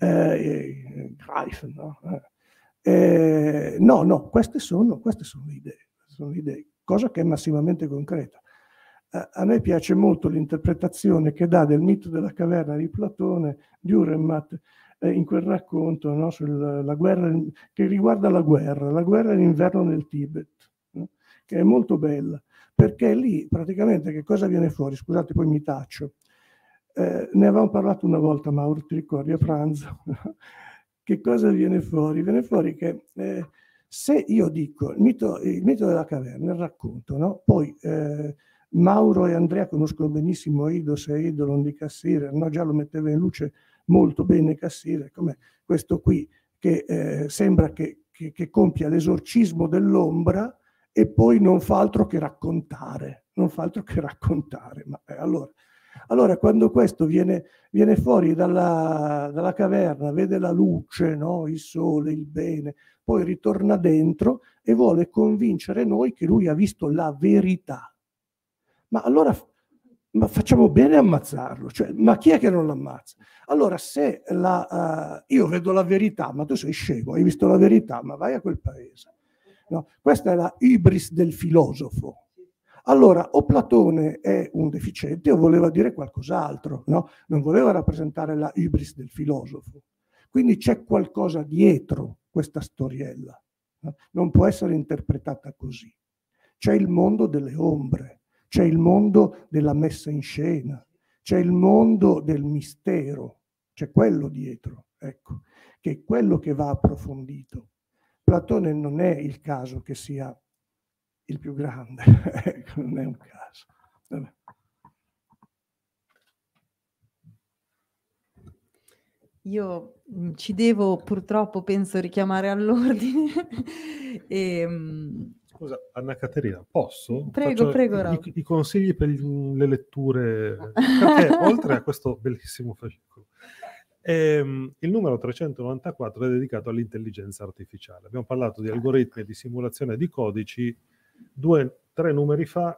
eh, Greifen. Eh, no? Eh, eh, no, no, queste sono, queste sono, idee, sono idee, cosa che è massimamente concreta. a me piace molto l'interpretazione che dà del mito della caverna di Platone, di Uremat, eh, in quel racconto no, sulla guerra, che riguarda la guerra, la guerra d'inverno nel Tibet, no? che è molto bella, perché lì praticamente che cosa viene fuori? Scusate, poi mi taccio eh, ne avevamo parlato una volta, Mauro, ti ricordi, a pranzo. <laughs> che cosa viene fuori? Viene fuori che eh, se io dico il mito, il mito, della caverna, il racconto, no? poi eh, Mauro e Andrea conoscono benissimo Eidos e Eidolon di Cassire, no? già lo metteva in luce molto bene Cassire, come questo qui che eh, sembra che, che, che compia l'esorcismo dell'ombra e poi non fa altro che raccontare, non fa altro che raccontare. Ma eh, allora, allora quando questo viene, viene fuori dalla, dalla, caverna, vede la luce, no? il sole, il bene, poi ritorna dentro e vuole convincere noi che lui ha visto la verità. Ma allora ma facciamo bene a ammazzarlo, cioè, ma chi è che non l'ammazza? Allora se la, uh, io vedo la verità, ma tu sei scemo, hai visto la verità, ma vai a quel paese. No? Questa è la ibris del filosofo. Allora, o Platone è un deficiente o voleva dire qualcos'altro, no? non voleva rappresentare la ibris del filosofo. Quindi c'è qualcosa dietro questa storiella, no? non può essere interpretata così. C'è il mondo delle ombre, c'è il mondo della messa in scena, c'è il mondo del mistero, c'è quello dietro, ecco, che è quello che va approfondito. Platone non è il caso che sia il più grande, <laughs> ecco, non è un caso. Vabbè. Io mm, ci devo purtroppo, penso, richiamare all'ordine. <laughs> e, mm, Scusa, Anna Caterina, posso? Prego, Faccio prego. I, I, consigli per mm, le letture, <laughs> perché oltre a questo bellissimo fascicolo, ehm, il numero 394 è dedicato all'intelligenza artificiale. Abbiamo parlato di algoritmi, di simulazione di codici due, tre numeri fa,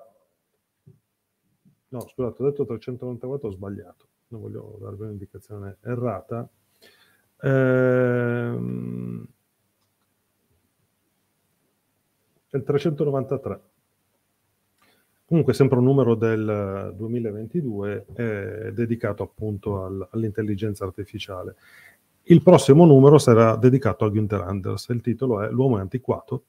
no scusate, ho detto 394, ho sbagliato, non voglio darvi un'indicazione errata. Ehm, è il 393 comunque sempre un numero del 2022 eh, dedicato appunto al, all'intelligenza artificiale. Il prossimo numero sarà dedicato a Günther Anders, il titolo è L'uomo è antiquato,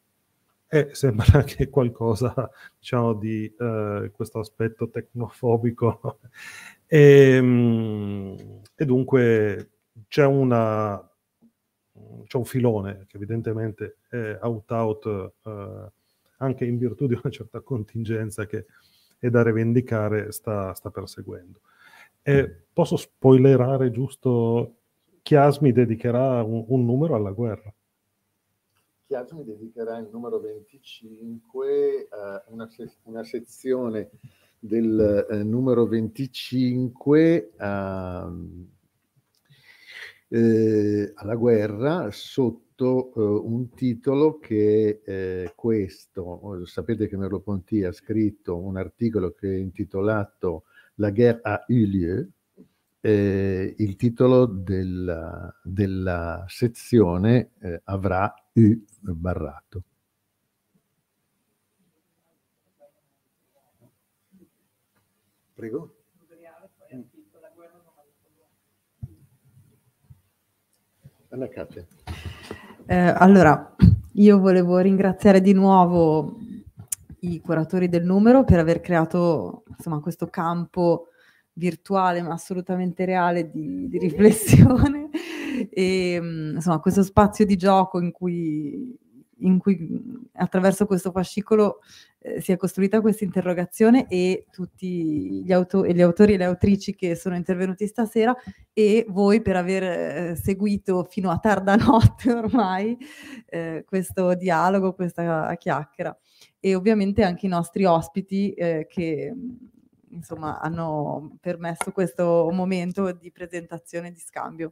e sembra <laughs> che qualcosa diciamo, di eh, questo aspetto tecnofobico. <laughs> e, ehm, e, dunque c'è, una, c'è, un filone che evidentemente è out-out eh, anche in virtù di una certa contingenza che è da rivendicare, sta, sta perseguendo. E mm. posso spoilerare giusto? Chiasmi dedicherà un, un numero alla guerra. Chiaggio mi dedicherà il numero 25, eh, una, se- una, sezione del eh, numero 25 ehm, eh, alla guerra sotto eh, un titolo che è eh, questo. Sapete che Merlo Ponti ha scritto un articolo che è intitolato La guerra a eu eh, il titolo della, della sezione eh, avrà eu Barrato. Prego. Anna Katia. Eh, allora, io volevo ringraziare di nuovo i curatori del numero per aver creato insomma, questo campo virtuale ma assolutamente reale di, di riflessione e, insomma, questo spazio di gioco in cui, in cui attraverso questo fascicolo eh, si è costruita questa interrogazione e tutti gli, auto- e gli, autori e le autrici che sono intervenuti stasera e voi per aver eh, seguito fino a tarda <laughs> notte ormai eh, questo dialogo, questa chiacchiera e ovviamente anche i nostri ospiti eh, che insomma hanno permesso questo momento di presentazione e di scambio.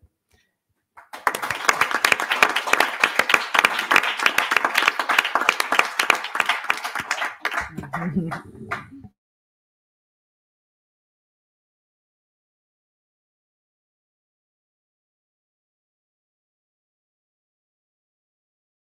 嗯哼哼。